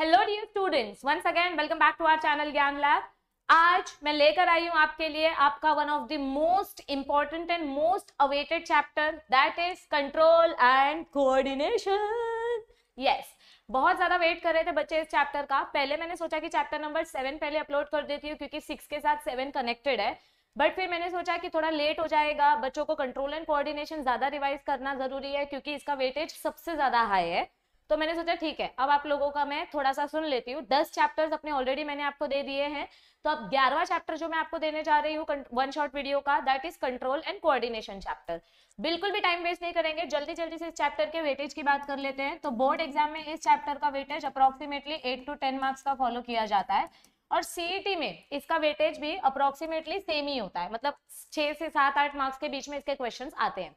Hello dear students once again welcome back to our channel Gyan lab आज मैं लेकर आई हूं आपके लिए आपका one of the most important and most awaited chapter that is control and coordination yes बहुत ज्यादा वेट कर रहे थे बच्चे इस चैप्टर का पहले मैंने सोचा कि चैप्टर नंबर सेवन पहले अपलोड कर देती हूँ क्योंकि सिक्स के साथ सेवन कनेक्टेड है बट फिर मैंने सोचा कि थोड़ा लेट हो जाएगा बच्चों को कंट्रोल एंड कोऑर्डिनेशन ज्यादा रिवाइज करना जरूरी है क्योंकि इसका वेटेज सबसे ज्यादा हाई है तो मैंने सोचा ठीक है अब आप लोगों का मैं थोड़ा सा सुन लेती हूँ दस चैप्टर्स अपने ऑलरेडी मैंने आपको दे दिए हैं तो अब ग्यारहवा चैप्टर जो मैं आपको देने जा रही हूँ वन शॉर्ट वीडियो का that is control and coordination chapter बिल्कुल भी टाइम वेस्ट नहीं करेंगे जल्दी जल्दी से इस चैप्टर के वेटेज की बात कर लेते हैं तो बोर्ड एग्जाम में इस चैप्टर का weightage approximately eight to ten marks का फॉलो किया जाता है और सीईटी e में इसका वेटेज भी अप्रोक्सीमेटली सेम ही होता है मतलब छह से सात आठ मार्क्स के बीच में इसके क्वेश्चन आते हैं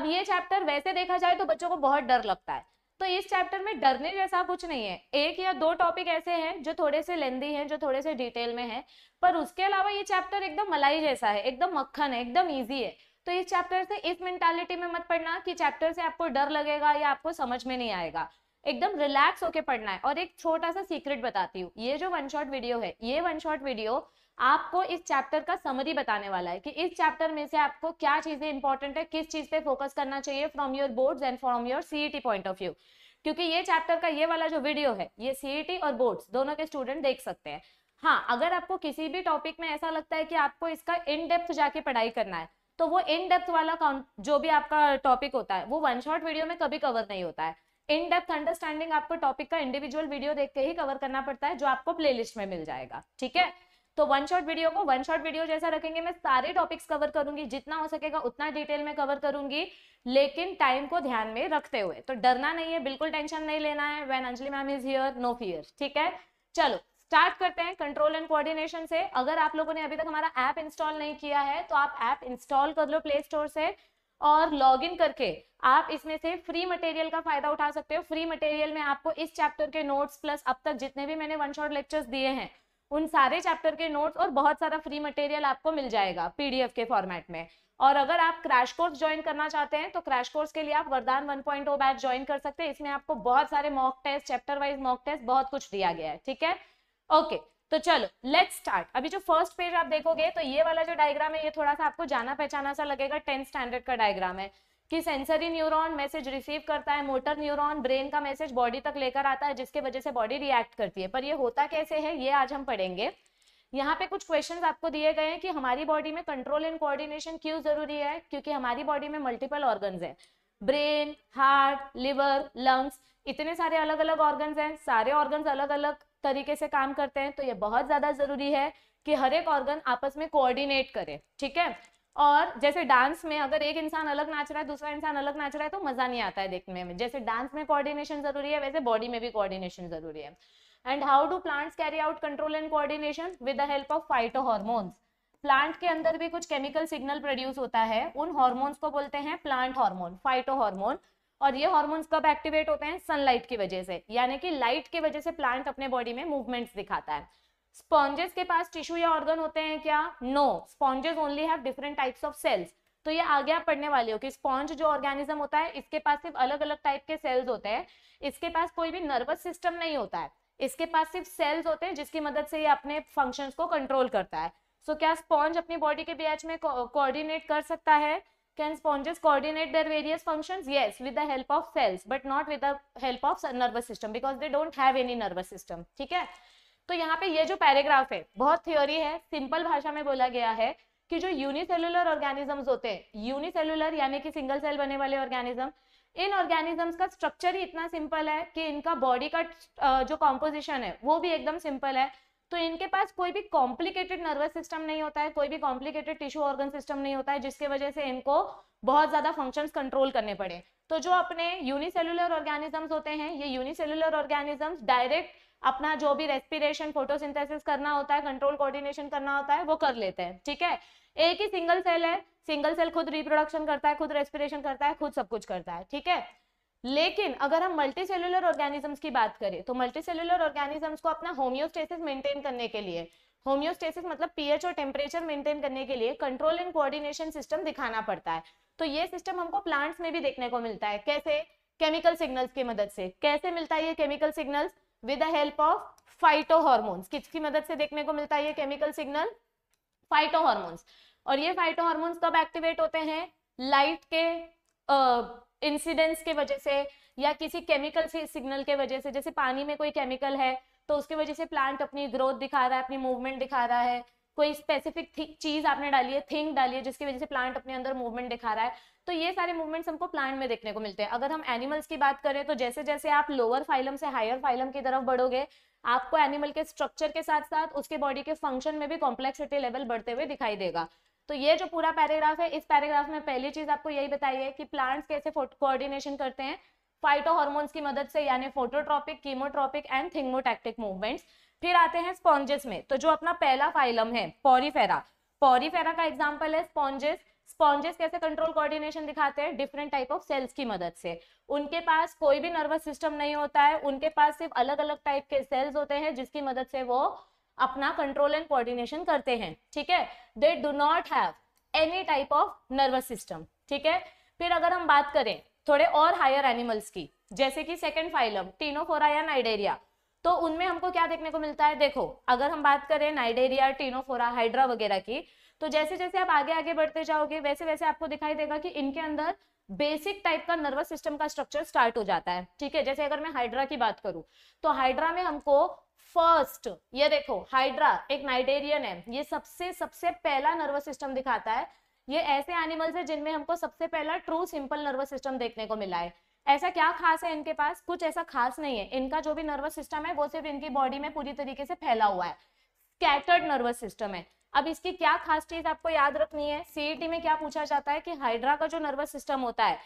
अब ये चैप्टर वैसे देखा जाए तो बच्चों को बहुत डर लगता है तो इस चैप्टर में डरने जैसा कुछ नहीं है एक या दो टॉपिक ऐसे हैं जो थोड़े से लेंदी हैं जो थोड़े से डिटेल में हैं पर उसके अलावा ये चैप्टर एकदम मलाई जैसा है एकदम मक्खन है एकदम ईजी है तो इस चैप्टर से इस मेंटालिटी में मत पढ़ना कि चैप्टर से आपको डर लगेगा या आपको समझ में नहीं आएगा एकदम रिलैक्स होके पढ़ना है और एक छोटा सा सीक्रेट बताती हूँ ये जो वन शॉट वीडियो है ये वन शॉट वीडियो आपको इस चैप्टर का समरी बताने वाला है कि इस चैप्टर में से आपको क्या चीजें इंपॉर्टेंट है किस चीज पे फोकस करना चाहिए from your board and from your CET point of view क्योंकि ये चैप्टर का ये वाला जो वीडियो है ये सीईटी e और बोर्ड्स दोनों के स्टूडेंट देख सकते हैं हाँ अगर आपको किसी भी टॉपिक में ऐसा लगता है कि आपको इसका इन डेप्थ जाके पढ़ाई करना है तो वो इन डेप्थ वाला जो भी आपका टॉपिक होता है वो वन शॉर्ट वीडियो में कभी कवर नहीं होता है इन डेप्थ अंडरस्टैंडिंग आपको टॉपिक का इंडिविजुअल वीडियो देख के ही कवर करना पड़ता है जो आपको प्लेलिस्ट में मिल जाएगा ठीक है तो वन शॉट वीडियो को वन शॉट वीडियो जैसा रखेंगे मैं सारे टॉपिक्स कवर करूंगी जितना हो सकेगा उतना डिटेल में कवर करूंगी लेकिन टाइम को ध्यान में रखते हुए तो डरना नहीं है बिल्कुल टेंशन नहीं लेना है when Anjali ma'am is here no fear ठीक है चलो स्टार्ट करते हैं कंट्रोल एंड कोऑर्डिनेशन से अगर आप लोगों ने अभी तक हमारा ऐप इंस्टॉल नहीं किया है तो आप ऐप इंस्टॉल कर लो प्ले स्टोर से और लॉगिन करके आप इसमें से फ्री मटेरियल का फायदा उठा सकते हो फ्री मटेरियल में आपको इस चैप्टर के नोट्स प्लस अब तक जितने भी मैंने वन शॉट लेक्चर्स दिए हैं उन सारे चैप्टर के नोट्स और बहुत सारा फ्री मटेरियल आपको मिल जाएगा पीडीएफ के फॉर्मेट में और अगर आप क्रैश कोर्स ज्वाइन करना चाहते हैं तो क्रैश कोर्स के लिए आप वरदान 1.0 बैच ज्वाइन कर सकते हैं इसमें आपको बहुत सारे mock test chapter wise mock test बहुत कुछ दिया गया है ठीक है ओके तो चलो लेट्स स्टार्ट अभी जो फर्स्ट पेज आप देखोगे तो ये वाला जो डायग्राम है ये थोड़ा सा आपको जाना पहचाना सा लगेगा टेंथ स्टैंडर्ड का डायग्राम है कि सेंसरी न्यूरॉन मैसेज रिसीव करता है मोटर न्यूरॉन ब्रेन का मैसेज बॉडी तक लेकर आता है जिसके वजह से बॉडी रिएक्ट करती है पर ये होता कैसे है ये आज हम पढ़ेंगे यहाँ पे कुछ क्वेश्चंस आपको दिए गए हैं कि हमारी बॉडी में कंट्रोल एंड कोऑर्डिनेशन क्यों जरूरी है क्योंकि हमारी बॉडी में मल्टीपल ऑर्गन्स हैं ब्रेन हार्ट लिवर लंग्स इतने सारे अलग अलग ऑर्गन्स हैं सारे ऑर्गन्स अलग अलग तरीके से काम करते हैं तो ये बहुत ज़्यादा ज़रूरी है कि हर एक ऑर्गन आपस में कोऑर्डिनेट करे ठीक है और जैसे डांस में अगर एक इंसान अलग नाच रहा है दूसरा इंसान अलग नाच रहा है तो मजा नहीं आता है देखने में जैसे डांस में कोऑर्डिनेशन जरूरी है वैसे बॉडी में भी कोऑर्डिनेशन जरूरी है and how do plants carry out control and coordination with the help of phytohormones plant के अंदर भी कुछ केमिकल सिग्नल प्रोड्यूस होता है उन हॉर्मोन्स को बोलते हैं प्लांट हॉर्मोन फाइटो हॉर्मोन और ये हॉर्मोन्स कब एक्टिवेट होते हैं सनलाइट की वजह से यानी कि लाइट की वजह से प्लांट अपने बॉडी में मूवमेंट्स दिखाता है स्पॉन्जेस के पास टिश्यू या ऑर्गन होते हैं क्या no sponges only have different types of cells तो ये आगे आप पढ़ने वाले हो कि स्पॉन्ज जो ऑर्गेनिज्म होता है इसके पास सिर्फ अलग अलग टाइप के सेल्स होते हैं इसके पास कोई भी नर्वस सिस्टम नहीं होता है इसके पास सिर्फ सेल्स होते हैं जिसकी मदद से ये अपने फंक्शन को कंट्रोल करता है सो so, क्या स्पॉन्ज अपनी बॉडी के बीच में कोऑर्डिनेट कर सकता है can sponges coordinate their various functions yes with the help of cells but not with the help of nervous system because they don't have any nervous system ठीक है तो यहाँ पे ये जो पैराग्राफ है बहुत थ्योरी है सिंपल भाषा में बोला गया है कि जो यूनिसेलुलर ऑर्गेनिजम्स होते हैं यूनिसेलुलर यानी कि सिंगल सेल बने वाले ऑर्गेनिज्म इन ऑर्गेनिजम्स का स्ट्रक्चर ही इतना सिंपल है कि इनका बॉडी का जो कॉम्पोजिशन है वो भी एकदम सिंपल है तो इनके पास कोई भी कॉम्प्लिकेटेड नर्वस सिस्टम नहीं होता है कोई भी कॉम्प्लिकेटेड टिश्यू ऑर्गन सिस्टम नहीं होता है जिसके वजह से इनको बहुत ज़्यादा फंक्शंस कंट्रोल करने पड़े तो जो अपने यूनिसेलुलर ऑर्गेनिजम्स होते हैं ये यूनिसेलुलर ऑर्गेनिजम्स डायरेक्ट अपना जो भी रेस्पिरेशन फोटोसिंथेसिस करना होता है कंट्रोल कोऑर्डिनेशन करना होता है वो कर लेते हैं ठीक है एक ही सिंगल सेल है सिंगल सेल खुद रिप्रोडक्शन करता है खुद रेस्पिरेशन करता है खुद सब कुछ करता है ठीक है लेकिन अगर हम मल्टी सेल्युलर ऑर्गेनिजम्स की बात करें तो मल्टी सेल्युलर ऑर्गेनिजम्स को अपना होमियोस्टेसिस मेंटेन करने के लिए होम्योस्टेसिस मतलब पीएच और टेम्परेचर मेंटेन करने के लिए कंट्रोल एंड कोऑर्डिनेशन सिस्टम दिखाना पड़ता है तो ये सिस्टम हमको प्लांट्स में भी देखने को मिलता है कैसे केमिकल सिग्नल्स की मदद से कैसे मिलता है ये chemical signals with the help of phytohormones किसकी मदद से देखने को मिलता है ये केमिकल सिग्नल फाइटो हॉर्मोन्स और ये फाइटो हॉर्मोन्स कब एक्टिवेट होते हैं लाइट के इंसिडेंट्स uh, के वजह से या किसी केमिकल सिग्नल के वजह से जैसे पानी में कोई केमिकल है तो उसकी वजह से प्लांट अपनी ग्रोथ दिखा रहा है अपनी मूवमेंट दिखा रहा है कोई स्पेसिफिक चीज आपने डाली है थिंग डाली है जिसकी वजह से प्लांट अपने अंदर मूवमेंट दिखा रहा है तो ये सारे मूवमेंट्स हमको प्लांट में देखने को मिलते हैं अगर हम एनिमल्स की बात करें तो जैसे जैसे आप लोअर फाइलम से हायर फाइलम की तरफ बढ़ोगे आपको एनिमल के स्ट्रक्चर के साथ साथ उसके बॉडी के फंक्शन में भी कॉम्प्लेक्सिटी लेवल बढ़ते हुए दिखाई देगा तो ये जो पूरा पैराग्राफ है इस पैराग्राफ में पहली चीज आपको यही बताई है कि प्लांट्स कैसे कोऑर्डिनेशन करते हैं फाइटो हार्मोन्स की मदद से यानी phototropic chemotropic and thigmotactic movements फिर आते हैं स्पॉन्जेस में तो जो अपना पहला फाइलम है पॉरीफेरा पॉरीफेरा का एग्जाम्पल है स्पॉन्जेस स्पॉन्जेस कैसे कंट्रोल कोऑर्डिनेशन दिखाते हैं डिफरेंट टाइप ऑफ सेल्स की मदद से उनके पास कोई भी नर्वस सिस्टम नहीं होता है उनके पास सिर्फ अलग अलग टाइप के सेल्स होते हैं जिसकी मदद से वो अपना कंट्रोल एंड कोऑर्डिनेशन करते हैं ठीक है they do not have any type of nervous system ठीक है फिर अगर हम बात करें थोड़े और हायर एनिमल्स की जैसे कि सेकेंड फाइलम टीनोफोरा या नाइडेरिया तो उनमें हमको क्या देखने को मिलता है देखो अगर हम बात करें नाइडेरिया टीनोफोरा हाइड्रा वगैरह की तो जैसे जैसे आप आगे आगे बढ़ते जाओगे वैसे वैसे आपको दिखाई देगा कि इनके अंदर बेसिक टाइप का नर्वस सिस्टम का स्ट्रक्चर स्टार्ट हो जाता है ठीक है जैसे अगर मैं हाइड्रा की बात करूं तो हाइड्रा में हमको फर्स्ट ये देखो हाइड्रा एक नाइडेरियन है ये सबसे सबसे पहला नर्वस सिस्टम दिखाता है ये ऐसे एनिमल्स है जिनमें हमको सबसे पहला ट्रू सिंपल नर्वस सिस्टम देखने को मिला है ऐसा क्या खास है इनके पास कुछ ऐसा खास नहीं है इनका जो भी नर्वस सिस्टम है वो सिर्फ इनकी बॉडी में पूरी तरीके से फैला हुआ है स्कैटर्ड नर्वस सिस्टम है अब इसकी क्या खास चीज आपको याद रखनी है सीईटी e में क्या पूछा जाता है कि हाइड्रा का जो नर्वस सिस्टम होता है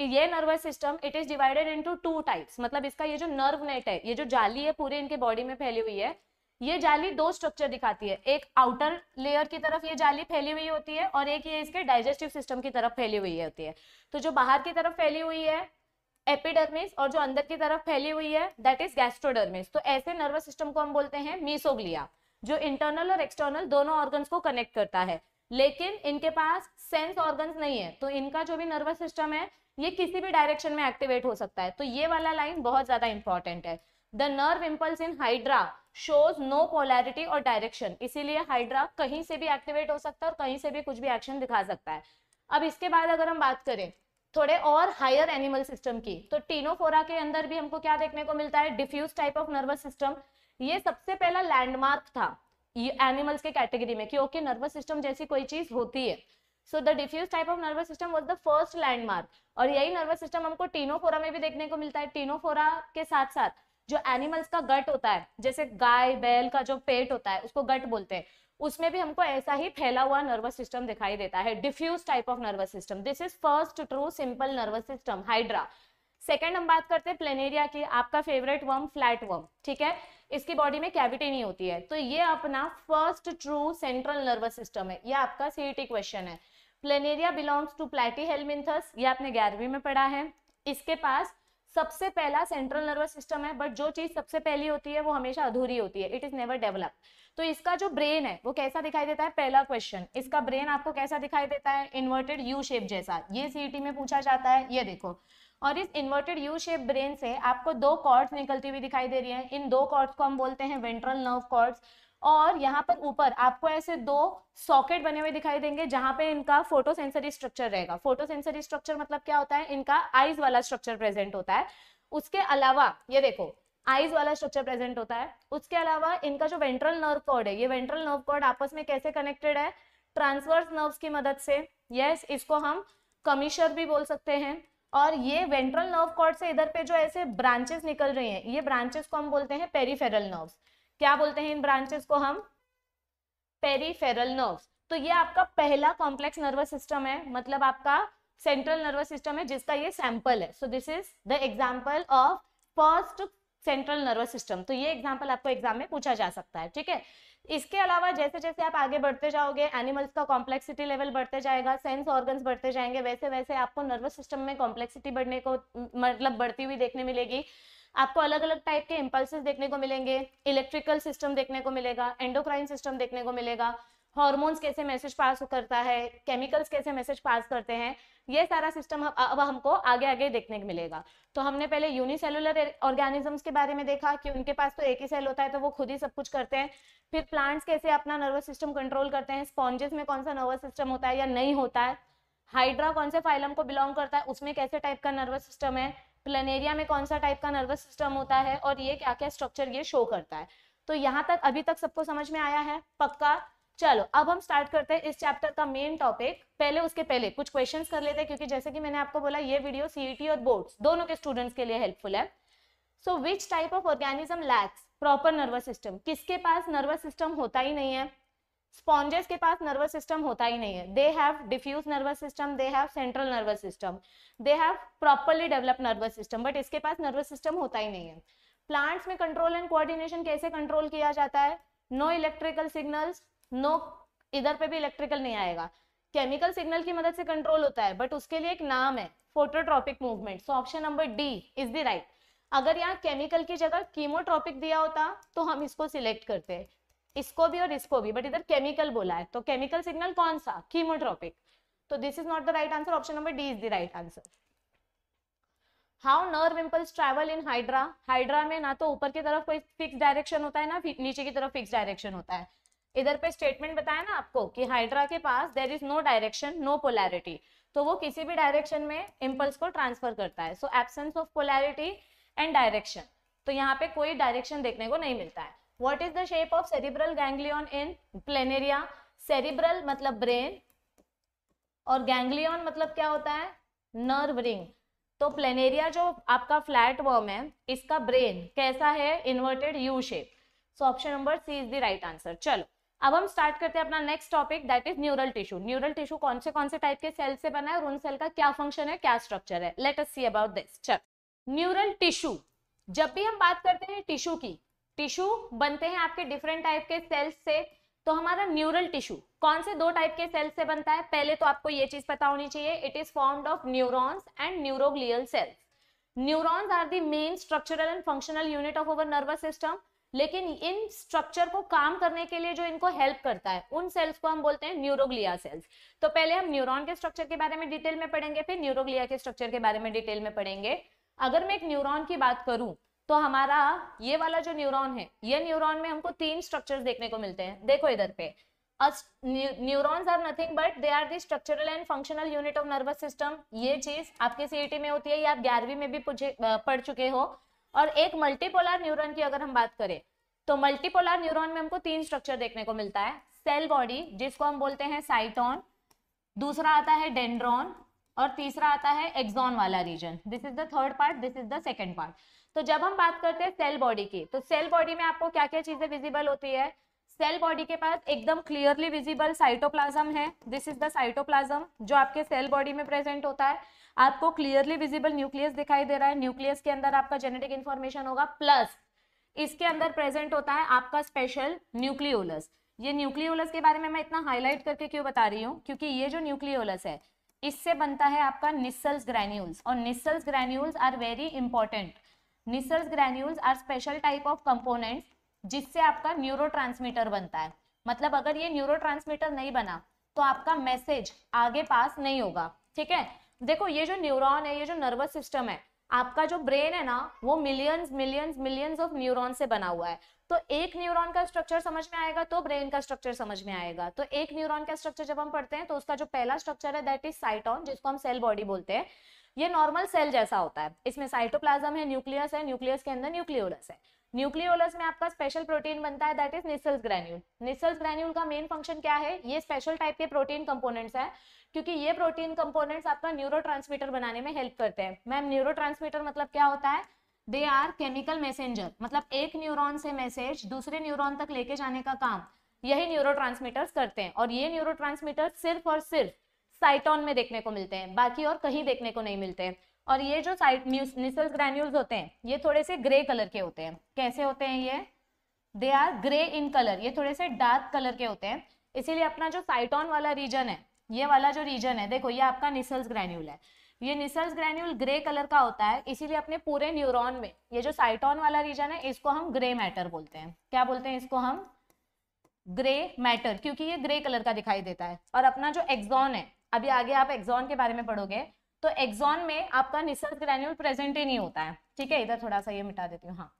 ये nervous system it is divided into two types मतलब इसका ये जो नर्व नेट है ये जो जाली है पूरे इनके बॉडी में फैली हुई है ये जाली दो स्ट्रक्चर दिखाती है एक आउटर लेयर की तरफ ये जाली फैली हुई होती है और एक ये इसके डाइजेस्टिव सिस्टम की तरफ फैली हुई होती है तो जो बाहर की तरफ फैली हुई है एपिडर्मिस और जो अंदर की तरफ फैली हुई है दैट इज गैस्ट्रोडर्मिस तो ऐसे नर्वस सिस्टम को हम बोलते हैं मीसोग्लिया जो इंटरनल और एक्सटर्नल दोनों ऑर्गन को कनेक्ट करता है लेकिन इनके पास सेंस ऑर्गन्स नहीं है तो इनका जो भी नर्वस सिस्टम है ये किसी भी डायरेक्शन में एक्टिवेट हो सकता है तो ये वाला लाइन बहुत ज्यादा इंपॉर्टेंट है the nerve impulse in Hydra shows no polarity और डायरेक्शन इसीलिए हाइड्रा कहीं से भी एक्टिवेट हो सकता है और कहीं से भी कुछ भी एक्शन दिखा सकता है अब इसके बाद अगर हम बात करें थोड़े और हायर एनिमल सिस्टम की तो टीनोफोरा के अंदर भी हमको क्या देखने को मिलता है diffuse type of nervous system ये सबसे पहला लैंडमार्क था एनिमल्स के कैटेगरी में कि ओके नर्वस सिस्टम जैसी कोई चीज होती है so the diffuse type of nervous system was the first landmark और यही नर्वस सिस्टम हमको टीनोफोरा में भी देखने को मिलता है टीनोफोरा के साथ साथ जो एनिमल्स का गट होता है जैसे गाय बैल का जो पेट होता है उसको गट बोलते हैं उसमें भी हमको ऐसा ही फैला हुआ नर्वस सिस्टम दिखाई देता है diffuse type of nervous system this is first true simple nervous system Hydra second हम बात करते हैं प्लेनेरिया की आपका फेवरेट वर्म फ्लैट वर्म ठीक है इसकी बॉडी में कैविटी नहीं होती है तो ये अपना first true central nervous system है ये आपका सीईटी क्वेश्चन e है Planaria belongs to Platyhelminthes ये आपने ग्यारहवीं में पढ़ा है इसके पास सबसे पहला सेंट्रल नर्वस सिस्टम है बट जो चीज सबसे पहली होती है वो हमेशा अधूरी होती है इट इज नेवर डेवलप्ड तो इसका जो ब्रेन है वो कैसा दिखाई देता है पहला क्वेश्चन इसका ब्रेन आपको कैसा दिखाई देता है इन्वर्टेड यू शेप जैसा ये सीईटी e में पूछा जाता है ये देखो और इस इन्वर्टेड यू शेप ब्रेन से आपको दो कॉर्ड्स निकलती हुई दिखाई दे रही है इन दो कॉर्ड्स को हम बोलते हैं वेंट्रल नर्व कॉर्ड्स और यहाँ पर ऊपर आपको ऐसे दो सॉकेट बने हुए दिखाई देंगे जहां पे इनका फोटो स्ट्रक्चर रहेगा फोटो स्ट्रक्चर मतलब क्या होता है इनका आईज वाला स्ट्रक्चर प्रेजेंट होता है उसके अलावा ये देखो आईज वाला स्ट्रक्चर प्रेजेंट होता है उसके अलावा इनका जो वेंट्रल नर्व कॉर्ड है ये वेंट्रल नर्व कॉर्ड आपस में कैसे कनेक्टेड है ट्रांसवर्स नर्व की मदद से यस yes, इसको हम कमिशर भी बोल सकते हैं और ये वेंट्रल नर्व कॉर्ड से इधर पे जो ऐसे ब्रांचेस निकल रही हैं ये ब्रांचेस को हम बोलते हैं पेरीफेरल नर्व क्या बोलते हैं इन ब्रांचेस को हम पेरीफेरल नर्व तो ये आपका पहला कॉम्प्लेक्स नर्वस सिस्टम है मतलब आपका सेंट्रल नर्वस सिस्टम है जिसका ये सैंपल है so this is the example of first central nervous system तो ये एग्जाम्पल आपको एग्जाम में पूछा जा सकता है ठीक है इसके अलावा जैसे जैसे आप आगे बढ़ते जाओगे एनिमल्स का कॉम्प्लेक्सिटी लेवल बढ़ते जाएगा सेंस ऑर्गन्स बढ़ते जाएंगे वैसे वैसे आपको नर्वस सिस्टम में कॉम्प्लेक्सिटी बढ़ने को मतलब बढ़ती हुई देखने मिलेगी आपको अलग अलग टाइप के इम्पल्स देखने को मिलेंगे इलेक्ट्रिकल सिस्टम देखने को मिलेगा एंडोक्राइन सिस्टम देखने को मिलेगा हॉर्मोन्स कैसे मैसेज पास करता है केमिकल्स कैसे मैसेज पास करते हैं ये सारा सिस्टम अब हमको आगे आगे देखने को मिलेगा तो हमने पहले यूनिसेलुलर ऑर्गेनिजम्स के बारे में देखा कि उनके पास तो एक ही सेल होता है तो वो खुद ही सब कुछ करते हैं फिर प्लांट्स कैसे अपना नर्वस सिस्टम कंट्रोल करते हैं स्पॉन्जेस में कौन सा नर्वस सिस्टम होता है या नहीं होता है हाइड्रा कौन से फाइलम को बिलोंग करता है उसमें कैसे टाइप का नर्वस सिस्टम है प्लेनेरिया में कौन सा टाइप का नर्वस सिस्टम होता है और ये क्या क्या स्ट्रक्चर ये शो करता है तो यहाँ तक अभी तक सबको समझ में आया है पक्का चलो अब हम स्टार्ट करते हैं इस चैप्टर का मेन टॉपिक पहले उसके पहले कुछ क्वेश्चन कर लेते हैं क्योंकि जैसे कि मैंने आपको बोला ये वीडियो सीईटी e और बोर्ड्स दोनों के स्टूडेंट्स के लिए हेल्पफुल है so which type of organism lacks proper nervous system किसके पास नर्वस सिस्टम होता ही नहीं है स्पॉन्जेस के पास नर्वस सिस्टम होता ही नहीं है they have diffuse nervous system they have central nervous system they have properly develop nervous system but इसके पास नर्वस सिस्टम होता ही नहीं है प्लांट्स में कंट्रोल एंड कोऑर्डिनेशन कैसे कंट्रोल किया जाता है नो इलेक्ट्रिकल सिग्नल्स नो इधर पे भी इलेक्ट्रिकल नहीं आएगा केमिकल सिग्नल की मदद से कंट्रोल होता है बट उसके लिए एक नाम है phototropic movement so option number D is the right अगर यहाँ केमिकल की जगह कीमोट्रॉपिक दिया होता तो हम इसको सिलेक्ट करते हैं इसको भी और इसको भी बट इधर केमिकल बोला है तो केमिकल सिग्नल कौन सा कीमोट्रॉपिक तो this is not the right answer option number D is the right answer how nerve impulse travel in Hydra Hydra में ना तो ऊपर की तरफ कोई फिक्स डायरेक्शन होता है ना नीचे की तरफ फिक्स डायरेक्शन होता है इधर पे स्टेटमेंट बताया ना आपको कि हाइड्रा के पास there is no direction no polarity तो वो किसी भी डायरेक्शन में इम्पल्स को ट्रांसफर करता है so absence of polarity and direction तो यहाँ पे कोई डायरेक्शन देखने को नहीं मिलता है what is the shape of cerebral ganglion in Planaria cerebral मतलब ब्रेन और गैंग्लियन मतलब क्या होता है नर्व रिंग तो प्लेनेरिया जो आपका फ्लैट वर्म है इसका ब्रेन कैसा है inverted U shape so option number C is the right answer चलो अब हम स्टार्ट करते हैं अपना next topic that is neural tissue neural tissue कौन से कौन से टाइप के सेल से बना है और उन सेल का क्या फंक्शन है क्या स्ट्रक्चर है let us see about this चल न्यूरल टिश्यू जब भी हम बात करते हैं टिश्यू की टिश्यू बनते हैं आपके डिफरेंट टाइप के सेल्स से तो हमारा न्यूरल टिश्यू कौन से दो टाइप के सेल्स से बनता है पहले तो आपको ये चीज पता होनी चाहिए it is formed of neurons and neuroglial cells neurons are the main structural and functional unit of our nervous system लेकिन इन स्ट्रक्चर को काम करने के लिए जो इनको हेल्प करता है उन सेल्स को हम बोलते हैं न्यूरोग्लिया सेल्स तो पहले हम न्यूरॉन के स्ट्रक्चर के बारे में डिटेल में पढ़ेंगे फिर न्यूरोग्लिया के स्ट्रक्चर के बारे में डिटेल में पढ़ेंगे अगर मैं एक न्यूरॉन की बात करूं तो हमारा ये वाला जो न्यूरॉन है ये न्यूरॉन में हमको तीन स्ट्रक्चर देखने को मिलते हैं देखो इधर पे neurons are nothing but they are the structural and functional unit of nervous system ये चीज आपके सीईटी e में होती है या आप ग्यारहवीं में भी पढ़ चुके हो और एक मल्टीपोलर न्यूरॉन की अगर हम बात करें तो मल्टीपोलर न्यूरॉन में हमको तीन स्ट्रक्चर देखने को मिलता है सेल बॉडी जिसको हम बोलते हैं साइटॉन दूसरा आता है डेंड्रॉन और तीसरा आता है एक्सॉन वाला region this is the third part this is the second part तो जब हम बात करते हैं सेल बॉडी की तो सेल बॉडी में आपको क्या क्या चीजें विजिबल होती है सेल बॉडी के पास एकदम क्लियरली विजिबल साइटोप्लाज्म है दिस इज द साइटोप्लाज्म जो आपके सेल बॉडी में प्रेजेंट होता है आपको क्लियरली विजिबल न्यूक्लियस दिखाई दे रहा है न्यूक्लियस के अंदर आपका जेनेटिक इन्फॉर्मेशन होगा प्लस इसके अंदर प्रेजेंट होता है आपका स्पेशल न्यूक्लियोलस ये न्यूक्लियोलस के बारे में मैं इतना हाईलाइट करके क्यों बता रही हूँ क्योंकि ये जो न्यूक्लियोलस है इससे बनता है आपका निसल्स ग्रैन्यूल्स और Nissl's granules are very important Nissl's granules are special type of components जिससे आपका न्यूरो बनता है मतलब अगर ये न्यूरो नहीं बना तो आपका मैसेज आगे पास नहीं होगा ठीक है देखो ये जो न्यूरॉन है ये जो नर्वस सिस्टम है आपका जो ब्रेन है ना वो millions millions millions of neuron से बना हुआ है तो एक न्यूरॉन का स्ट्रक्चर समझ में आएगा तो ब्रेन का स्ट्रक्चर समझ में आएगा तो एक न्यूरॉन का स्ट्रक्चर जब हम पढ़ते हैं तो उसका जो पहला स्ट्रक्चर है दैट इज साइटॉन जिसको हम सेल बॉडी बोलते हैं ये नॉर्मल सेल जैसा होता है इसमें साइटोप्लाज्म है न्यूक्लियस है न्यूक्लियस के अंदर न्यूक्लियोलस है न्यूक्लियोलस में आपका स्पेशल प्रोटीन बनता है that is Nissl's granule Nissl's granule का मेन फंक्शन क्या है ये स्पेशल टाइप के प्रोटीन कंपोनेंट्स है क्योंकि ये प्रोटीन कंपोनेंट्स आपका न्यूरो बनाने में हेल्प करते हैं मैम न्यूरो मतलब क्या होता है दे आर केमिकल मैसेंजर मतलब एक न्यूरोन से मैसेज दूसरे न्यूरोन तक लेके जाने का काम यही न्यूरो करते हैं और ये न्यूरो सिर्फ और सिर्फ साइटोन में देखने को मिलते हैं बाकी और कहीं देखने को नहीं मिलते हैं और ये जो साइट निसल ग्रेन्यूल्स होते हैं ये थोड़े से ग्रे कलर के होते हैं कैसे होते हैं ये they are grey in colour ये थोड़े से डार्क कलर के होते हैं इसीलिए अपना जो साइटॉन वाला रीजन है ये वाला जो रीजन है देखो ये आपका निसल्स ग्रेन्यूल है ये निसल्स ग्रेन्यूल ग्रे कलर का होता है इसीलिए अपने पूरे न्यूरोन में ये जो साइटॉन वाला रीजन है इसको हम ग्रे मैटर बोलते हैं क्या बोलते हैं इसको हम ग्रे मैटर क्योंकि ये ग्रे कलर का दिखाई देता है और अपना जो एक्सॉन है अभी आगे आप एक्सॉन के बारे में पढ़ोगे तो एक्सॉन में आपका निसर्ग ग्रेन्यूल प्रेजेंट ही नहीं होता है ठीक है इधर थोड़ा सा ये मिटा देती हूँ हाँ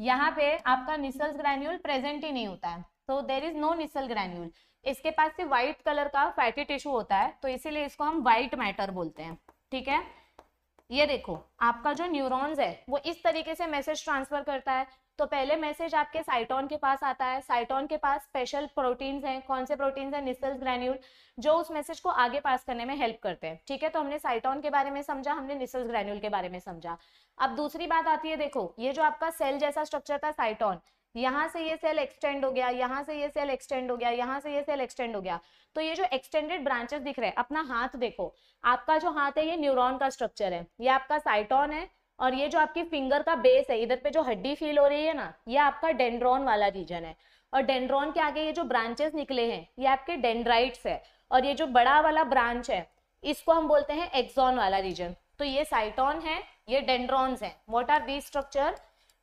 यहाँ पे आपका निसल्स ग्रेन्यूल प्रेजेंट ही नहीं होता है तो there is no Nissl granule इसके पास से व्हाइट कलर का फैटी टिश्यू होता है तो इसीलिए इसको हम व्हाइट मैटर बोलते हैं ठीक है ये देखो आपका जो न्यूरॉन्स है वो इस तरीके से मैसेज ट्रांसफर करता है तो पहले मैसेज आपके साइटोन के पास आता है साइटोन के पास स्पेशल प्रोटीन्स हैं कौन से प्रोटीन्स हैं निस्सल्स ग्रेन्यूल जो उस मैसेज को आगे पास करने में हेल्प करते हैं ठीक है तो हमने साइटोन के बारे में समझा हमने निस्सल्स ग्रेन्यूल के बारे में समझा अब दूसरी बात आती है देखो ये जो आपका सेल जैसा स्ट्रक्चर था साइटोन यहाँ से ये सेल एक्सटेंड हो गया यहाँ से ये सेल एक्सटेंड हो गया यहाँ से ये सेल एक्सटेंड हो गया तो ये जो एक्सटेंडेड ब्रांचेस दिख रहे हैं अपना हाथ देखो आपका जो हाथ है ये न्यूरॉन का स्ट्रक्चर है ये आपका साइटोन है और ये जो आपकी फिंगर का बेस है इधर पे जो हड्डी फील हो रही है ना ये आपका डेंड्रॉन वाला रीजन है और डेंड्रॉन के आगे ये जो ब्रांचेस निकले हैं ये आपके डेंड्राइट्स है और ये जो बड़ा वाला ब्रांच है इसको हम बोलते हैं एक्सॉन वाला रीजन तो ये साइटॉन है ये डेंड्रॉन्स है what are the structure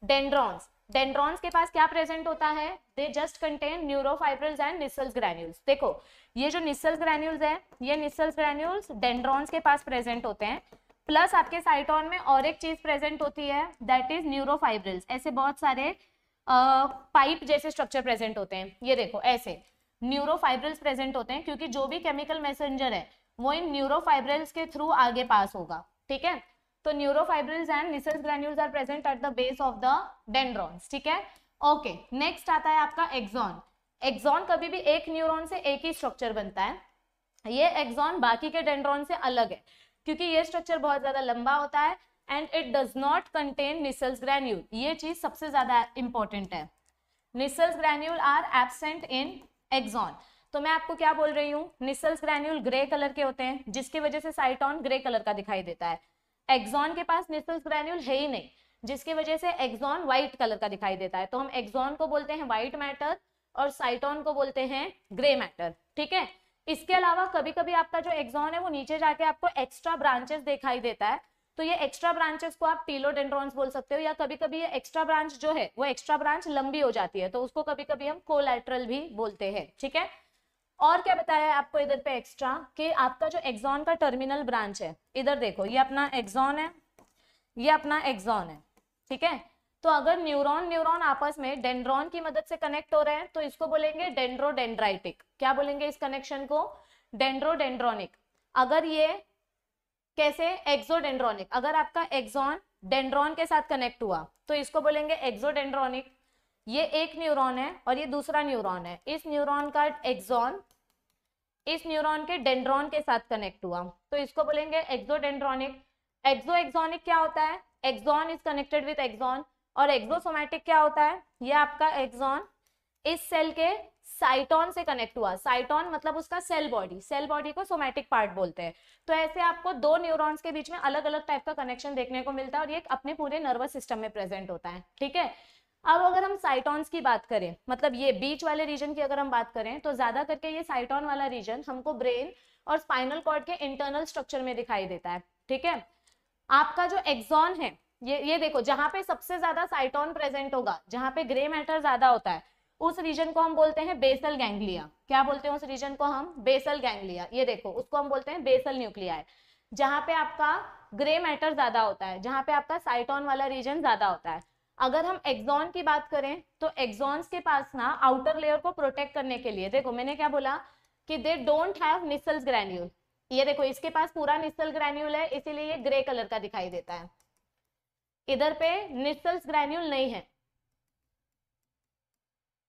dendrons dendrons के पास क्या प्रेजेंट होता है they just contain neurofibrils and Nissl's granules देखो ये जो निसल्स ग्रैन्यूल्स है ये निसल्स ग्रैन्यूल्स डेंड्रॉन्स के पास प्रेजेंट होते हैं प्लस आपके साइटोन में और एक चीज प्रेजेंट होती है दैट इज न्यूरोफाइब्रिल्स ऐसे बहुत सारे पाइप जैसे स्ट्रक्चर प्रेजेंट होते हैं ये देखो ऐसे न्यूरोफाइब्रिल्स प्रेजेंट होते हैं क्योंकि जो भी केमिकल मैसेंजर है वो इन न्यूरोफाइब्रिल्स के थ्रू आगे पास होगा ठीक है तो neurofibrils and Nissl's granules are present at the base of the dendrons ठीक है ओके नेक्स्ट आता है आपका एक्सॉन एक्सॉन कभी भी एक न्यूरोन से एक ही स्ट्रक्चर बनता है ये एक्सॉन बाकी के डेंड्रॉन से अलग है क्योंकि ये स्ट्रक्चर बहुत ज्यादा लंबा होता है and it does not contain Nissl's granule ये चीज सबसे ज्यादा इंपॉर्टेंट है Nissl's granule are absent in axon तो मैं आपको क्या बोल रही हूँ निसल्स ग्रेन्यूल ग्रे कलर के होते हैं जिसकी वजह से साइटॉन ग्रे कलर का दिखाई देता है एक्सॉन के पास निसल्स ग्रेन्यूल है ही नहीं जिसकी वजह से एक्सॉन व्हाइट कलर का दिखाई देता है तो हम एक्सॉन को बोलते हैं व्हाइट मैटर और साइटॉन को बोलते हैं ग्रे मैटर ठीक है इसके अलावा कभी कभी आपका जो एक्सॉन है वो नीचे जाके आपको एक्स्ट्रा ब्रांचेस दिखाई देता है तो ये एक्स्ट्रा ब्रांचेस को आप टीलोडेंड्रॉन्स बोल सकते हो या कभी कभी ये एक्स्ट्रा ब्रांच जो है वो एक्स्ट्रा ब्रांच लंबी हो जाती है तो उसको कभी कभी हम कोलेट्रल भी बोलते हैं ठीक है और क्या बताया है आपको इधर पे एक्स्ट्रा कि आपका जो एक्सॉन का टर्मिनल ब्रांच है इधर देखो ये अपना एक्सॉन है ये अपना एक्सॉन है ठीक है तो अगर न्यूरॉन न्यूरॉन आपस में डेंड्रॉन की मदद से कनेक्ट हो रहे हैं तो इसको बोलेंगे डेंड्रोडेंड्राइटिक क्या बोलेंगे इस कनेक्शन को डेंड्रोडेंड्रॉनिक अगर ये कैसे एक्सोडेंड्रॉनिक अगर आपका एक्सॉन डेंड्रॉन के साथ कनेक्ट हुआ तो इसको बोलेंगे एक्सोडेंड्रॉनिक ये एक न्यूरॉन है और ये दूसरा न्यूरॉन है इस न्यूरॉन का एक्सॉन इस न्यूरॉन के डेंड्रॉन के साथ कनेक्ट हुआ तो इसको बोलेंगे एक्सोडेंड्रॉनिक एक्सो एक्सॉनिक क्या होता है axon is connected with axon और एग्जोसोमैटिक क्या होता है ये आपका एक्सॉन इस सेल के साइटॉन से कनेक्ट हुआ साइटॉन मतलब उसका सेल बॉडी सेल बॉडी को सोमैटिक पार्ट बोलते हैं तो ऐसे आपको दो न्यूरॉन्स के बीच में अलग अलग टाइप का कनेक्शन देखने को मिलता है और ये अपने पूरे नर्वस सिस्टम में प्रेजेंट होता है ठीक है अब अगर हम साइटॉन्स की बात करें मतलब ये बीच वाले रीजन की अगर हम बात करें तो ज्यादा करके ये साइटॉन वाला रीजन हमको ब्रेन और स्पाइनल कॉर्ड के इंटरनल स्ट्रक्चर में दिखाई देता है ठीक है आपका जो एक्सॉन है ये ये देखो जहाँ पे सबसे ज्यादा साइटोन प्रेजेंट होगा जहाँ पे ग्रे मैटर ज्यादा होता है उस रीजन को हम बोलते हैं बेसल गैंग्लिया क्या बोलते हैं उस रीजन को हम बेसल गैंग्लिया ये देखो उसको हम बोलते हैं बेसल न्यूक्लिया जहाँ पे आपका ग्रे मैटर ज्यादा होता है जहाँ पे आपका साइटोन वाला रीजन ज्यादा होता है अगर हम एक्सॉन की बात करें तो एक्सॉन्स के पास ना आउटर लेयर को प्रोटेक्ट करने के लिए देखो मैंने क्या बोला कि they don't have Nissl's granule ये देखो इसके पास पूरा निसल ग्रैन्यूल है इसीलिए ये ग्रे कलर का दिखाई देता है इधर पे निस्सल्स ग्रैन्यूल नहीं है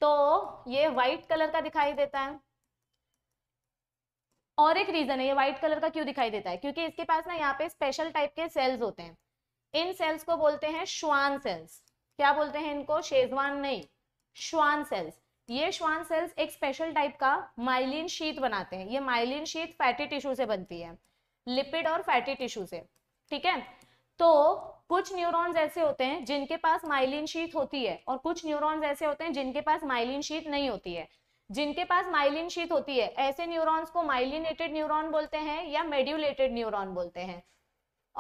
तो ये व्हाइट कलर का दिखाई देता है और एक रीजन है ये व्हाइट कलर का क्यों दिखाई देता है क्योंकि इसके पास ना यहाँ पे स्पेशल टाइप के सेल्स होते हैं इन सेल्स को बोलते हैं श्वान सेल्स क्या बोलते हैं इनको शेजवान नहीं श्वान सेल्स ये श्वान सेल्स एक स्पेशल टाइप का माइलिन शीत बनाते हैं ये माइलिन शीत फैटी टिश्यू से बनती है लिपिड और फैटी टिश्यू से ठीक है तो कुछ न्यूरॉन्स ऐसे होते हैं जिनके पास माइलिन शीट होती है और कुछ न्यूरॉन्स ऐसे होते हैं जिनके पास माइलिन शीट नहीं होती है जिनके पास माइलिन शीट होती है ऐसे न्यूरॉन्स को माइलिनेटेड न्यूरॉन बोलते हैं या मेड्यूलेटेड न्यूरॉन बोलते हैं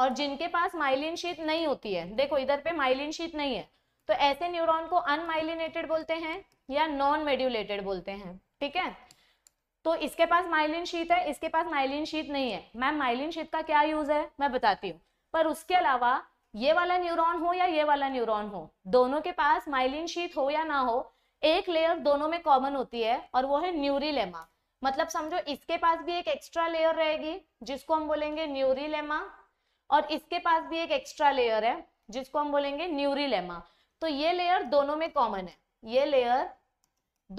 और जिनके पास माइलिन शीट नहीं होती है देखो इधर पे माइलिन शीट नहीं है तो ऐसे न्यूरॉन को अनमाइलिनेटेड बोलते हैं या नॉन मेड्यूलेटेड बोलते हैं ठीक है तो इसके पास माइलिन शीट है इसके पास माइलिन शीट नहीं है मैम माइलिन शीट का क्या यूज है मैं बताती हूँ पर उसके अलावा ये वाला न्यूरॉन हो या ये वाला न्यूरॉन हो दोनों के पास माइलिन शीत हो या ना हो एक लेयर दोनों में कॉमन होती है और वो है न्यूरीलेमा मतलब समझो इसके पास भी एक एक्स्ट्रा लेयर रहेगी जिसको हम बोलेंगे न्यूरीलेमा और इसके पास भी एक एक्स्ट्रा लेयर है जिसको हम बोलेंगे न्यूरीलेमा तो ये लेयर दोनों में कॉमन है ये लेयर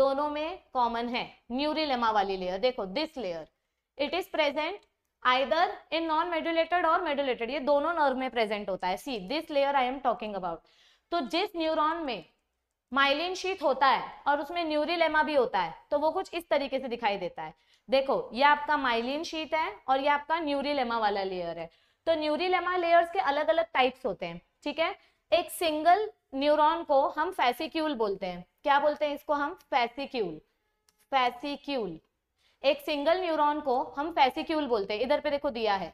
दोनों में कॉमन है न्यूरीलेमा वाली लेयर देखो this layer it is present either in non medullated और मेडुलेटेड ये दोनों नर्व में प्रेजेंट होता है see this layer I am talking about तो जिस न्यूरोन में माइलिन शीत होता है और उसमें न्यूरिलेमा भी होता है तो वो कुछ इस तरीके से दिखाई देता है देखो ये आपका माइलिन शीत है और ये आपका न्यूरिलेमा वाला लेयर है तो न्यूरिलेमा लेयर्स के अलग अलग टाइप्स होते हैं ठीक है एक सिंगल न्यूरॉन को हम फैसिक्यूल बोलते हैं क्या बोलते हैं इसको हम फैसिक्यूल फैसिक्यूल एक सिंगल न्यूरॉन को हम फैसिक्यूल बोलते हैं इधर पे देखो दिया है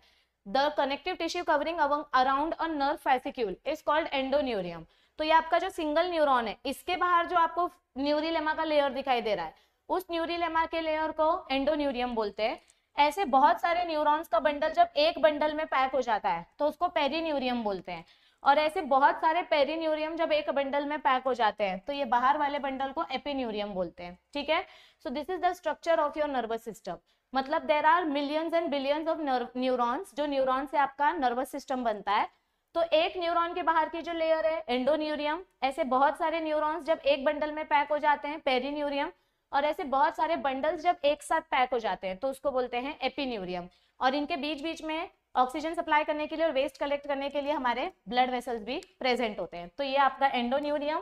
the connective tissue covering among around a nerve fascicle is called endoneurium तो ये आपका जो सिंगल न्यूरॉन है इसके बाहर जो आपको न्यूरीलेमा का लेयर दिखाई दे रहा है उस न्यूरीलेमा के लेयर को एंडोन्यूरियम बोलते हैं ऐसे बहुत सारे न्यूरॉन्स का बंडल जब एक बंडल में पैक हो जाता है तो उसको न्यूरियम बोलते हैं और ऐसे बहुत सारे पेरिन्यूरियम जब एक बंडल में पैक हो जाते हैं तो ये बाहर वाले बंडल को एपिन्यूरियम बोलते हैं ठीक है so this is the structure of your nervous system मतलब there are millions and billions of neurons जो न्यूरोन से आपका नर्वस सिस्टम बनता है तो एक न्यूरॉन के बाहर की जो लेयर है एंडोन्यूरियम ऐसे बहुत सारे न्यूरोन्स जब एक बंडल में पैक हो जाते हैं पेरिन्यूरियम और ऐसे बहुत सारे बंडल्स जब एक साथ पैक हो जाते हैं तो उसको बोलते हैं एपिन्यूरियम और इनके बीच बीच में ऑक्सीजन सप्लाई करने के लिए और वेस्ट कलेक्ट करने के लिए हमारे ब्लड वेसल्स भी प्रेजेंट होते हैं तो ये आपका एंडोन्यूरियम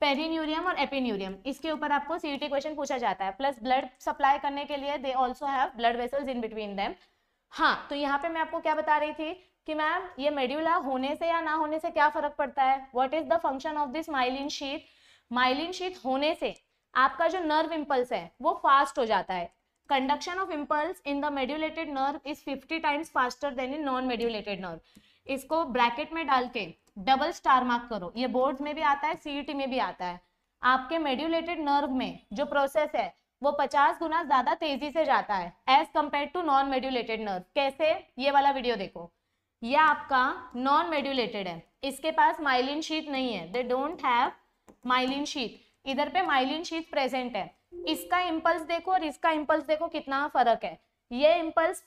पेरीन्यूरियम और एपिन्यूरियम इसके ऊपर आपको सीईटी क्वेश्चन पूछा जाता है प्लस ब्लड सप्लाई करने के लिए they also have blood vessels in between them हाँ तो यहाँ पे मैं आपको क्या बता रही थी कि मैम ये मेड्यूला होने से या ना होने से क्या फर्क पड़ता है what is the function of this myelin sheath myelin sheath होने से आपका जो नर्व इम्पल्स है वो फास्ट हो जाता है conduction of impulse in the medullated nerve is 50 times faster than in non medullated nerve इसको ब्रैकेट में डाल के डबल स्टार मार्क करो ये बोर्ड में भी आता है सीईटी में भी आता है आपके मेड्यूलेटेड नर्व में जो प्रोसेस है वो 50 गुना ज्यादा तेजी से जाता है as compare to non medullated nerve कैसे ये वाला वीडियो देखो ये आपका नॉन मेड्यूलेटेड है इसके पास माइलिन शीट नहीं है दे डोंट हैव माइलिन शीत इधर पे माइलिन शीट प्रेजेंट है इसका इम्पल्स देखो और इसका इम्पल्स देखो कितना फर्क है ये इम्पल्स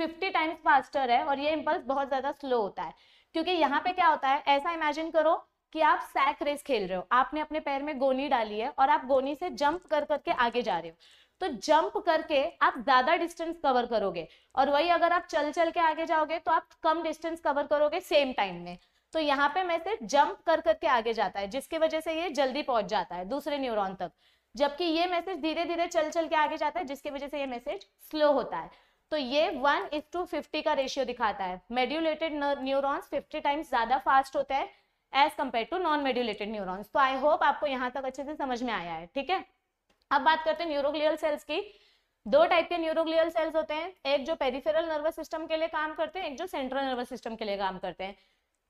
50 टाइम्स फास्टर है और ये इम्पल्स बहुत ज्यादा स्लो होता है क्योंकि यहाँ पे क्या होता है ऐसा इमेजिन करो कि आप सैक रेस खेल रहे हो आपने अपने पैर में गोनी डाली है और आप गोनी से जंप कर करके आगे जा रहे हो तो जंप करके आप ज्यादा डिस्टेंस कवर करोगे और वही अगर आप चल चल के आगे जाओगे तो आप कम डिस्टेंस कवर करोगे सेम टाइम में तो यहाँ पे सिर्फ जंप कर करके आगे जाता है जिसकी वजह से ये जल्दी पहुंच जाता है दूसरे न्यूरोन तक जबकि ये मैसेज धीरे धीरे चल चल के आगे जाता है जिसकी वजह से ये मैसेज स्लो होता है तो ये वन इज टू फिफ्टी का रेशियो दिखाता है मेड्यूलेटेड न्यूरोन्स फिफ्टी टाइम्स ज्यादा फास्ट होते हैं as compare to non medullated neurons तो आई होप आपको यहाँ तक अच्छे से समझ में आया है ठीक है अब बात करते हैं न्यूरोग्लियल सेल्स की दो टाइप के न्यूरोग्लियल सेल्स होते हैं एक जो पेरिफेरल नर्वस सिस्टम के लिए काम करते हैं एक जो सेंट्रल नर्वस सिस्टम के लिए काम करते हैं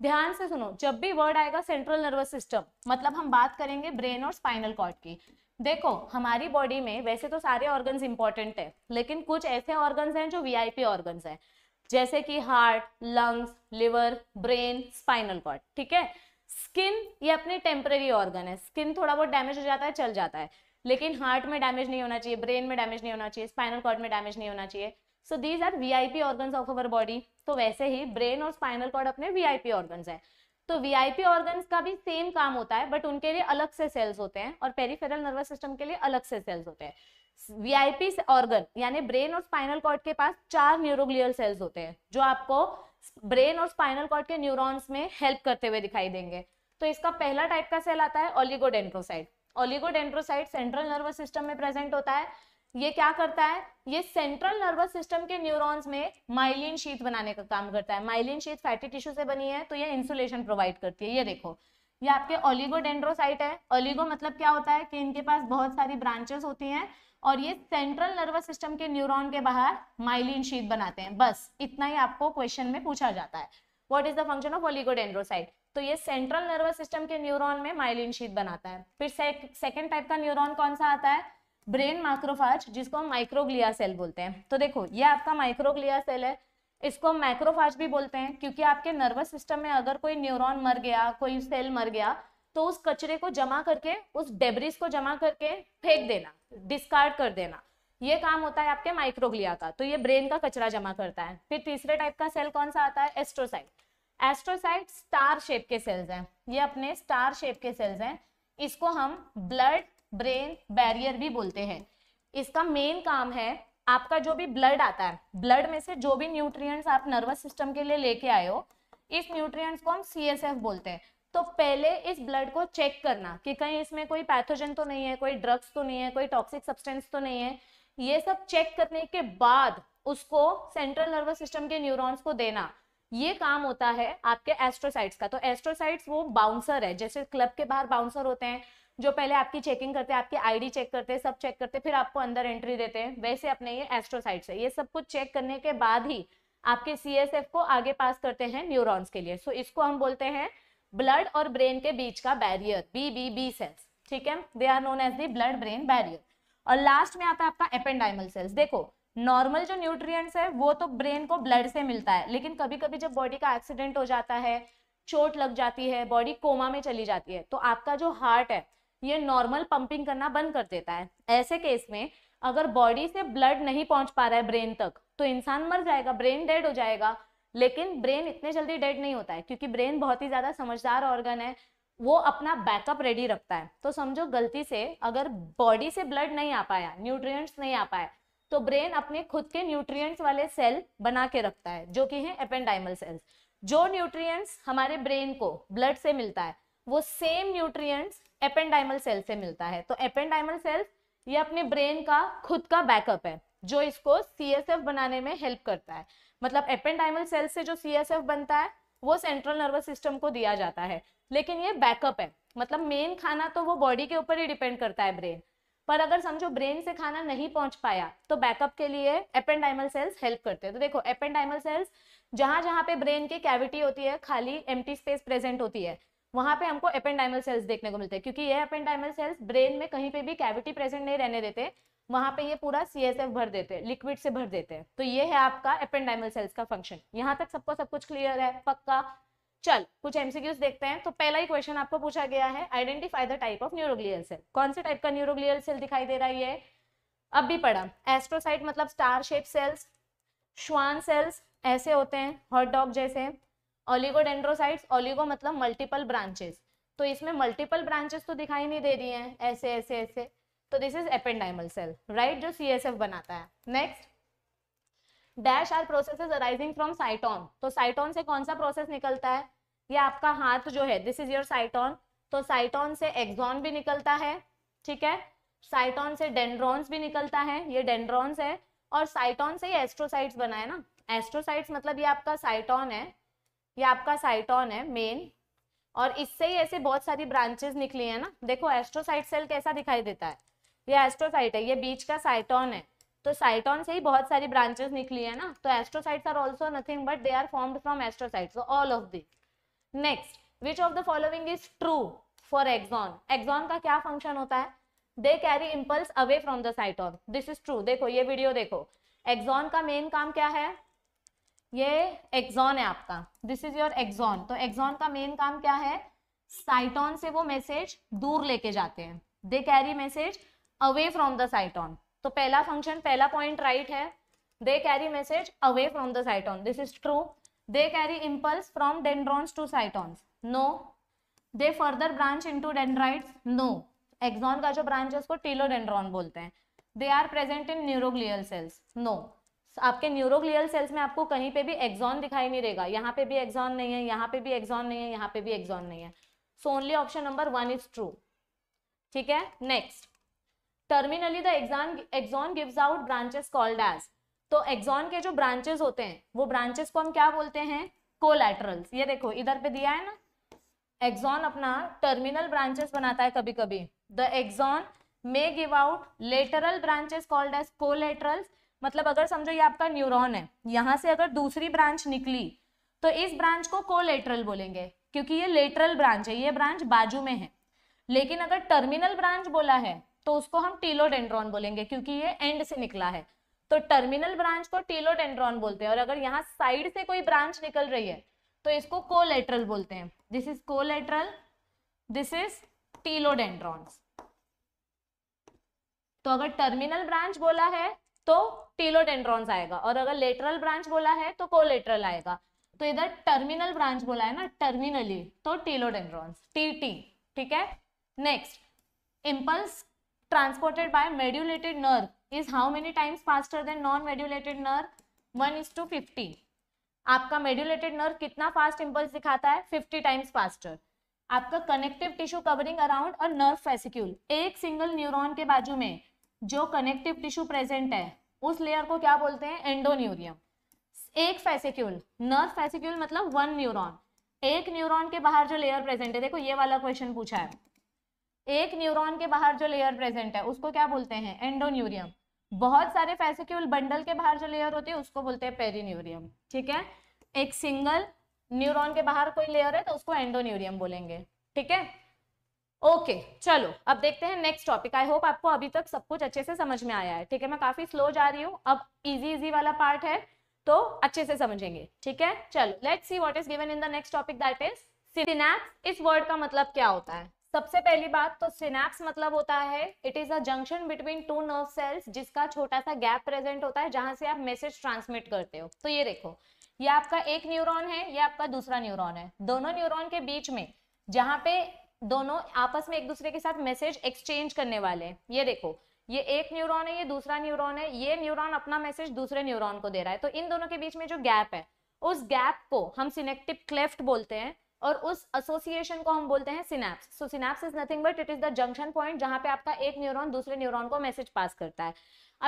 ध्यान से सुनो जब भी वर्ड आएगा सेंट्रल नर्वस सिस्टम मतलब हम बात करेंगे ब्रेन और स्पाइनल कॉर्ड की देखो हमारी बॉडी में वैसे तो सारे ऑर्गन्स इंपॉर्टेंट है लेकिन कुछ ऐसे ऑर्गन्स हैं जो वीआईपी ऑर्गन्स हैं जैसे कि heart lungs liver brain spinal cord ठीक है स्किन ये अपने टेम्परेरी ऑर्गन है स्किन थोड़ा बहुत डैमेज हो जाता है चल जाता है लेकिन हार्ट में डैमेज नहीं होना चाहिए ब्रेन में डैमेज नहीं होना चाहिए स्पाइनल कॉर्ड में डैमेज नहीं होना चाहिए so these are P organ of our body तो वैसे ही ब्रेन और स्पाइनल कॉर्ड अपने वी आई पी ऑर्गन्स है तो वीआईपी ऑर्गन्स का भी सेम काम होता है बट उनके लिए अलग से सेल्स होते हैं और पेरीफेरल नर्वस सिस्टम के लिए अलग से सेल्स होते हैं वीआईपी ऑर्गन यानी ब्रेन और स्पाइनल कॉर्ड के पास चार न्यूरोग्लियल सेल्स होते हैं जो आपको ब्रेन और स्पाइनल कॉर्ड के न्यूरॉन्स में हेल्प करते हुए दिखाई देंगे तो इसका पहला टाइप का सेल आता है oligodendrocyte oligodendrocyte central nervous system में प्रेजेंट होता है ये क्या करता है ये सेंट्रल नर्वस सिस्टम के न्यूरॉन्स में माइलिन शीत बनाने का काम करता है माइलिन शीत फैटी टिश्यू से बनी है तो ये इंसुलेशन प्रोवाइड करती है ये देखो ये आपके ओलिगोडेंड्रोसाइट है ओलिगो मतलब क्या होता है कि इनके पास बहुत सारी ब्रांचेस होती हैं और ये सेंट्रल नर्वस सिस्टम के न्यूरॉन के बाहर माइलिन शीत बनाते हैं बस इतना ही आपको क्वेश्चन में पूछा जाता है what is the function of oligodendrocyte तो ये सेंट्रल नर्वस सिस्टम के न्यूरॉन में माइलिन शीत बनाता है फिर सेकंड टाइप का न्यूरॉन कौन सा आता है ब्रेन माइक्रोफाज जिसको हम माइक्रोग्लिया सेल बोलते हैं तो देखो ये आपका माइक्रोग्लिया सेल है इसको माइक्रोफाज भी बोलते हैं क्योंकि आपके नर्वस सिस्टम में अगर कोई न्यूरॉन मर गया कोई सेल मर गया तो उस कचरे को जमा करके उस डेबरिस को जमा करके फेंक देना डिस्कार्ड कर देना ये काम होता है आपके माइक्रोग्लिया का तो ये ब्रेन का कचरा जमा करता है फिर तीसरे टाइप का सेल कौन सा आता है एस्ट्रोसाइट एस्ट्रोसाइट स्टार शेप के सेल्स हैं ये अपने स्टार शेप के सेल्स हैं इसको हम ब्लड ब्रेन बैरियर भी बोलते हैं इसका मेन काम है आपका जो भी ब्लड आता है ब्लड में से जो भी न्यूट्रिएंट्स आप नर्वस सिस्टम के लिए लेके आए हो इस न्यूट्रिएंट्स को हम सीएसएफ बोलते हैं तो पहले इस ब्लड को चेक करना कि कहीं इसमें कोई पैथोजन तो नहीं है कोई ड्रग्स तो नहीं है कोई टॉक्सिक सब्सटेंस तो नहीं है ये सब चेक करने के बाद उसको सेंट्रल नर्वस सिस्टम के न्यूरॉन्स को देना ये काम होता है आपके एस्ट्रोसाइट्स का तो एस्ट्रोसाइट्स वो बाउंसर है जैसे क्लब के बाहर बाउंसर होते हैं जो पहले आपकी चेकिंग करते हैं आपकी आईडी चेक करते हैं सब चेक करते हैं फिर आपको अंदर एंट्री देते हैं वैसे अपने ये एस्ट्रोसाइट है ये सब कुछ चेक करने के बाद ही आपके सी को आगे पास करते हैं न्यूरोन्स के लिए सो इसको हम बोलते हैं ब्लड और ब्रेन के बीच का barrier B B B cells ठीक है they are known as the blood brain barrier और लास्ट में आता है आपका एपेंडाइमल सेल्स देखो नॉर्मल जो न्यूट्रिएंट्स है वो तो ब्रेन को ब्लड से मिलता है लेकिन कभी कभी जब बॉडी का एक्सीडेंट हो जाता है चोट लग जाती है बॉडी कोमा में चली जाती है तो आपका जो हार्ट है ये नॉर्मल पंपिंग करना बंद कर देता है ऐसे केस में अगर बॉडी से ब्लड नहीं पहुंच पा रहा है ब्रेन तक तो इंसान मर जाएगा ब्रेन डेड हो जाएगा लेकिन ब्रेन इतने जल्दी डेड नहीं होता है क्योंकि ब्रेन बहुत ही ज़्यादा समझदार ऑर्गन है वो अपना बैकअप रेडी रखता है तो समझो गलती से अगर बॉडी से ब्लड नहीं आ पाया न्यूट्रिएंट्स नहीं आ पाया तो ब्रेन अपने खुद के न्यूट्रिएंट्स वाले सेल बना के रखता है जो कि है एपेंडाइमल सेल्स जो न्यूट्रिएंट्स हमारे ब्रेन को ब्लड से मिलता है वो सेम न्यूट्रिएंट्स एपेंडाइमल सेल से मिलता है तो एपेंडाइमल सेल्स ये अपने ब्रेन का खुद का बैकअप है जो इसको सी बनाने में हेल्प करता है मतलब एपेंडाइमल सेल से जो सी बनता है वो सेंट्रल नर्वस सिस्टम को दिया जाता है लेकिन ये बैकअप है मतलब मेन खाना तो वो बॉडी के ऊपर ही डिपेंड करता है ब्रेन पर अगर समझो ब्रेन से खाना नहीं पहुंच पाया तो बैकअप के लिए एपेंडाइमल सेल्स हेल्प करते हैं तो देखो एपेंडाइमल सेल्स जहां जहां पे ब्रेन की कैविटी होती है खाली एम्प्टी स्पेस प्रेजेंट होती है वहां पे हमको अपेंडाइमल सेल्स देखने को मिलते हैं क्योंकि ये अपेंडाइमल सेल्स ब्रेन में कहीं पे भी कैविटी प्रेजेंट नहीं रहने देते वहां पे ये पूरा सी भर देते हैं लिक्विड से भर देते हैं तो ये है आपका एपेंडाइमल सेल्स का फंक्शन यहाँ तक सबको सब कुछ क्लियर है पक्का चल कुछ एमसीक्यूज देखते हैं तो पहला ही क्वेश्चन आपको पूछा गया है identify the type of neuroglial cell कौन से टाइप का न्यूरोग्लियल सेल दिखाई दे रहा है ये अब भी पढ़ा एस्ट्रोसाइट मतलब star shape cells Schwann cells ऐसे होते हैं हॉट डॉग जैसे ओलिगोडेंड्रोसाइट्स ओलिगो मतलब मल्टीपल ब्रांचेस तो इसमें मल्टीपल ब्रांचेस तो दिखाई नहीं दे रही हैं ऐसे ऐसे ऐसे तो this is ependymal cell right जो सी बनाता है next dash are processes arising from cyton तो साइटोन से कौन सा प्रोसेस निकलता है ये आपका हाथ जो है दिस इज योर साइटोन तो साइटोन से एक्सॉन भी निकलता है ठीक है साइटोन से डेंड्रॉन्स भी निकलता है ये डेंड्रॉन्स है और साइटॉन से ही एस्ट्रोसाइट्स बना है ना एस्ट्रोसाइट्स मतलब ये आपका साइटोन है ये आपका साइटॉन है मेन और इससे ही ऐसे बहुत सारी ब्रांचेस निकली है ना देखो एस्ट्रोसाइट सेल कैसा दिखाई देता है ये एस्ट्रोसाइट है ये बीच का साइटॉन है तो साइटॉन से ही बहुत सारी ब्रांचेस निकली है ना तो astrocytes are also nothing but they are formed from astrocyte all of the next which of the following is true for axon axon का क्या फंक्शन होता है they carry impulse away from the cyton this is true देखो ये video देखो Exxon का main काम क्या है ये एक्सॉन है आपका दिस इज योर एक्सॉन तो एक्सॉन का मेन काम क्या है साइटॉन से वो मैसेज दूर लेके जाते हैं they carry message away from the cyton तो पहला फंक्शन पहला पॉइंट राइट right है they carry message away from the cyton this is true they carry impulse from dendrons to cytons no they further branch to dendrites no axon का जो branch है उसको telodendron बोलते हैं they are present in neuroglial cells no आपके neuroglial cells में आपको कहीं पे भी एग्जॉन दिखाई नहीं देगा यहाँ पे भी एग्जॉन नहीं है यहाँ पे भी एग्जॉन नहीं है यहाँ पे भी एग्जॉन नहीं है so only option number one is true ठीक है next terminally the axon axon gives out branches called as तो एक्सॉन के जो ब्रांचेस होते हैं वो ब्रांचेस को हम क्या बोलते हैं कोलेट्रल ये देखो इधर पे दिया है ना एग्जॉन अपना टर्मिनल ब्रांचेस बनाता है कभी कभी the axon may give out lateral branches called as collaterals मतलब अगर समझो ये आपका न्यूरॉन है यहाँ से अगर दूसरी ब्रांच निकली तो इस ब्रांच को कोलेटरल बोलेंगे क्योंकि ये लेटरल ब्रांच है ये ब्रांच बाजू में है लेकिन अगर टर्मिनल ब्रांच बोला है तो उसको हम टीलोडेंड्रॉन बोलेंगे क्योंकि ये एंड से निकला है तो टर्मिनल ब्रांच को टीलोडेंड्रॉन बोलते हैं और अगर यहाँ साइड से कोई ब्रांच निकल रही है तो इसको कोलेटरल बोलते हैं this is collateral this is telodendron तो अगर टर्मिनल ब्रांच बोला है तो टीलोडेंड्रॉन्स आएगा और अगर लेटरल ब्रांच बोला है तो कोलेटरल आएगा तो इधर टर्मिनल ब्रांच बोला है ना टर्मिनली तो टीलोडेंड्रॉन्स टी टी ठीक है next impulse transported by medullated nerve is how many times faster than non medullated nerve one is to fifty आपका मेड्यूलेटेड नर्व कितना फास्ट इंपल्स दिखाता है फिफ्टी टाइम्स फास्टर आपका कनेक्टिव टिश्यू कवरिंग अराउंड और nerve fascicle एक single neuron के बाजू में जो कनेक्टिव टिश्यू प्रेजेंट है उस लेयर को क्या बोलते हैं एंडोन्यूरियम एक फेसिक्यूल नर्व फेसिक्यूल मतलब वन न्यूरॉन एक न्यूरॉन के बाहर जो लेयर प्रेजेंट है देखो ये वाला क्वेश्चन पूछा है एक न्यूरॉन के बाहर जो लेयर प्रेजेंट है उसको क्या बोलते हैं एंडोन्यूरियम बहुत सारे फेसिक्यूल बंडल के बाहर जो लेयर होती है उसको बोलते हैं पेरीन्यूरियम ठीक है एक सिंगल न्यूरॉन के बाहर कोई लेयर है तो उसको एंडोन्यूरियम बोलेंगे ठीक है ओके okay, चलो अब देखते हैं नेक्स्ट टॉपिक आई होप आपको अभी तक सब कुछ अच्छे से समझ में आया है ठीक है मैं काफी स्लो जा रही हूँ अब इजी इजी वाला पार्ट है तो अच्छे से समझेंगे ठीक है चलो let's see what is given in the next topic that is synapse इस वर्ड का मतलब क्या होता है सबसे पहली बात तो सिनेप्स मतलब होता है it is a junction between two nerve cells जिसका छोटा सा गैप प्रेजेंट होता है जहां से आप मैसेज ट्रांसमिट करते हो तो ये देखो ये आपका एक न्यूरोन है ये आपका दूसरा न्यूरोन है दोनों न्यूरोन के बीच में जहाँ पे दोनों आपस में एक दूसरे के साथ मैसेज एक्सचेंज करने वाले हैं ये देखो ये एक न्यूरॉन है ये दूसरा न्यूरॉन है ये न्यूरॉन अपना मैसेज दूसरे न्यूरॉन को दे रहा है तो इन दोनों के बीच में जो गैप है उस गैप को हम सिनेक्टिव क्लेफ्ट बोलते हैं और उस एसोसिएशन को हम बोलते हैं synapse so synapse is nothing but it is the junction point जहां पे आपका एक न्यूरॉन दूसरे न्यूरॉन को मैसेज पास करता है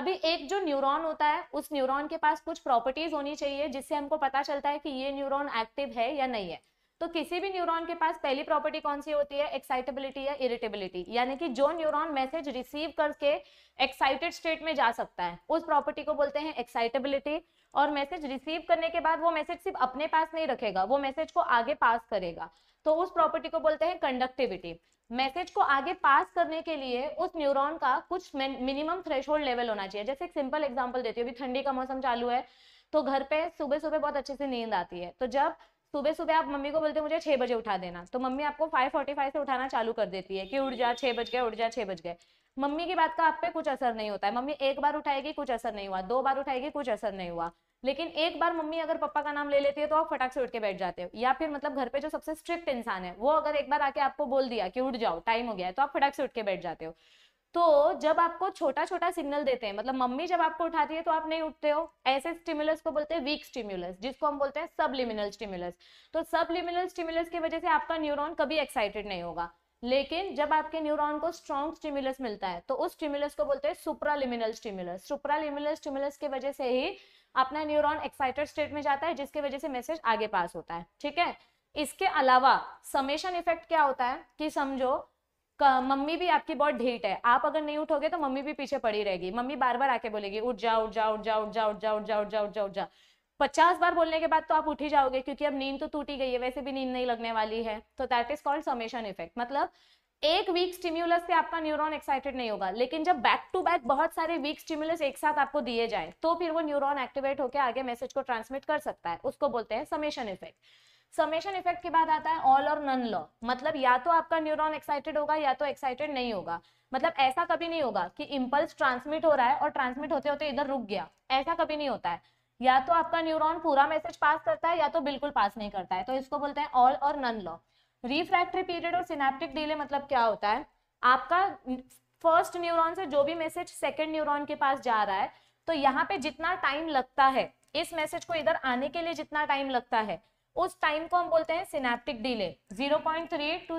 अभी एक जो न्यूरॉन होता है उस न्यूरॉन के पास कुछ प्रॉपर्टीज होनी चाहिए जिससे हमको पता चलता है कि ये न्यूरॉन एक्टिव है या नहीं है तो किसी भी न्यूरॉन के पास पहली प्रॉपर्टी कौन सी होती है एक्साइटेबिलिटी या इरिटेबिलिटी यानी कि जो न्यूरॉन मैसेज रिसीव करके एक्साइटेड स्टेट में जा सकता है उस प्रॉपर्टी को बोलते हैं एक्साइटेबिलिटी और मैसेज रिसीव करने के बाद वो मैसेज सिर्फ अपने पास नहीं रखेगा वो मैसेज को आगे पास करेगा तो उस प्रॉपर्टी को बोलते हैं कंडक्टिविटी मैसेज को आगे पास करने के लिए उस न्यूरॉन का कुछ मिनिमम थ्रेशोल्ड लेवल होना चाहिए जैसे एक सिंपल एग्जांपल देती हूँ अभी ठंडी का मौसम चालू है तो घर पे सुबह सुबह बहुत अच्छे से नींद आती है तो जब सुबह सुबह आप मम्मी को बोलते हो मुझे छह बजे उठा देना तो मम्मी आपको फाइव फोर्टी फाइव से उठाना चालू कर देती है कि उठ जा छह बज गए उठ जा छह बज गए मम्मी की बात का आप पे कुछ असर नहीं होता है मम्मी एक बार उठाएगी कुछ असर नहीं हुआ दो बार उठाएगी कुछ असर नहीं हुआ लेकिन एक बार मम्मी अगर पापा का नाम ले लेती है तो आप फटाक से उठ के बैठ जाते हो या फिर मतलब घर पे जो सबसे स्ट्रिक्ट इंसान है वो अगर एक बार आके आपको बोल दिया कि उठ जाओ टाइम हो गया है तो आप फटाक से उठ के बैठ जाते हो तो जब आपको छोटा छोटा सिग्नल देते हैं मतलब मम्मी जब आपको उठाती है तो आप नहीं उठते हो ऐसे स्टिमुलस को बोलते हैं वीक स्टिमुलस जिसको हम बोलते हैं सबलिमिनल स्टिमुलस तो सबलिमिनल स्टिमुलस की वजह से आपका न्यूरॉन कभी एक्साइटेड नहीं होगा लेकिन जब आपके न्यूरॉन को स्ट्रॉन्ग स्टिमुलस मिलता है तो उस स्टिमुलस को बोलते हैं सुप्रालिमिनल स्टिमुलस सुप्रालिमिनल स्टिमुलस की वजह से ही अपना न्यूरॉन एक्साइटेड स्टेट में जाता है जिसके वजह से मैसेज आगे पास होता है ठीक है इसके अलावा समेशन इफेक्ट क्या होता है कि समझो मम्मी भी आपकी बहुत ढीट है आप अगर नहीं उठोगे तो मम्मी भी पीछे पड़ी रहेगी मम्मी बार बार आके बोलेगी उठ जा उठ जा उठ जा उठ जा उठ जा उठ जा उठ जा उठ जा उठ जा पचास बार बोलने के बाद तो आप उठ ही जाओगे क्योंकि अब नींद तो टूटी गई है वैसे भी नींद नहीं लगने वाली है तो that is called summation effect मतलब एक वीक स्टिम्यूलस से आपका न्यूरॉन एक्साइटेड नहीं होगा लेकिन जब बैक टू बैक बहुत सारे वीक स्टिम्यूलस एक साथ आपको दिए जाए तो फिर वो न्यूरॉन एक्टिवेट होकर आगे मैसेज को ट्रांसमिट कर सकता है उसको बोलते हैं समेशन इफेक्ट समेशन इफेक्ट के बाद आता है ऑल और नन लॉ मतलब या तो आपका न्यूरॉन एक्साइटेड होगा या तो एक्साइटेड नहीं होगा मतलब ऐसा कभी नहीं होगा कि इम्पल्स ट्रांसमिट हो रहा है और ट्रांसमिट होते होते इधर रुक गया ऐसा कभी नहीं होता है या तो आपका न्यूरॉन पूरा मैसेज पास करता है या तो बिल्कुल पास नहीं करता है तो इसको बोलते हैं all or none law refractory period और सिनेप्टिक डिले मतलब क्या होता है आपका फर्स्ट न्यूरॉन से जो भी मैसेज सेकेंड न्यूरोन के पास जा रहा है तो यहाँ पे जितना टाइम लगता है इस मैसेज को इधर आने के लिए जितना टाइम लगता है उस टाइम को हम बोलते हैं synaptic delay 0.3 to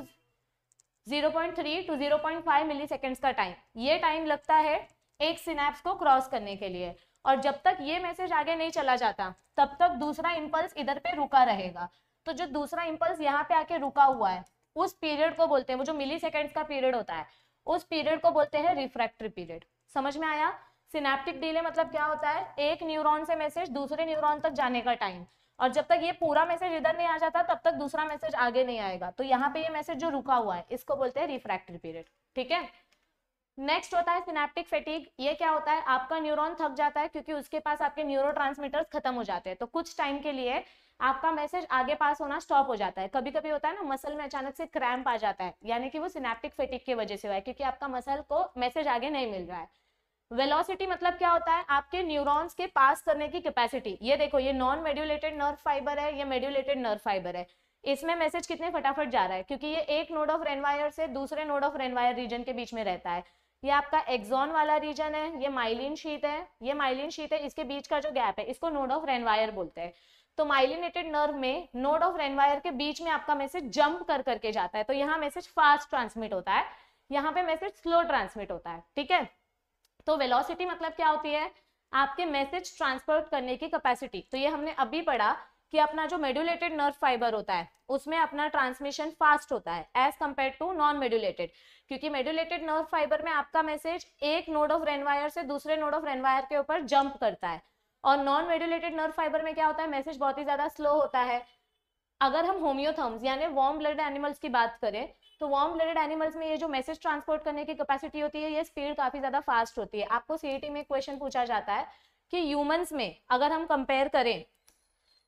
0.3 to 0.5 milliseconds का टाइम ये टाइम लगता है एक सिनेप्स को क्रॉस करने के लिए और जब तक ये मैसेज आगे नहीं चला जाता तब तक दूसरा इम्पल्स इधर पे रुका रहेगा तो जो दूसरा इम्पल्स यहाँ पे आके रुका हुआ है उस पीरियड को बोलते हैं वो जो मिली का पीरियड होता है उस पीरियड को बोलते हैं रिफ्रैक्टरी पीरियड समझ में आया सिनेप्टिक डिले मतलब क्या होता है एक न्यूरॉन से मैसेज दूसरे न्यूरॉन तक जाने का टाइम और जब तक ये पूरा मैसेज इधर नहीं आ जाता तब तक दूसरा मैसेज आगे नहीं आएगा तो यहाँ पे ये मैसेज जो रुका हुआ है इसको बोलते हैं रिफ्रैक्टरी पीरियड ठीक है नेक्स्ट होता है सिनेप्टिक फेटिक ये क्या होता है आपका न्यूरॉन थक जाता है क्योंकि उसके पास आपके न्यूरो खत्म हो जाते हैं तो कुछ टाइम के लिए आपका मैसेज आगे पास होना स्टॉप हो जाता है कभी कभी होता है ना मसल में अचानक से क्रैम्प आ जाता है यानी कि वो सिनेप्टिक फेटिक की वजह से हुआ है क्योंकि आपका मसल को मैसेज आगे नहीं मिल रहा है वेलोसिटी मतलब क्या होता है आपके न्यूरॉन्स के पास करने की कैपेसिटी ये देखो ये नॉन मेड्यूलेटेड नर्व फाइबर है ये मेड्यूलेटेड नर्व फाइबर है इसमें मैसेज कितने फटाफट जा रहा है क्योंकि ये एक नोड ऑफ रेनवायर से दूसरे नोड ऑफ रेनवायर रीजन के बीच में रहता है ये आपका एक्सॉन वाला रीजन है ये माइलिन शीत है ये माइलिन शीत है इसके बीच का जो गैप है इसको नोड ऑफ रेनवायर बोलते हैं तो माइलिनेटेड नर्व में नोड ऑफ रेनवायर के बीच में आपका मैसेज जंप कर करके जाता है तो यहाँ मैसेज फास्ट ट्रांसमिट होता है यहाँ पे मैसेज स्लो ट्रांसमिट होता है ठीक है तो वेलोसिटी मतलब क्या होती है आपके मैसेज ट्रांसफर करने की कैपेसिटी तो ये हमने अभी पढ़ा कि अपना जो मेड्यूलेटेड नर्व फाइबर होता है उसमें अपना ट्रांसमिशन फास्ट होता है as compare to non medullated क्योंकि मेड्यूलेटेड नर्व फाइबर में आपका मैसेज एक नोड ऑफ रेनवायर से दूसरे नोड ऑफ रेनवायर के ऊपर जंप करता है और नॉन मेड्यूलेटेड नर्व फाइबर में क्या होता है मैसेज बहुत ही ज्यादा स्लो होता है अगर हम होम्योथर्म्स यानी वार्म ब्लड एनिमल्स की बात करें तो वार्म ब्लडेड एनिमल्स में ये जो मैसेज ट्रांसपोर्ट करने की कैपेसिटी होती है ये स्पीड काफी ज्यादा फास्ट होती है आपको सीईटी में क्वेश्चन पूछा जाता है कि ह्यूमंस में अगर हम कंपेयर करें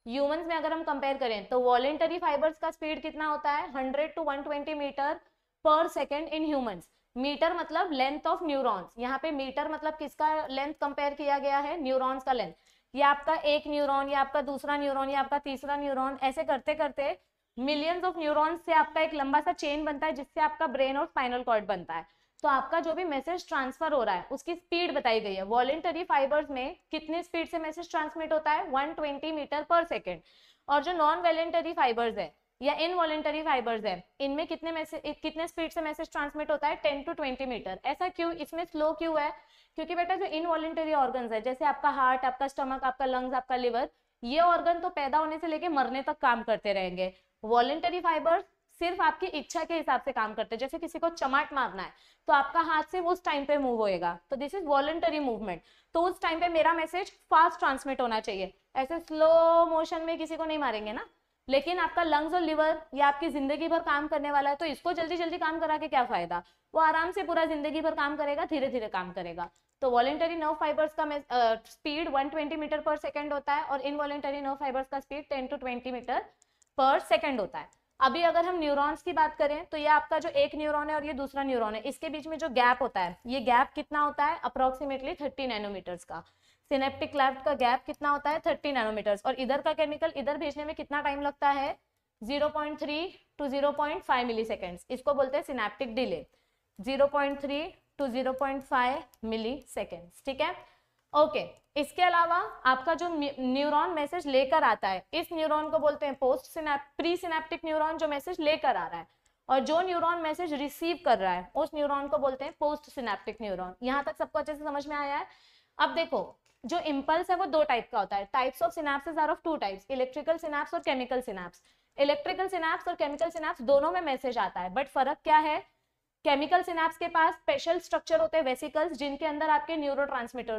ह्यूमंस में अगर हम कंपेयर करें तो वॉलेंटरी फाइबर्स का स्पीड कितना होता है hundred to 120 metre per second in humans metre मतलब लेंथ ऑफ न्यूरॉन्स यहाँ पे मीटर मतलब किसका लेंथ कंपेयर किया गया है न्यूरॉन्स का लेंथ या आपका एक न्यूरॉन या आपका दूसरा न्यूरॉन या आपका तीसरा न्यूरॉन ऐसे करते करते मिलियंस ऑफ न्यूरॉन्स से आपका एक लंबा सा चेन बनता है जिससे आपका ब्रेन और स्पाइनल कॉर्ड बनता है तो आपका जो भी मैसेज ट्रांसफर हो रहा है उसकी स्पीड बताई गई है वॉलेंटरी फाइबर्स में कितने स्पीड से मैसेज ट्रांसमिट होता है 120 मीटर पर सेकेंड और जो नॉन वॉलेंटरी फाइबर्स है या इन वॉलेंटरी फाइबर्स है इनमें कितने मैसेज कितने स्पीड से मैसेज ट्रांसमिट होता है 10 टू 20 मीटर ऐसा क्यों इसमें स्लो क्यों है क्योंकि बेटा जो इन वॉलेंटरी ऑर्गन है जैसे आपका हार्ट आपका स्टमक आपका लंग्स आपका लिवर ये ऑर्गन तो पैदा होने से लेके मरने तक काम करते रहेंगे वॉलेंटरी फाइबर्स सिर्फ आपकी इच्छा के हिसाब से काम करते हैं जैसे किसी को चमाट मारना है तो आपका हाथ सिर्फ उस टाइम पे मूव होएगा तो दिस इज वॉलेंटरी मूवमेंट तो उस टाइम पे मेरा मैसेज फास्ट ट्रांसमिट होना चाहिए ऐसे स्लो मोशन में किसी को नहीं मारेंगे ना लेकिन आपका लंग्स और लिवर या आपकी जिंदगी भर काम करने वाला है तो इसको जल्दी जल्दी काम करा के क्या फायदा वो आराम से पूरा जिंदगी भर काम करेगा धीरे धीरे काम करेगा तो वॉलेंटरी नर्व फाइबर्स का speed uh, 120 metre per second होता है और इनवॉलेंटरी नर्व फाइबर्स का speed 10 to 20 metre per second होता है अभी अगर हम न्यूरॉन्स की बात करें तो ये आपका जो एक न्यूरॉन है और ये दूसरा न्यूरॉन है इसके बीच में जो गैप होता है ये गैप कितना होता है अप्रोक्सीमेटली थर्टी नैनोमीटर्स का सिनेप्टिक क्लेफ्ट का गैप कितना होता है थर्टी नैनोमीटर्स और इधर का केमिकल इधर भेजने में कितना टाइम लगता है three to zero milli second इसको बोलते हैं synaptic delay three to milli milliseconds ठीक है ओके इसके अलावा आपका जो न्यूरॉन मैसेज लेकर आता है इस न्यूरॉन को बोलते हैं पोस्ट प्री सिनेप्टिक न्यूरॉन जो मैसेज लेकर आ रहा है और जो न्यूरॉन मैसेज रिसीव कर रहा है उस न्यूरॉन को बोलते हैं पोस्ट सिनेप्टिक न्यूरॉन यहाँ तक सबको अच्छे से समझ में आया है अब देखो जो इम्पल्स है वो दो टाइप का होता है types of synapses are of two types electrical synapse और केमिकल सिनेप्स इलेक्ट्रिकल सिनेप्स और केमिकल सिनेप्स दोनों में मैसेज आता है बट फर्क क्या है केमिकल सिनेप्स के पास स्पेशल स्ट्रक्चर होते हैं वेसिकल्स जिनके अंदर आपके न्यूरो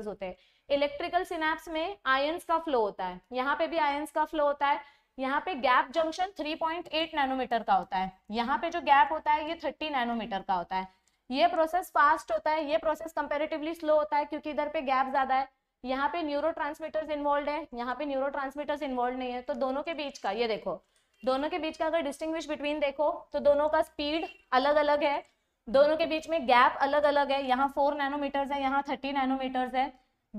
होते हैं इलेक्ट्रिकल सिनेप्स में आयन्स का फ्लो होता है यहाँ पे भी आयन्स का फ्लो होता है यहाँ पे गैप जंक्शन 3.8 नैनोमीटर का होता है यहाँ पे जो गैप होता है ये 30 नैनोमीटर का होता है ये प्रोसेस फास्ट होता है ये प्रोसेस कंपेरेटिवली स्लो होता है क्योंकि इधर पे गैप ज्यादा है यहाँ पे न्यूरो ट्रांसमीटर्स इन्वॉल्व है यहाँ पे न्यूरो ट्रांसमीटर्स इन्वॉल्व नहीं है तो दोनों के बीच का ये देखो दोनों के बीच का अगर डिस्टिंग्विश बिटवीन देखो तो दोनों का स्पीड अलग अलग है दोनों के बीच में गैप अलग अलग है यहाँ फोर नैनोमीटर्स है यहाँ थर्टी नैनोमीटर्स है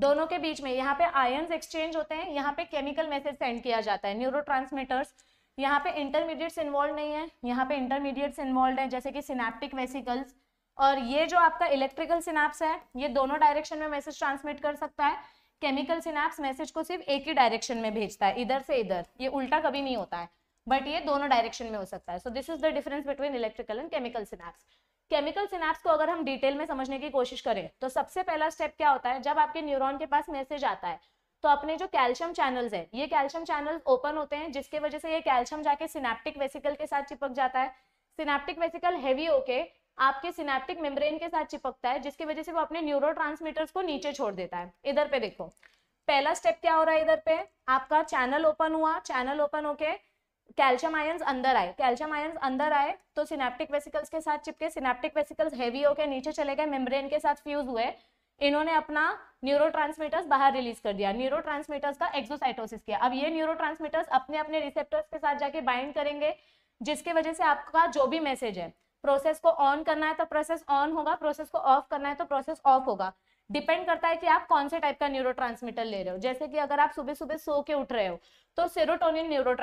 दोनों के बीच में यहाँ पे आयन्स एक्सचेंज होते हैं यहाँ पे केमिकल मैसेज सेंड किया जाता है न्यूरो ट्रांसमीटर्स यहाँ पे इंटरमीडिएट्स इन्वॉल्व नहीं है यहाँ पे इंटरमीडिएट्स इन्वॉल्व है जैसे कि सिनेप्टिक वेसिकल्स और ये जो आपका इलेक्ट्रिकल सिनेप्स है ये दोनों डायरेक्शन में मैसेज ट्रांसमिट कर सकता है केमिकल सिनेप्स मैसेज को सिर्फ एक ही डायरेक्शन में भेजता है इधर से इधर ये उल्टा कभी नहीं होता है बट ये दोनों डायरेक्शन में हो सकता है so this is the difference between electrical and chemical synapse chemical synapse को अगर हम डिटेल में समझने की कोशिश करें तो सबसे पहला स्टेप क्या होता है जब आपके न्यूरॉन के पास मैसेज आता है तो अपने जो कैल्शियम चैनल्स है ये कैल्शियम चैनल्स ओपन होते हैं जिसके वजह से ये कैल्शियम जाके सिनेप्टिक वेसिकल के साथ चिपक जाता है सिनेप्टिक वेसिकल हैवी होके आपके सिनेप्टिक मेम्ब्रेन के साथ चिपकता है जिसकी वजह से वो अपने न्यूरो को नीचे छोड़ देता है इधर पे देखो पहला स्टेप क्या हो रहा है इधर पे आपका चैनल ओपन हुआ चैनल ओपन होके कैल्शियम आयंस अंदर आए कैल्शियम आयंस अंदर आए तो सिनेप्टिक वेसिकल्स के साथ चिपके सिनेप्टिक वेसिकल्स हैवी होकर नीचे चले गए मेम्ब्रेन के साथ फ्यूज हुए इन्होंने अपना न्यूरो बाहर रिलीज कर दिया न्यूरो का एक्सोसाइटोसिस किया अब ये न्यूरो अपने अपने रिसेप्टर्स के साथ जाके बाइंड करेंगे जिसके वजह से आपका जो भी मैसेज है प्रोसेस को ऑन करना है तो प्रोसेस ऑन होगा प्रोसेस को ऑफ करना है तो प्रोसेस ऑफ होगा डिपेंड करता है कि आप कौन से टाइप का न्यूरो ले रहे हो जैसे कि अगर आप सुबह सुबह सो के उठ रहे हो तो सेरोटोनिन न्यूरो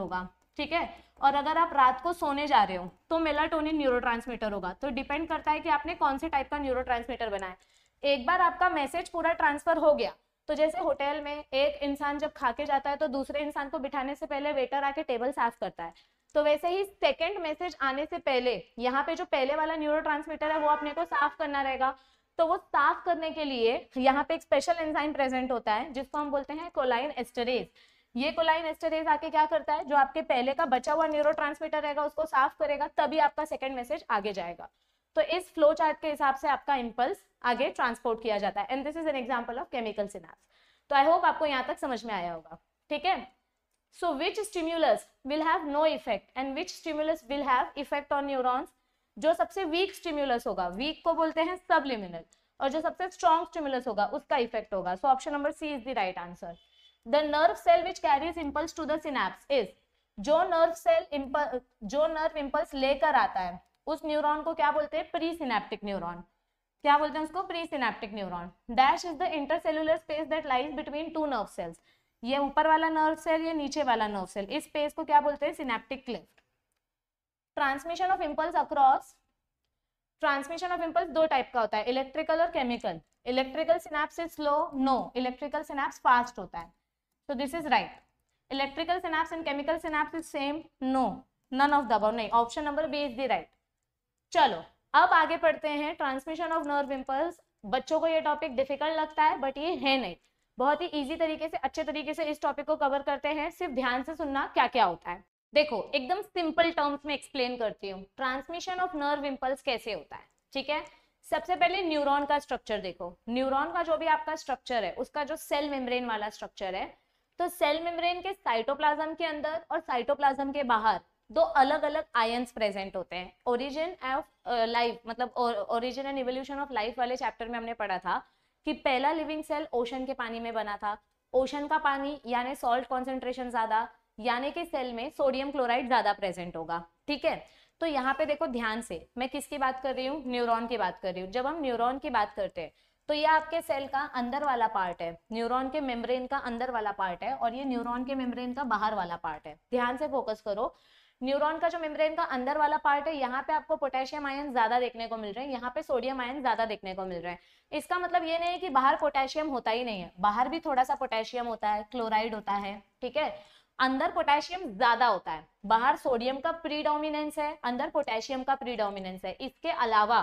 होगा ठीक है और अगर आप रात को सोने जा रहे हो तो मेलाटोनिन न्यूरो होगा तो डिपेंड करता है कि आपने कौन से टाइप का न्यूरो बनाया एक बार आपका मैसेज पूरा ट्रांसफर हो गया तो जैसे होटल में एक इंसान जब खा के जाता है तो दूसरे इंसान को बिठाने से पहले वेटर आके टेबल साफ करता है तो वैसे ही सेकंड मैसेज आने से पहले यहाँ पे जो पहले वाला न्यूरो है वो अपने को साफ करना रहेगा तो वो साफ करने के लिए यहाँ पे एक स्पेशल एंजाइम प्रेजेंट होता है जिसको हम बोलते हैं कोलाइन एस्टरेज ये कोलाइन एस्टरेज आके क्या करता है जो आपके पहले का बचा हुआ न्यूरो रहेगा उसको साफ करेगा तभी आपका सेकेंड मैसेज आगे जाएगा तो इस फ्लो चार्ट के हिसाब से आपका इम्पल्स आगे ट्रांसपोर्ट किया जाता है and this is an example of chemical synapse तो आई होप आपको यहाँ तक समझ में आया होगा ठीक है so which stimulus will have no effect and which stimulus will have effect on neurons जो सबसे वीक स्टिम्यूलस होगा वीक को बोलते हैं सबलिमिनल और जो सबसे स्ट्रॉन्ग स्टिम्यूलस होगा उसका इफेक्ट होगा so option number C is the right answer the nerve cell which carries impulse to the synapse is जो नर्व सेल इम्पल जो नर्व इम्पल्स लेकर आता है उस न्यूरॉन को क्या बोलते हैं प्री सिनेप्टिक न्यूरोन क्या बोलते हैं उसको pre synaptic neuron dash is the intercellular space that lies between two nerve cells ये ऊपर वाला नर्व सेल ये नीचे वाला नर्व सेल इस स्पेस को क्या बोलते हैं synaptic cleft transmission of impulse across transmission of impulse दो टाइप का होता है इलेक्ट्रिकल और chemical electrical synapse is slow no electrical synapse fast होता है so this is right electrical synapse and chemical synapse is same no none of दबाव नहीं option number B is the right चलो अब आगे पढ़ते हैं ट्रांसमिशन ऑफ नर्व इम्पल्स बच्चों को ये टॉपिक डिफिकल्ट लगता है बट ये है नहीं बहुत ही इजी तरीके से अच्छे तरीके से इस टॉपिक को कवर करते हैं सिर्फ ध्यान से सुनना क्या क्या होता है देखो एकदम सिंपल टर्म्स में एक्सप्लेन करती हूँ ट्रांसमिशन ऑफ नर्व इम्पल्स कैसे होता है ठीक है सबसे पहले न्यूरॉन का स्ट्रक्चर देखो न्यूरॉन का जो भी आपका स्ट्रक्चर है उसका जो सेल मेम्ब्रेन वाला स्ट्रक्चर है तो सेल मेम्ब्रेन के साइटोप्लाज्म के अंदर और साइटोप्लाज्म के बाहर दो अलग अलग आयंस प्रेजेंट होते हैं ओरिजिन ऑफ लाइफ मतलब origin and evolution of life वाले चैप्टर में हमने पढ़ा था कि पहला लिविंग सेल ओशन के पानी में बना था ओशन का पानी यानी सॉल्ट कॉन्सेंट्रेशन ज्यादा यानी कि सेल में सोडियम क्लोराइड ज्यादा प्रेजेंट होगा ठीक है तो यहाँ पे देखो ध्यान से मैं किसकी बात कर रही हूँ न्यूरॉन की बात कर रही हूँ जब हम न्यूरॉन की बात करते हैं तो ये आपके सेल का अंदर वाला पार्ट है न्यूरॉन के मेम्ब्रेन का अंदर वाला पार्ट है और ये न्यूरॉन के मेम्ब्रेन का बाहर वाला पार्ट है ध्यान से फोकस करो न्यूरॉन का जो मेम्ब्रेन का अंदर वाला पार्ट है यहाँ पे आपको पोटेशियम आयन ज्यादा देखने को मिल रहे हैं यहाँ पे सोडियम आयन ज्यादा देखने को मिल रहे हैं इसका मतलब ये नहीं है कि बाहर पोटेशियम होता ही नहीं है बाहर भी थोड़ा सा पोटेशियम होता है क्लोराइड होता है ठीक है अंदर पोटेशियम ज्यादा होता है बाहर सोडियम का प्रीडोमिनेंस है अंदर पोटेशियम का प्रीडोमिनेंस है इसके अलावा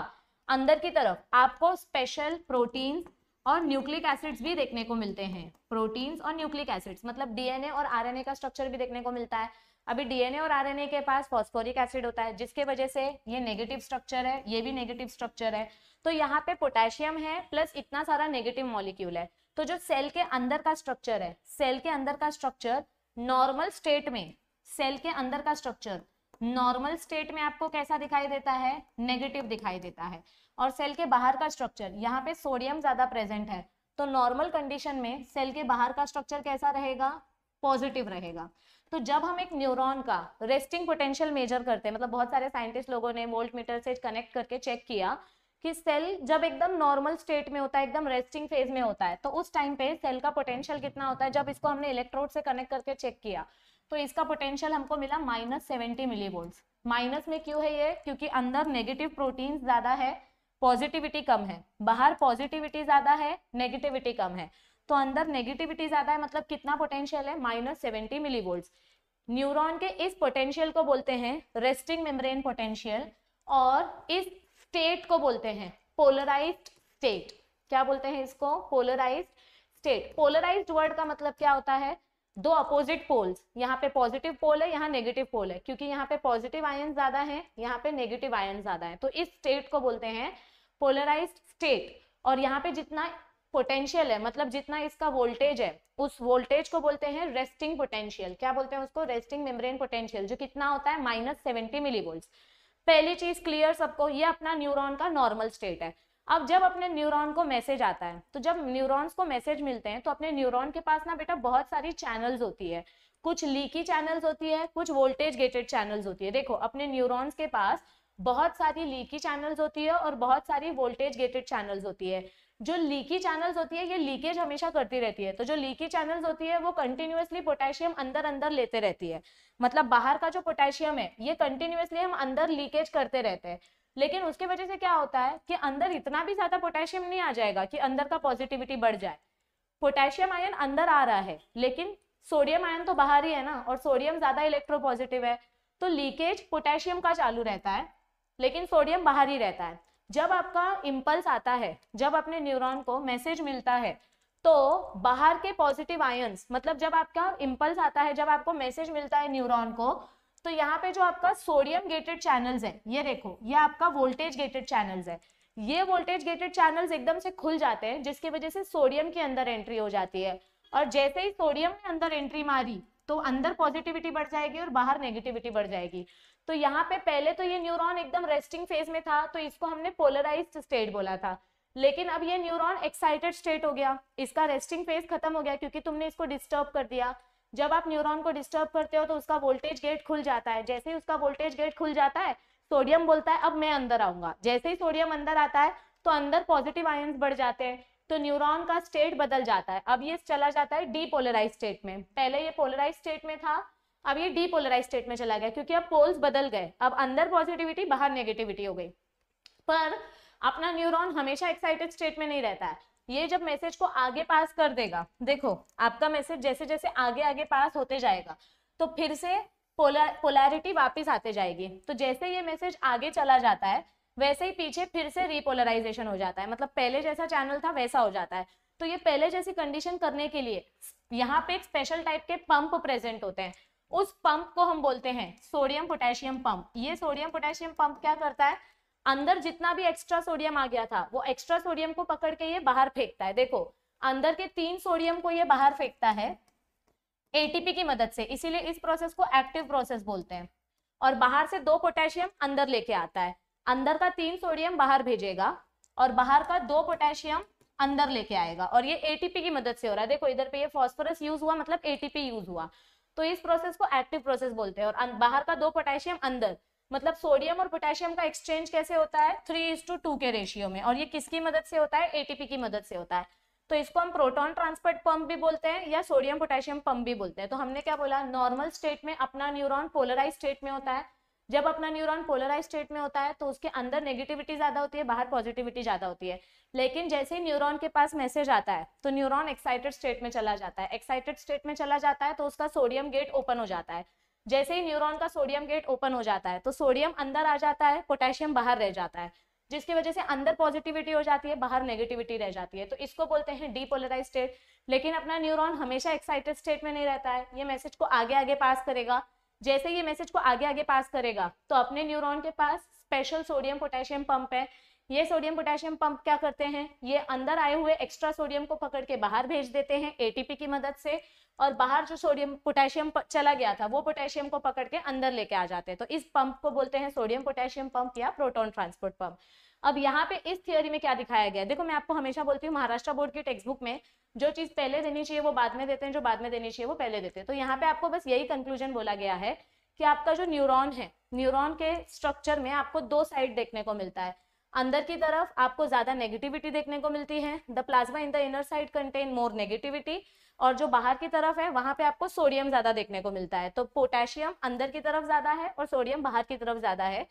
अंदर की तरफ आपको स्पेशल प्रोटीन्स और न्यूक्लिक एसिड्स भी देखने को मिलते हैं प्रोटीन्स और न्यूक्लिक एसिड्स मतलब डीएनए और आरएनए का स्ट्रक्चर भी देखने को मिलता है अभी डीएनए और आरएनए के पास फॉस्फोरिक एसिड होता है जिसके वजह से ये नेगेटिव स्ट्रक्चर है ये भी नेगेटिव स्ट्रक्चर है तो यहाँ पे पोटेशियम है प्लस इतना सारा नेगेटिव मॉलिक्यूल है तो जो सेल के अंदर का स्ट्रक्चर है सेल के अंदर का स्ट्रक्चर नॉर्मल स्टेट में सेल के अंदर का स्ट्रक्चर नॉर्मल स्टेट में आपको कैसा दिखाई देता है नेगेटिव दिखाई देता है और सेल के बाहर का स्ट्रक्चर यहाँ पे सोडियम ज्यादा प्रेजेंट है तो नॉर्मल कंडीशन में सेल के बाहर का स्ट्रक्चर कैसा रहेगा पॉजिटिव रहेगा तो जब हम एक न्यूरॉन का रेस्टिंग पोटेंशियल मेजर करते हैं मतलब बहुत सारे साइंटिस्ट लोगों ने वोल्ट मीटर से कनेक्ट करके चेक किया कि सेल जब एकदम नॉर्मल स्टेट में होता है एकदम रेस्टिंग फेज में होता है तो उस टाइम पे सेल का पोटेंशियल कितना होता है जब इसको हमने इलेक्ट्रोड से कनेक्ट करके चेक किया तो इसका पोटेंशियल हमको मिला minus seventy millivolt minus में क्यों है ये क्योंकि अंदर नेगेटिव प्रोटीन ज्यादा है पॉजिटिविटी कम है बाहर पॉजिटिविटी ज्यादा है नेगेटिविटी कम है तो अंदर नेगेटिविटी ज्यादा है मतलब कितना पोटेंशियल है माइनस सेवेंटी मिली वोल्ट के इस पोटेंशियल को बोलते हैं रेस्टिंग मेम्ब्रेन पोटेंशियल और इस स्टेट को बोलते हैं पोलराइज्ड स्टेट क्या बोलते हैं इसको पोलराइज्ड स्टेट पोलराइज्ड वर्ड का मतलब क्या होता है दो अपोजिट पोल्स यहाँ पे पॉजिटिव पोल है यहाँ नेगेटिव पोल है क्योंकि यहाँ पे पॉजिटिव आयन ज्यादा है यहाँ पे नेगेटिव आयन ज्यादा है तो इस स्टेट को बोलते हैं पोलराइज्ड स्टेट और यहाँ पे जितना पोटेंशियल है मतलब जितना इसका वोल्टेज है उस वोल्टेज को बोलते हैं रेस्टिंग पोटेंशियल क्या बोलते हैं उसको रेस्टिंग मेम्ब्रेन पोटेंशियल जो कितना होता है माइनस सेवेंटी मिली वोल्ट पहली चीज क्लियर सबको ये अपना न्यूरॉन का नॉर्मल स्टेट है अब जब अपने न्यूरॉन को मैसेज आता है तो जब न्यूरॉन्स को मैसेज मिलते हैं तो अपने न्यूरॉन के पास ना बेटा बहुत सारी चैनल्स होती है कुछ लीकी चैनल्स होती है कुछ वोल्टेज गेटेड चैनल्स होती है देखो अपने न्यूरॉन्स के पास बहुत सारी लीकी चैनल्स होती है और बहुत सारी वोल्टेज गेटेड चैनल्स होती है जो लीकी चैनल्स होती है ये लीकेज हमेशा करती रहती है तो जो लीकी चैनल्स होती है वो कंटिन्यूसली पोटेशियम अंदर अंदर लेते रहती है मतलब बाहर का जो पोटेशियम है ये कंटिन्यूसली हम अंदर लीकेज करते रहते हैं लेकिन उसके वजह से क्या होता है कि अंदर इतना भी ज्यादा पोटेशियम नहीं आ जाएगा कि अंदर का पॉजिटिविटी बढ़ जाए पोटेशियम आयन अंदर आ रहा है लेकिन सोडियम आयन तो बाहर ही है ना और सोडियम ज्यादा इलेक्ट्रो पॉजिटिव है तो लीकेज पोटेशियम का चालू रहता है लेकिन सोडियम बाहर ही रहता है जब आपका इम्पल्स आता है जब अपने न्यूरॉन को मैसेज मिलता है तो बाहर के पॉजिटिव आयंस मतलब जब आपका इम्पल्स आता है जब आपको मैसेज मिलता है न्यूरॉन को तो यहाँ पे जो आपका सोडियम गेटेड चैनल्स है ये देखो ये आपका वोल्टेज गेटेड चैनल्स है ये वोल्टेज गेटेड चैनल्स एकदम से खुल जाते हैं जिसकी वजह से सोडियम के अंदर एंट्री हो जाती है और जैसे ही सोडियम ने अंदर एंट्री मारी तो अंदर पॉजिटिविटी बढ़ जाएगी और बाहर नेगेटिविटी बढ़ जाएगी तो यहाँ पे पहले तो ये न्यूरॉन एकदम रेस्टिंग फेज में था तो इसको हमने पोलराइज स्टेट बोला था लेकिन अब ये न्यूरॉन एक्साइटेड स्टेट हो गया इसका रेस्टिंग फेज खत्म हो गया क्योंकि तुमने इसको डिस्टर्ब कर दिया जब आप न्यूरॉन को डिस्टर्ब करते हो तो उसका वोल्टेज गेट खुल जाता है जैसे ही उसका वोल्टेज गेट खुल जाता है सोडियम बोलता है अब मैं अंदर आऊंगा जैसे ही सोडियम अंदर आता है तो अंदर पॉजिटिव आय बढ़ जाते हैं तो न्यूरॉन का स्टेट बदल जाता है अब ये चला जाता है डीपोलराइज स्टेट में पहले ये पोलराइज स्टेट में था अब ये डीपोलराइज स्टेट में चला गया क्योंकि अब पोल्स बदल गए अब अंदर पॉजिटिविटी बाहर नेगेटिविटी हो गई पर अपना न्यूरॉन हमेशा एक्साइटेड स्टेट में नहीं रहता है ये जब मैसेज को आगे पास कर देगा देखो आपका मैसेज जैसे जैसे आगे आगे पास होते जाएगा तो फिर से पोला पोलैरिटी वापस आते जाएगी तो जैसे ये मैसेज आगे चला जाता है वैसे ही पीछे फिर से रिपोलराइजेशन हो जाता है मतलब पहले जैसा चैनल था वैसा हो जाता है तो ये पहले जैसी कंडीशन करने के लिए यहाँ पे एक स्पेशल टाइप के पंप प्रेजेंट होते हैं उस पंप को हम बोलते हैं सोडियम पोटेशियम पंप ये सोडियम पोटेशियम पंप क्या करता है अंदर जितना भी एक्स्ट्रा सोडियम आ गया था वो एक्स्ट्रा सोडियम को पकड़ के ये बाहर फेंकता है देखो अंदर के तीन सोडियम को ये बाहर फेंकता है एटीपी की मदद से इसीलिए इस प्रोसेस को एक्टिव प्रोसेस बोलते हैं और बाहर से दो पोटेशियम अंदर लेके आता है अंदर का तीन सोडियम बाहर भेजेगा और बाहर का दो पोटेशियम अंदर लेके आएगा और ये एटीपी की मदद से हो रहा है देखो इधर पे ये फास्फोरस यूज हुआ मतलब एटीपी यूज हुआ तो इस प्रोसेस को एक्टिव प्रोसेस बोलते हैं और अं-, बाहर का दो पोटेशियम अंदर मतलब सोडियम और पोटेशियम का एक्सचेंज कैसे होता है three is to two two ratio में और ये किसकी मदद से होता है एटीपी की मदद से होता है तो इसको हम प्रोटॉन ट्रांसपोर्ट पंप भी बोलते हैं या सोडियम पोटेशियम पंप भी बोलते हैं तो हमने क्या बोला नॉर्मल स्टेट में अपना न्यूरॉन पोलराइज स्टेट में होता है जब अपना न्यूरॉन पोलराइज स्टेट में होता है तो उसके अंदर नेगेटिविटी ज्यादा होती है बाहर पॉजिटिविटी ज्यादा होती है लेकिन जैसे ही न्यूरॉन के पास मैसेज आता है तो न्यूरॉन एक्साइटेड स्टेट में चला जाता है एक्साइटेड स्टेट में चला जाता है तो उसका सोडियम गेट ओपन हो जाता है जैसे ही न्यूरॉन का सोडियम गेट ओपन हो जाता है तो सोडियम अंदर आ जाता है पोटेशियम बाहर रह जाता है जिसकी वजह से अंदर पॉजिटिविटी हो जाती है बाहर नेगेटिविटी रह जाती है तो इसको बोलते हैं डीपोलराइज स्टेट लेकिन अपना न्यूरॉन हमेशा एक्साइटेड स्टेट में नहीं रहता है ये मैसेज को आगे आगे पास करेगा जैसे ये मैसेज को आगे आगे पास करेगा तो अपने न्यूरॉन के पास स्पेशल सोडियम पोटेशियम पंप है ये सोडियम पोटेशियम पंप क्या करते हैं ये अंदर आए हुए एक्स्ट्रा सोडियम को पकड़ के बाहर भेज देते हैं एटीपी की मदद से और बाहर जो सोडियम पोटेशियम चला गया था वो पोटेशियम को पकड़ के अंदर लेके आ जाते हैं तो इस पंप को बोलते हैं सोडियम पोटेशियम पंप या प्रोटोन ट्रांसपोर्ट पंप अब यहाँ पे इस थियोरी में क्या दिखाया गया देखो मैं आपको हमेशा बोलती हूँ महाराष्ट्र बोर्ड की टेक्स्ट बुक में जो चीज पहले देनी चाहिए वो बाद में देते हैं जो बाद में देनी चाहिए वो पहले देते हैं तो यहाँ पे आपको बस यही कंक्लूजन बोला गया है कि आपका जो न्यूरॉन है न्यूरॉन के स्ट्रक्चर में आपको दो साइड देखने को मिलता है अंदर की तरफ आपको ज़्यादा नेगेटिविटी देखने को मिलती है the plasma in the inner side contain more negativity और जो बाहर की तरफ है वहां पे आपको सोडियम ज़्यादा देखने को मिलता है तो पोटेशियम अंदर की तरफ ज़्यादा है और सोडियम बाहर की तरफ ज़्यादा है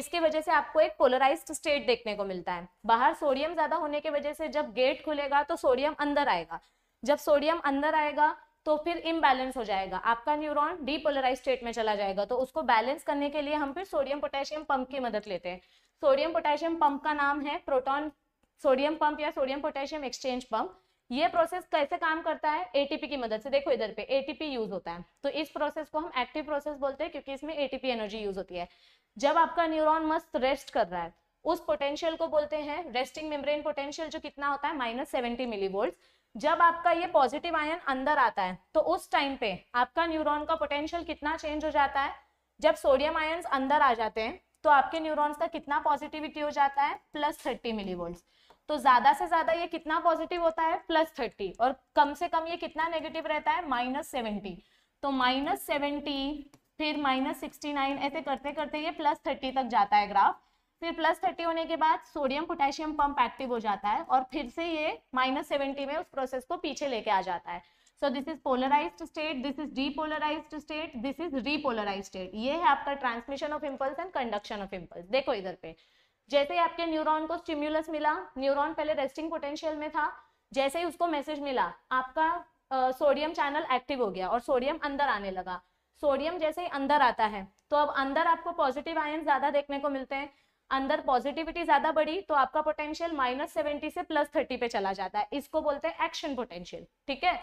इसकी वजह से आपको एक पोलराइज स्टेट देखने को मिलता है बाहर सोडियम ज़्यादा होने की वजह से जब गेट खुलेगा तो सोडियम अंदर आएगा जब सोडियम अंदर आएगा तो फिर इम्बैलेंस हो जाएगा आपका न्यूरॉन डीपोलराइज स्टेट में चला जाएगा तो उसको बैलेंस करने के लिए हम फिर सोडियम पोटेशियम पंप की मदद लेते हैं सोडियम पोटेशियम पंप का नाम है प्रोटॉन सोडियम पंप या सोडियम पोटेशियम एक्सचेंज पंप ये प्रोसेस कैसे काम करता है एटीपी की मदद से देखो इधर पे एटीपी यूज होता है तो इस प्रोसेस को हम एक्टिव प्रोसेस बोलते हैं क्योंकि इसमें एटीपी एनर्जी यूज होती है जब आपका न्यूरॉन मस्त रेस्ट कर रहा है उस पोटेंशियल को बोलते हैं रेस्टिंग मेम्ब्रेन पोटेंशियल जो कितना होता है माइनस सेवेंटी मिली वोल्ट जब आपका ये पॉजिटिव आयन अंदर आता है तो उस टाइम पे आपका न्यूरॉन का पोटेंशियल कितना चेंज हो जाता है जब सोडियम आयन अंदर आ जाते हैं तो आपके न्यूरॉन्स का कितना पॉजिटिविटी हो जाता है प्लस थर्टी मिली तो ज्यादा से ज्यादा ये कितना पॉजिटिव होता है प्लस थर्टी और कम से कम ये कितना नेगेटिव रहता है माइनस सेवेंटी तो माइनस सेवेंटी फिर माइनस सिक्सटी नाइन ऐसे करते करते ये प्लस थर्टी तक जाता है ग्राफ फिर प्लस थर्टी होने के बाद सोडियम पोटेशियम पंप एक्टिव हो जाता है और फिर से ये माइनस सेवेंटी में उस प्रोसेस को पीछे लेके आ जाता है so this is polarise state this is depolarise state this is repolarise state ये है आपका transmission of impulse and conduction of impulse देखो इधर पे जैसे ही आपके न्यूरॉन को स्टिम्यूलस मिला न्यूरॉन पहले रेस्टिंग पोटेंशियल में था जैसे ही उसको मैसेज मिला आपका सोडियम चैनल एक्टिव हो गया और सोडियम अंदर आने लगा सोडियम जैसे ही अंदर आता है तो अब अंदर आपको पॉजिटिव आयन ज्यादा देखने को मिलते हैं अंदर पॉजिटिविटी ज्यादा बढ़ी तो आपका पोटेंशियल माइनस सेवेंटी से प्लस थर्टी पे चला जाता है इसको बोलते हैं एक्शन पोटेंशियल ठीक है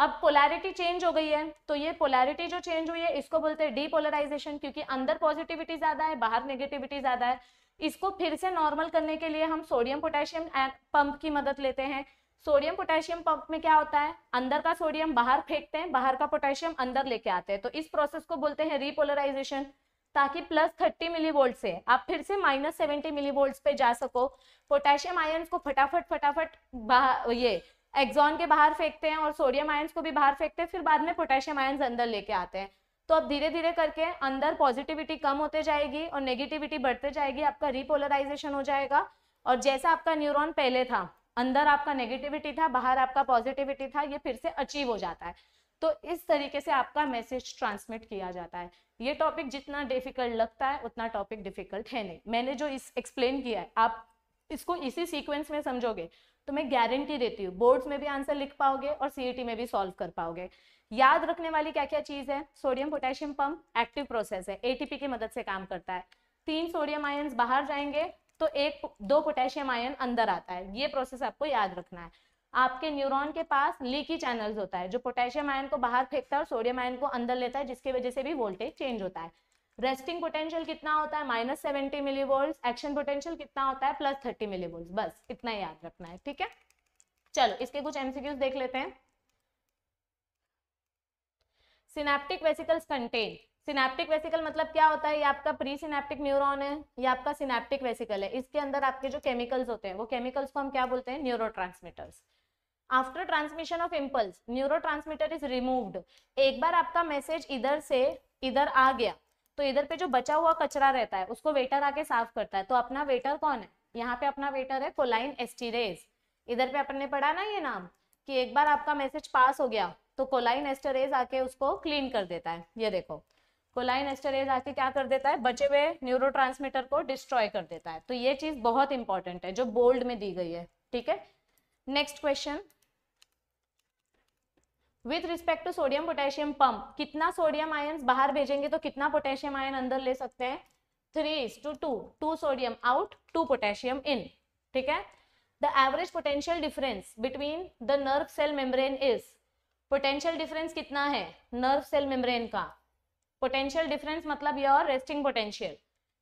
अब पोलैरिटी चेंज हो गई है तो ये पोलैरिटी जो चेंज हुई है इसको बोलते हैं डीपोलराइजेशन क्योंकि अंदर पॉजिटिविटी ज्यादा है बाहर नेगेटिविटी ज्यादा है इसको फिर से नॉर्मल करने के लिए हम सोडियम पोटेशियम पंप की मदद लेते हैं सोडियम पोटेशियम पंप में क्या होता है अंदर का सोडियम बाहर फेंकते हैं बाहर का पोटेशियम अंदर लेके आते हैं तो इस प्रोसेस को बोलते हैं रिपोलराइजेशन ताकि प्लस थर्टी मिली वोल्ट से आप फिर से माइनस सेवेंटी मिली वोल्ट पे जा सको पोटेशियम आयन को फटाफट फटाफट ये एक्सॉन के बाहर फेंकते हैं और सोडियम आयन्स को भी बाहर फेंकते हैं फिर बाद में पोटेशियम आयन्स अंदर लेके आते हैं तो अब धीरे धीरे करके अंदर पॉजिटिविटी कम होते जाएगी और नेगेटिविटी बढ़ते जाएगी आपका रिपोलराइजेशन हो जाएगा और जैसा आपका न्यूरॉन पहले था अंदर आपका नेगेटिविटी था बाहर आपका पॉजिटिविटी था ये फिर से अचीव हो जाता है तो इस तरीके से आपका मैसेज ट्रांसमिट किया जाता है ये टॉपिक जितना डिफिकल्ट लगता है उतना टॉपिक डिफिकल्ट है नहीं मैंने जो इस एक्सप्लेन किया है आप इसको इसी सीक्वेंस में समझोगे तो मैं गारंटी देती हूँ बोर्ड्स में भी आंसर लिख पाओगे और सीईटी e में भी सॉल्व कर पाओगे याद रखने वाली क्या क्या चीज़ है sodium potassium pump active process है एटीपी की मदद से काम करता है तीन सोडियम आयन बाहर जाएंगे तो एक दो पोटेशियम आयन अंदर आता है ये प्रोसेस आपको याद रखना है आपके न्यूरॉन के पास लीकी चैनल्स होता है जो पोटेशियम आयन को बाहर फेंकता है और सोडियम आयन को अंदर लेता है जिसकी वजह से भी वोल्टेज चेंज होता है रेस्टिंग पोटेंशियल कितना होता है minus seventy millivolt action potential कितना होता है प्लस थर्टी मिली वोल्ट बस इतना ही याद रखना है ठीक है चलो इसके कुछ एमसीक्यूज देख लेते हैं synaptic vesicles contain synaptic vesicle मतलब क्या होता है ये आपका प्री सिनेप्टिक न्यूरॉन है ये आपका सिनेप्टिक वेसिकल है इसके अंदर आपके जो केमिकल्स होते हैं वो केमिकल्स को हम क्या बोलते हैं neuro after transmission of impulse neuro is removed एक बार आपका मैसेज इधर से इधर आ गया तो इधर पे जो बचा हुआ कचरा रहता है उसको वेटर आके साफ करता है तो अपना वेटर कौन है यहाँ पे अपना वेटर है कोलाइन एस्टिरेज इधर पे अपन ने पढ़ा ना ये नाम कि एक बार आपका मैसेज पास हो गया तो कोलाइन एस्टरेज आके उसको क्लीन कर देता है ये देखो कोलाइन एस्टरेज आके क्या कर देता है बचे हुए न्यूरो को डिस्ट्रॉय कर देता है तो ये चीज बहुत इंपॉर्टेंट है जो बोल्ड में दी गई है ठीक है next question with respect to sodium potassium pump कितना सोडियम आयन बाहर भेजेंगे तो कितना पोटेशियम आयन अंदर ले सकते हैं three is to two two sodium out two potassium in ठीक है the average potential difference between the nerve cell membrane is potential difference कितना है नर्व सेल मेम्ब्रेन का पोटेंशियल डिफरेंस मतलब your resting potential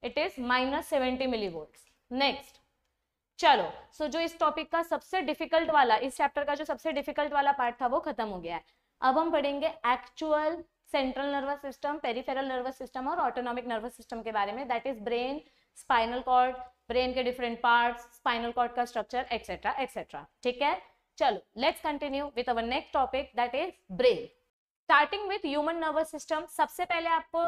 it is minus seventy millivolt next चलो so so जो इस topic का सबसे डिफिकल्ट वाला इस चैप्टर का जो सबसे डिफिकल्ट वाला पार्ट था वो खत्म हो गया है अब हम पढ़ेंगे actual central nervous system peripheral nervous system और ऑटोनॉमिक नर्वस सिस्टम के बारे में that is brain spinal cord brain के डिफरेंट पार्ट्स स्पाइनल कॉर्ड का स्ट्रक्चर एक्सेट्रा एक्सेट्रा ठीक है चलो let's continue with our next topic that is brain starting with human nervous system सबसे पहले आपको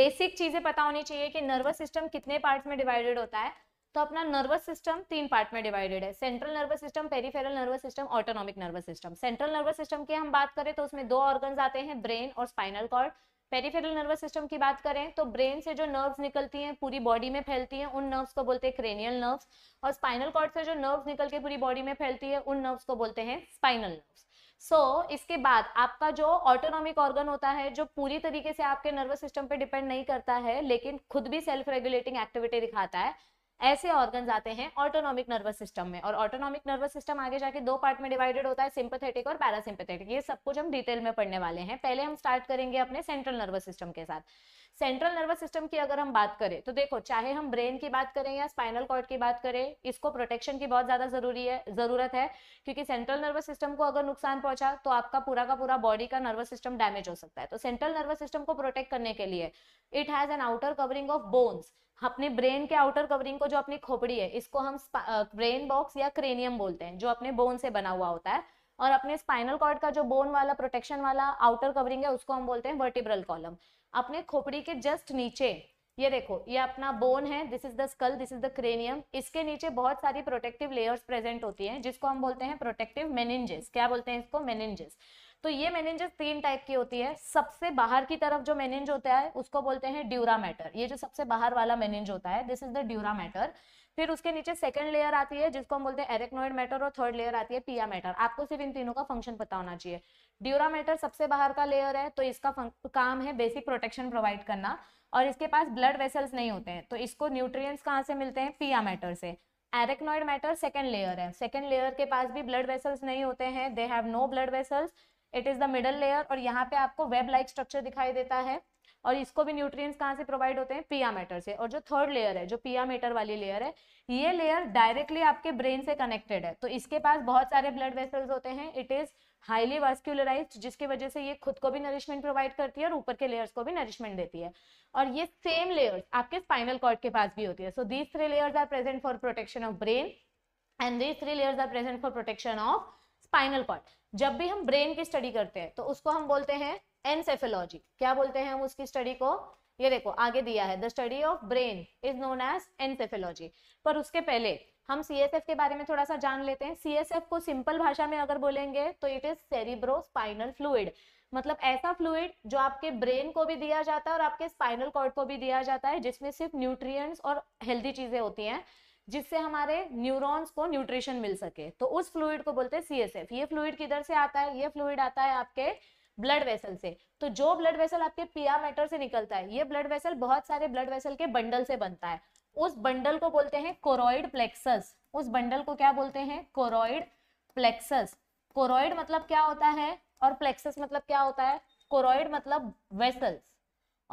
बेसिक चीजें पता होनी चाहिए कि नर्वस सिस्टम कितने पार्ट में डिवाइडेड होता है तो अपना नर्वस सिस्टम तीन पार्ट में डिवाइडेड है central nervous system peripheral nervous system autonomic nervous system central nervous system की हम बात करें तो उसमें दो ऑर्गन आते हैं ब्रेन और spinal cord peripheral nervous system की बात करें तो ब्रेन से जो नर्व्स निकलती हैं पूरी बॉडी में फैलती हैं उन नर्व्स को बोलते हैं क्रेनियल नर्व्स और स्पाइनल कॉर्ड से जो नर्व्स निकल के पूरी बॉडी में फैलती है उन नर्व्स को बोलते हैं स्पाइनल नर्व्स सो so, इसके बाद आपका जो ऑटोनॉमिक ऑर्गन होता है जो पूरी तरीके से आपके नर्वस सिस्टम पर डिपेंड नहीं करता है लेकिन खुद भी सेल्फ रेगुलेटिंग एक्टिविटी दिखाता है ऐसे ऑर्गन आते हैं ऑटोनॉमिक नर्वस सिस्टम में और ऑटोनॉमिक नर्वस सिस्टम आगे जाके दो पार्ट में डिवाइडेड होता है सिंपथेटिक और पैरासिंपथेटिक ये सब कुछ हम डिटेल में पढ़ने वाले हैं पहले हम स्टार्ट करेंगे अपने सेंट्रल नर्वस सिस्टम के साथ सेंट्रल नर्वस सिस्टम की अगर हम बात करें तो देखो चाहे हम ब्रेन की बात करें या स्पाइनल कॉर्ड की बात करें इसको प्रोटेक्शन की बहुत ज्यादा जरूरी है जरूरत है क्योंकि सेंट्रल नर्वस सिस्टम को अगर नुकसान पहुंचा तो आपका पूरा का पूरा बॉडी का नर्वस सिस्टम डैमेज हो सकता है तो सेंट्रल नर्वस सिस्टम को प्रोटेक्ट करने के लिए it has an outer covering of bones अपने ब्रेन के आउटर कवरिंग को जो अपनी खोपड़ी है इसको हम ब्रेन बॉक्स या क्रेनियम बोलते हैं जो अपने बोन से बना हुआ होता है और अपने स्पाइनल कॉर्ड का जो बोन वाला प्रोटेक्शन वाला आउटर कवरिंग है उसको हम बोलते हैं वर्टिब्रल कॉलम अपने खोपड़ी के जस्ट नीचे ये देखो ये अपना बोन है this is the skull this is the cranium इसके नीचे बहुत सारी प्रोटेक्टिव लेयर्स प्रेजेंट होती हैं जिसको हम बोलते हैं प्रोटेक्टिव मेनिंजेस क्या बोलते हैं इसको मेनिंजेस तो ये मेनेंजेस तीन टाइप की होती है सबसे बाहर की तरफ जो मैनेंज होता है उसको बोलते हैं ड्यूरा मैटर ये जो सबसे बाहर वाला मेनेंज होता है this is the dura mater फिर उसके नीचे सेकंड लेयर आती है जिसको हम बोलते हैं एरेक्नोइड मैटर और थर्ड लेयर आती है पिया मैटर आपको सिर्फ इन तीनों का फंक्शन पता होना चाहिए ड्यूरा मैटर सबसे बाहर का लेयर है तो इसका काम है बेसिक प्रोटेक्शन प्रोवाइड करना और इसके पास ब्लड वेसल्स नहीं होते हैं तो इसको न्यूट्रिएंट्स कहाँ से मिलते हैं पिया मैटर से एरेक्नोइड मैटर सेकेंड लेयर है सेकेंड लेयर के पास भी ब्लड वेसल्स नहीं होते हैं they have no blood vessels it is the middle layer और यहाँ पे आपको वेब लाइक स्ट्रक्चर दिखाई देता है और इसको भी न्यूट्रिएंट्स कहाँ से प्रोवाइड होते हैं पियामेटर से और जो थर्ड लेयर है जो पियामेटर वाली लेयर है ये लेयर डायरेक्टली आपके ब्रेन से कनेक्टेड है तो इसके पास बहुत सारे ब्लड वेसल्स होते हैं इट इज़ हाईली वास्क्यूलराइज जिसकी वजह से ये खुद को भी नरिशमेंट प्रोवाइड करती है और ऊपर के लेयर्स को भी नरिशमेंट देती है और ये सेम लेयर्स आपके स्पाइनल कॉर्ड के पास भी होती है so these three layers are present for protection of brain and these three layers are present for protection of spinal cord जब भी हम ब्रेन की स्टडी करते हैं तो उसको हम बोलते हैं एनसेफेलॉजी क्या बोलते हैं हम उसकी स्टडी को ये देखो आगे दिया है the study of brain is known as encephalology पर उसके पहले हम सी के बारे में थोड़ा सा जान लेते हैं सी को सिंपल भाषा में अगर बोलेंगे तो it is cerebrospinal fluid मतलब ऐसा फ्लूड जो आपके ब्रेन को भी दिया जाता है और आपके स्पाइनल कॉर्ड को भी दिया जाता है जिसमें सिर्फ न्यूट्रिएंट्स और हेल्दी चीजें होती हैं जिससे हमारे न्यूरॉन्स को न्यूट्रिशन मिल सके तो उस फ्लूड को बोलते हैं सीएसएफ ये फ्लूड किधर से आता है ये फ्लूड आता है आपके ब्लड वेसल से तो जो ब्लड वेसल आपके पिया मैटर से निकलता है ये ब्लड वेसल बहुत सारे ब्लड वेसल के बंडल से बनता है उस बंडल को बोलते हैं कोरोइड प्लेक्सस उस बंडल को क्या बोलते हैं कोरोइड प्लेक्सस कोरोइड मतलब क्या होता है और प्लेक्सस मतलब क्या होता है कोरोइड मतलब वेसल्स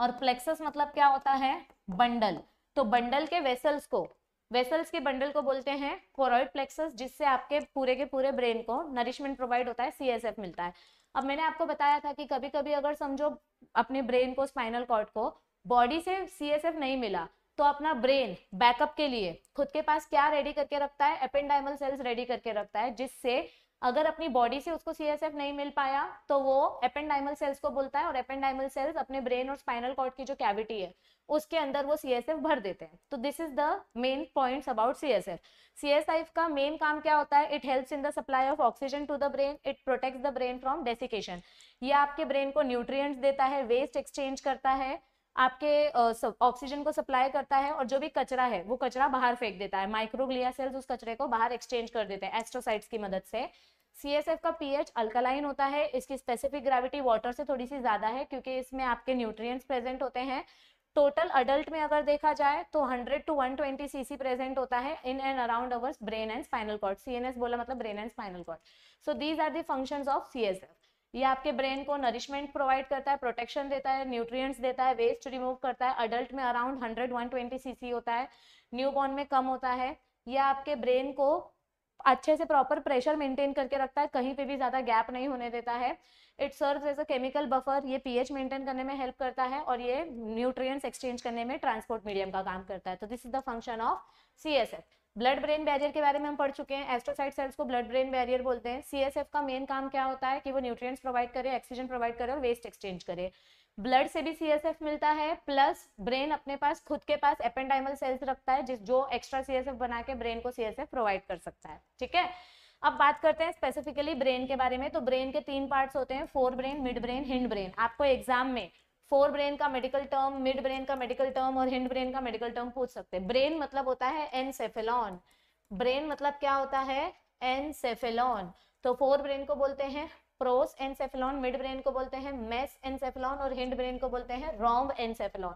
और प्लेक्सस मतलब क्या होता है बंडल तो बंडल के वेसल्स को वेसल्स के बंडल को बोलते हैं कोरोइड प्लेक्सस जिससे आपके पूरे के पूरे ब्रेन को नरिशमेंट प्रोवाइड होता है सीएसएफ मिलता है अब मैंने आपको बताया था कि कभी कभी अगर समझो अपने ब्रेन को स्पाइनल कॉर्ड को बॉडी से सीएसएफ नहीं मिला तो अपना ब्रेन बैकअप के लिए खुद के पास क्या रेडी करके रखता है एपेंडाइमल सेल्स रेडी करके रखता है जिससे अगर अपनी बॉडी से उसको सीएसएफ नहीं मिल पाया तो वो एपेंडाइमल सेल्स को बोलता है और एपेंडाइमल सेल्स अपने ब्रेन और स्पाइनल कॉर्ड की जो कैविटी है उसके अंदर वो सीएसएफ भर देते हैं तो this is the main points about CSF CSF का मेन काम क्या होता है it helps in the supply of oxygen to the brain it protect the brain from desiccation ये आपके ब्रेन को न्यूट्रिय देता है वेस्ट एक्सचेंज करता है आपके ऑक्सीजन को सप्लाई करता है और जो भी कचरा है वो कचरा बाहर फेंक देता है माइक्रोग्लिया सेल्स उस कचरे को बाहर एक्सचेंज कर देते हैं एस्ट्रोसाइट्स की मदद से एफ का एच अल्कलाइन होता है इसकी स्पेसिफिक ग्रेविटी वाटर से थोड़ी सी ज़्यादा है क्योंकि इसमें आपके न्यूट्रिएंट्स प्रेजेंट होते हैं टोटल अडल्ट में अगर देखा जाए तो 100 टू 120 सीसी प्रेजेंट होता है in and around ours brain and spinal cord as बोला मतलब brain and spinal cord so these are the function of F ये आपके ब्रेन को नरिशमेंट प्रोवाइड करता है प्रोटेक्शन देता है न्यूट्रिएंट्स देता है वेस्ट रिमूव करता है अडल्ट में अराउंड 100 120 सीसी होता है न्यूबॉर्न में कम होता है यह आपके ब्रेन को अच्छे से प्रॉपर प्रेशर मेंटेन करके रखता है कहीं पे भी ज़्यादा गैप नहीं होने देता है it serve as a chemical buffer ये पीएच मेंटेन करने में हेल्प करता है और ये न्यूट्रिएंट्स एक्सचेंज करने में ट्रांसपोर्ट मीडियम का काम करता है तो this is the function of C blood brain barrier के बारे में हम पढ़ चुके हैं एस्ट्रोसाइड सेल्स को ब्लड ब्रेन बैरियर बोलते हैं सीएसएफ का मेन काम क्या होता है कि वो न्यूट्रिएंट्स प्रोवाइड करे ऑक्सीजन प्रोवाइड करे और वेस्ट एक्सचेंज करे ब्लड से भी सीएसएफ मिलता है प्लस ब्रेन अपने पास खुद के पास एपेंडाइमल सेल्स रखता है जिस जो एक्स्ट्रा सीएसएफ बना के ब्रेन को सीएसएफ प्रोवाइड कर सकता है ठीक है अब बात करते हैं स्पेसिफिकली ब्रेन के बारे में तो ब्रेन के तीन पार्ट्स होते हैं forebrain midbrain hindbrain आपको एग्जाम में फोर ब्रेन का मेडिकल टर्म मिड ब्रेन का मेडिकल टर्म और हिंड ब्रेन का मेडिकल टर्म पूछ सकते हैं ब्रेन मतलब होता है एनसेफेलॉन ब्रेन मतलब क्या होता है एनसेफेलॉन तो फोर ब्रेन को बोलते हैं प्रोस एनसेफेलॉन मिड ब्रेन को बोलते हैं मेस एनसेफेलॉन और हिंड ब्रेन को बोलते हैं रॉम्ब एनसेफेलॉन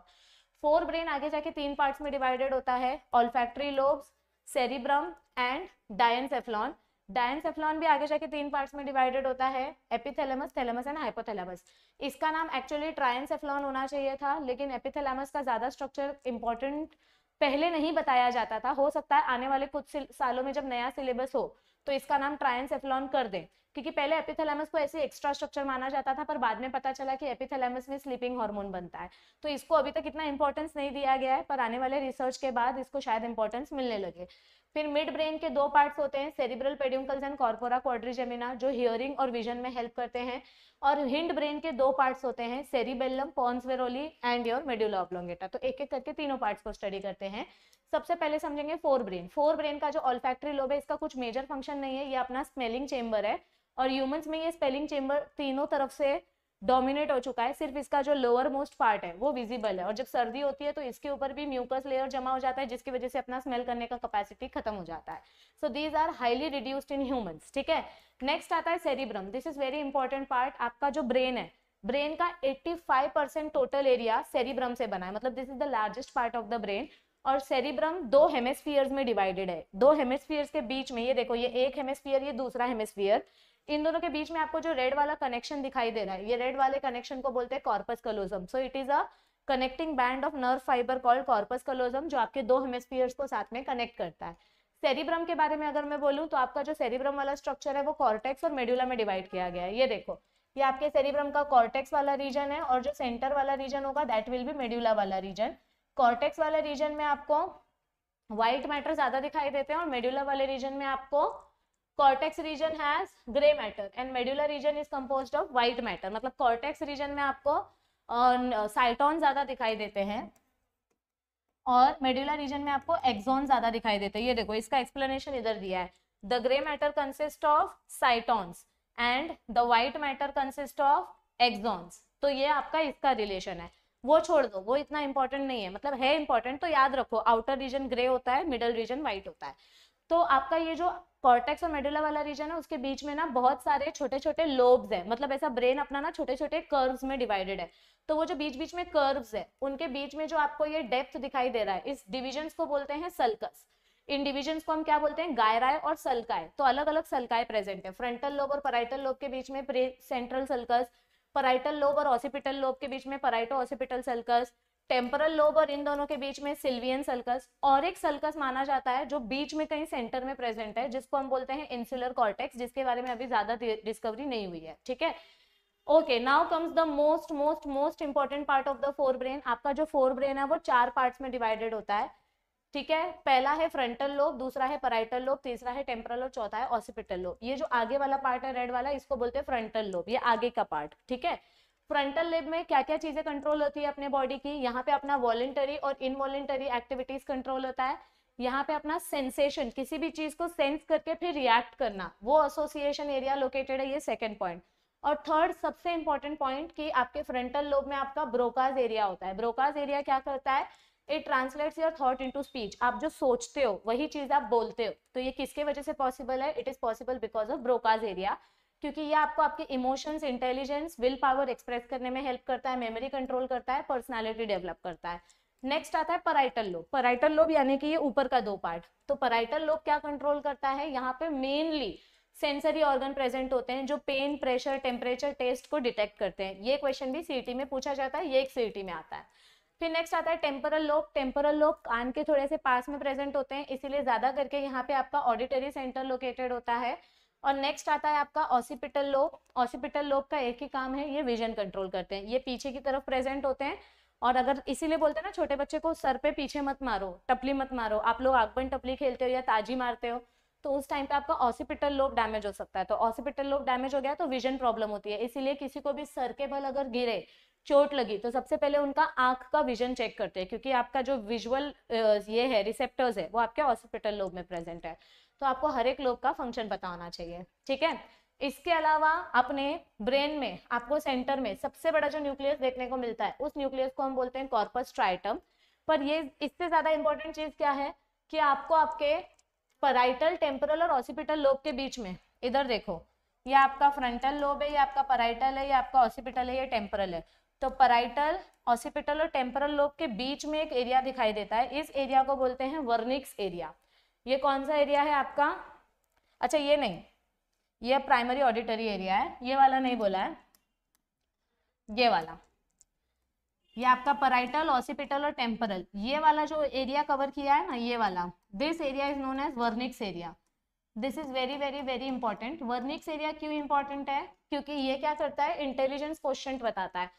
फोर ब्रेन आगे जाके तीन पार्ट्स में डिवाइडेड होता है olfactory lobes cerebrum and diencephalon diencephalon भी आगे जाके तीन पार्ट्स में डिवाइडेड होता है एपिथैलेमस थैलेमस एंड हाइपोथैलेमस इसका नाम एक्चुअली ट्रायनसेफलॉन होना चाहिए था लेकिन एपिथैलेमस का ज़्यादा स्ट्रक्चर इंपॉर्टेंट पहले नहीं बताया जाता था हो सकता है आने वाले कुछ सालों में जब नया सिलेबस हो तो इसका नाम ट्रायनसेफलॉन कर दें क्योंकि पहले एपिथेलेमस को ऐसे एक्स्ट्रा स्ट्रक्चर माना जाता था पर बाद में पता चला कि एपिथेलेमस में स्लीपिंग हार्मोन बनता है तो इसको अभी तक इतना इंपॉर्टेंस नहीं दिया गया है पर आने वाले रिसर्च के बाद इसको शायद इंपॉर्टेंस मिलने लगे फिर मिड ब्रेन के दो पार्ट्स होते हैं cerebral peduncles and corpora quadrigemina जो हियरिंग और विजन में हेल्प करते हैं और हिंड ब्रेन के दो पार्ट्स होते हैं cerebellum pons varolii and your medulla oblongata तो एक एक करके तीनों पार्ट्स को स्टडी करते हैं सबसे पहले समझेंगे फोर ब्रेन फोर ब्रेन का जो ऑल्फैक्ट्री लोब है इसका कुछ मेजर फंक्शन नहीं है ये अपना स्मेलिंग चेम्बर है और ह्यूमंस में ये स्पेलिंग चेंबर तीनों तरफ से डोमिनेट हो चुका है सिर्फ इसका जो लोअर मोस्ट पार्ट है वो विजिबल है और जब सर्दी होती है तो इसके ऊपर भी म्यूकस लेयर जमा हो जाता है जिसकी वजह से अपना स्मेल करने का कैपेसिटी खत्म हो जाता है so these are highly reduced in humans ठीक है नेक्स्ट आता है cerebrum this is very important part आपका जो ब्रेन है ब्रेन का 85 परसेंट टोटल एरिया सेरिब्रम से बना है मतलब this is the largest part of the brain और सेरिब्रम दो हेमेस्फियर्स में डिवाइडेड है दो हेमेस्फियर्स के बीच में ये देखो ये एक हेमेस्फियर ये दूसरा हेमेस्फियर इन दोनों के बीच में आपको जो रेड वाला कनेक्शन दिखाई दे रहा है ये रेड वाले कनेक्शन को बोलते हैं corpus callosum so it is a connecting band of nerve fibre called corpus callosum जो आपके दो हेमेस्फियर्स को साथ में कनेक्ट करता है सेरिब्रम के बारे में अगर मैं बोलूँ तो आपका जो सेरिब्रम वाला स्ट्रक्चर है वो कॉर्टेक्स और मेड्यूला में डिवाइड किया गया है ये देखो ये आपके सेरिब्रम का कॉर्टेक्स वाला रीजन है और जो सेंटर वाला रीजन होगा दैट विल बी मेड्यूला वाला रीजन कॉर्टेक्स वाले रीजन में आपको व्हाइट मैटर ज्यादा दिखाई देते हैं और मेड्यूला वाले रीजन में आपको cortex region has grey matter and medullar region is compose of white matter मतलब कॉर्टेक्स रीजन में आपको साइटोन अं, uh, ज्यादा दिखाई देते हैं और मेड्यूलर रीजन में आपको एक्सॉन ज्यादा दिखाई देते हैं ये देखो इसका एक्सप्लेनेशन इधर दिया है the grey matter consist of cytons and the white matter consist of axons तो ये आपका इसका रिलेशन है वो छोड़ दो वो इतना इंपॉर्टेंट नहीं है मतलब है इंपॉर्टेंट तो याद रखो आउटर रीजन ग्रे होता है मिडल रीजन व्हाइट होता है तो आपका ये जो कॉर्टेक्स और मेडुला वाला रीजन है उसके बीच में ना बहुत सारे छोटे छोटे लोब्स है मतलब ऐसा ब्रेन अपना ना छोटे छोटे कर्व्स में डिवाइडेड है तो वो जो बीच बीच में कर्व्स है उनके बीच में जो आपको ये डेप्थ दिखाई दे रहा है इस डिविजन को बोलते हैं सल्कस इन डिविजन्स को हम क्या बोलते हैं गायराय और सल्काय तो अलग अलग सल्काय प्रेजेंट है फ्रंटल लोब और पराइटल लोब के बीच में सेंट्रल सल्कस पराइटल लोब और ऑसिपिटल लोब के बीच में parieto occipital sulcus temporal lobe और इन दोनों के बीच में सिल्वियन सल्कस और एक सल्कस माना जाता है जो बीच में कहीं सेंटर में प्रेजेंट है जिसको हम बोलते हैं इंसुलर कॉर्टेक्स जिसके बारे में अभी ज्यादा डिस्कवरी नहीं हुई है ठीक है okay now comes the most most most important part of the forebrain आपका जो फोर ब्रेन है वो चार पार्ट में डिवाइडेड होता है ठीक है पहला है फ्रंटल लोब दूसरा है पराइटल लोब तीसरा है टेम्परल और चौथा है ऑसिपिटल लोब ये जो आगे वाला पार्ट है रेड वाला इसको बोलते हैं फ्रंटल लोब ये आगे का पार्ट ठीक है फ्रंटल लिब में क्या क्या चीज़ें कंट्रोल होती है अपने बॉडी की यहाँ पे अपना वॉलेंटरी और इनवॉलेंटरी एक्टिविटीज कंट्रोल होता है यहाँ पे अपना सेंसेशन किसी भी चीज़ को सेंस करके फिर रिएक्ट करना वो एसोसिएशन एरिया लोकेटेड है ये सेकेंड पॉइंट और थर्ड सबसे इंपॉर्टेंट पॉइंट कि आपके फ्रंटल लोब में आपका ब्रोकाज एरिया होता है ब्रोकाज एरिया क्या करता है it translates your thought into speech आप जो सोचते हो वही चीज आप बोलते हो तो ये किसके वजह से पॉसिबल है it is possible because of Broca's area क्योंकि ये आपको आपके emotions intelligence will power express करने में हेल्प करता है मेमोरी कंट्रोल करता है पर्सनालिटी डेवलप करता है नेक्स्ट आता है पराइटल लोब पराइटल लोब यानी कि ये ऊपर का दो पार्ट तो पराइटल लोब क्या कंट्रोल करता है यहाँ पे मेनली सेंसरी ऑर्गन प्रेजेंट होते हैं जो पेन प्रेशर टेम्परेचर टेस्ट को डिटेक्ट करते हैं ये क्वेश्चन भी सीटी e में पूछा जाता है ये एक सीटी e में आता है फिर नेक्स्ट आता है टेम्परल लोब टेम्परल लोब कान के थोड़े से पास में प्रेजेंट होते हैं इसीलिए ज्यादा करके यहाँ पे आपका ऑडिटरी सेंटर लोकेटेड होता है और नेक्स्ट आता है आपका ऑसिपिटल लोब ऑसिपिटल लोब का एक ही काम है ये विजन कंट्रोल करते हैं ये पीछे की तरफ प्रेजेंट होते हैं और अगर इसीलिए बोलते हैं ना छोटे बच्चे को सर पे पीछे मत मारो टपली मत मारो आप लोग आगबन टपली खेलते हो या ताजी मारते हो तो उस टाइम पे आपका ऑसिपिटल लोब डैमेज हो सकता है तो ऑसिपिटल लोब डैमेज हो गया तो विजन प्रॉब्लम होती है इसीलिए किसी को भी सर के बल अगर गिरे चोट लगी तो सबसे पहले उनका आंख का विजन चेक करते हैं क्योंकि आपका जो विजुअल ये है रिसेप्टर्स है वो आपके हॉस्पिटल लोब में प्रेजेंट है तो आपको हर एक लोब का फंक्शन पता होना चाहिए ठीक है इसके अलावा अपने ब्रेन में आपको सेंटर में सबसे बड़ा जो न्यूक्लियस देखने को मिलता है उस न्यूक्लियस को हम बोलते हैं कॉर्पस ट्राइटम पर ये इससे ज़्यादा इंपॉर्टेंट चीज़ क्या है कि आपको आपके पराइटल टेम्परल और ऑसिपिटल लोब के बीच में इधर देखो ये आपका फ्रंटल लोब है ये आपका पराइटल है ये आपका ऑसिपिटल है ये टेम्परल है तो पराइटल ऑसिपिटल और टेम्परल लोब के बीच में एक एरिया दिखाई देता है इस एरिया को बोलते हैं वर्निक्स एरिया ये कौन सा एरिया है आपका अच्छा ये नहीं ये प्राइमरी ऑडिटरी एरिया है ये वाला नहीं बोला है ये वाला ये आपका पराइटल ऑसिपिटल और टेम्परल ये वाला जो एरिया कवर किया है ना ये वाला this area is known as Wernicke's area this is very very very important Wernicke's area क्यों इंपॉर्टेंट है क्योंकि ये क्या करता है इंटेलिजेंस क्वेश्चन बताता है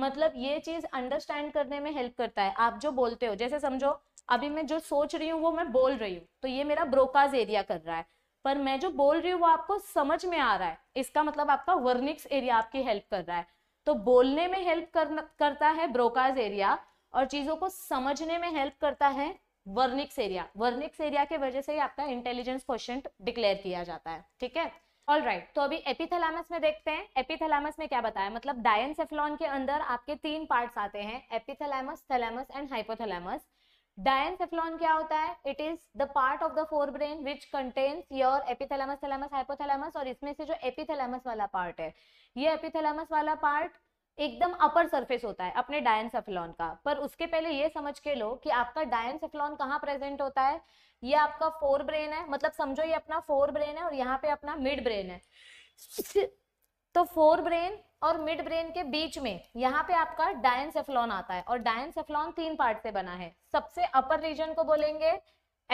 मतलब ये चीज अंडरस्टैंड करने में हेल्प करता है आप जो बोलते हो जैसे समझो अभी मैं जो सोच रही हूँ वो मैं बोल रही हूँ तो ये मेरा ब्रोकाज एरिया कर रहा है पर मैं जो बोल रही हूँ वो आपको समझ में आ रहा है इसका मतलब आपका वर्निक्स एरिया आपकी हेल्प कर रहा है तो बोलने में हेल्प करना करता है ब्रोकाज एरिया और चीजों को समझने में हेल्प करता है वर्निक्स एरिया वर्निक्स एरिया के वजह से ही आपका इंटेलिजेंस क्वेश्चन डिक्लेयर किया जाता है ठीक है ऑल राइट right, तो अभी एपिथैलामस में देखते हैं एपिथैलामस में क्या बताया मतलब डायनसेफलॉन के अंदर आपके तीन पार्ट्स आते हैं epithalamus thalamus and hypothalamus diencephalon क्या होता है it is the part of the forebrain which contains your epithalamus thalamus hypothalamus और इसमें से जो एपिथैलेमस वाला पार्ट है ये एपिथैलेमस वाला पार्ट एकदम अपर सरफेस होता है अपने डायनसेफलॉन का पर उसके पहले ये समझ के लो कि आपका डायनसेफलॉन कहाँ प्रेजेंट होता है ये आपका फोर ब्रेन है मतलब समझो ये अपना फोर ब्रेन है और यहाँ पे अपना मिड ब्रेन है तो फोर ब्रेन और मिड ब्रेन के बीच में यहाँ पे आपका सेफलॉन आता है और सेफलॉन तीन पार्ट से बना है सबसे अपर रीजन को बोलेंगे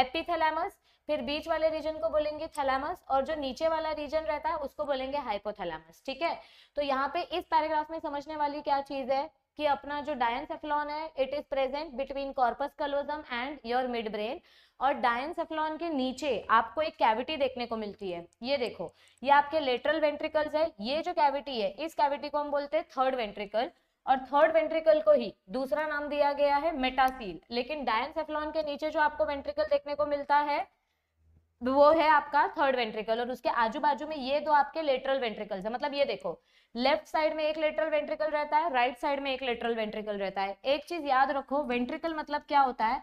एपिथैलेमस फिर बीच वाले रीजन को बोलेंगे थैलेमस और जो नीचे वाला रीजन रहता है उसको बोलेंगे हाइपोथैलेमस ठीक है तो यहाँ पे इस पैराग्राफ में समझने वाली क्या चीज है कि अपना जो डायनसेफ्लॉन है it is present between corpus callosum and your midbrain और डायनसेफ्लॉन के नीचे आपको एक कैविटी देखने को मिलती है ये देखो ये आपके लेटरल वेंट्रिकल्स है ये जो कैविटी है इस कैविटी को हम बोलते हैं थर्ड वेंट्रिकल और थर्ड वेंट्रिकल को ही दूसरा नाम दिया गया है मेटासील लेकिन डायनसेफ्लॉन के नीचे जो आपको वेंट्रिकल देखने को मिलता है वो है आपका थर्ड वेंट्रिकल और उसके आजू बाजू में ये दो आपके लेटरल वेंट्रिकल है मतलब ये देखो लेफ्ट साइड में एक लेटरल वेंट्रिकल रहता है राइट right साइड में एक लेटरल वेंट्रिकल रहता है एक चीज याद रखो वेंट्रिकल मतलब क्या होता है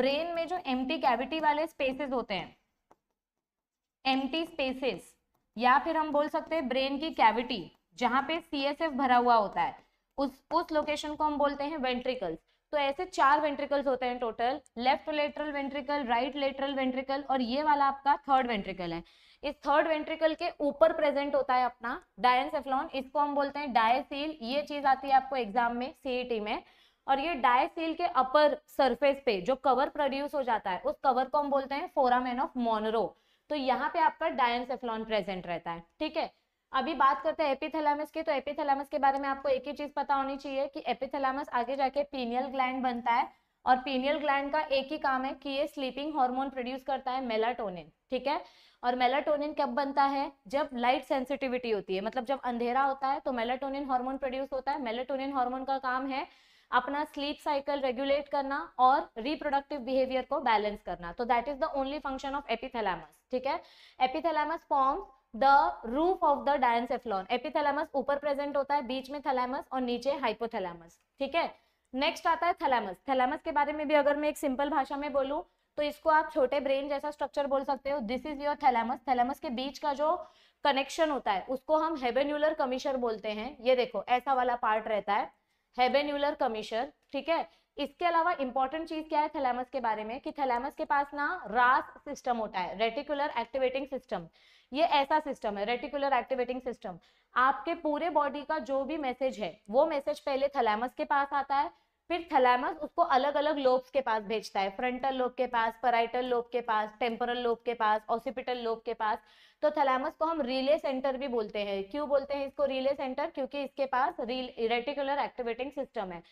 ब्रेन में जो एम कैविटी वाले स्पेसेस होते हैं एम स्पेसेस या फिर हम बोल सकते हैं ब्रेन की कैविटी जहां पे सी भरा हुआ होता है उस उस लोकेशन को हम बोलते हैं वेंट्रिकल्स तो ऐसे चार वेंट्रिकल्स होते हैं total left lateral ventricle right lateral ventricle और ये वाला आपका थर्ड वेंट्रिकल है इस थर्ड वेंट्रिकल के ऊपर प्रेजेंट होता है अपना डायनसेफ्लॉन इसको हम बोलते हैं डायसील ये चीज आती है आपको एग्जाम में सीईटी e में और ये डायसील के अपर सरफेस पे जो कवर प्रोड्यूस हो जाता है उस कवर को हम बोलते हैं फोरामेन ऑफ मोनरो तो यहाँ पे आपका डायनसेफ्लॉन प्रेजेंट रहता है ठीक है अभी बात करते हैं एपिथेलामस की तो एपिथेलामस के बारे में आपको एक ही चीज पता होनी चाहिए कि एपिथेलामस आगे जाके पीनियल ग्लैंड बनता है और पीनियल ग्लैंड का एक ही काम है कि ये स्लीपिंग हार्मोन प्रोड्यूस करता है मेलाटोनिन ठीक है और मेलाटोनिन कब बनता है जब लाइट सेंसिटिविटी होती है मतलब जब अंधेरा होता है तो मेलाटोनिन हार्मोन प्रोड्यूस होता है मेलाटोनिन हार्मोन का काम है अपना स्लीप साइकिल रेगुलेट करना और रिप्रोडक्टिव बिहेवियर को बैलेंस करना तो that is the only function of epithalamus ठीक है epithalamus forms the roof of the diencephalon epithalamus ऊपर प्रेजेंट होता है बीच में थैलामस और नीचे हाइपोथैलेमस ठीक है नेक्स्ट आता है थैलामस थैलामस के बारे में भी अगर मैं एक सिंपल भाषा में बोलूं तो इसको आप छोटे ब्रेन जैसा स्ट्रक्चर बोल सकते हो this is your thalamus thalamus के बीच का जो कनेक्शन होता है उसको हम हेबेन्यूलर कमीशर बोलते हैं ये देखो ऐसा वाला पार्ट रहता है हेबेन्यूलर कमीशर ठीक है इसके अलावा इंपॉर्टेंट चीज क्या है थैलामस के बारे में कि थैलामस के पास ना रास सिस्टम होता है रेटिकुलर एक्टिवेटिंग सिस्टम ये ऐसा सिस्टम है रेटिकुलर एक्टिवेटिंग सिस्टम आपके पूरे बॉडी का जो भी मैसेज है वो मैसेज पहले थलैमस के पास आता है फिर थलैमस उसको अलग अलग लोब्स के पास भेजता है फ्रंटल लोब के पास पराइटल लोब के पास टेम्परल लोब के पास ऑसिपिटल लोब के पास तो थलैमस को हम रिले सेंटर भी बोलते हैं क्यों बोलते हैं इसको रिले सेंटर क्योंकि इसके पास रेटिकुलर एक्टिवेटिंग सिस्टम है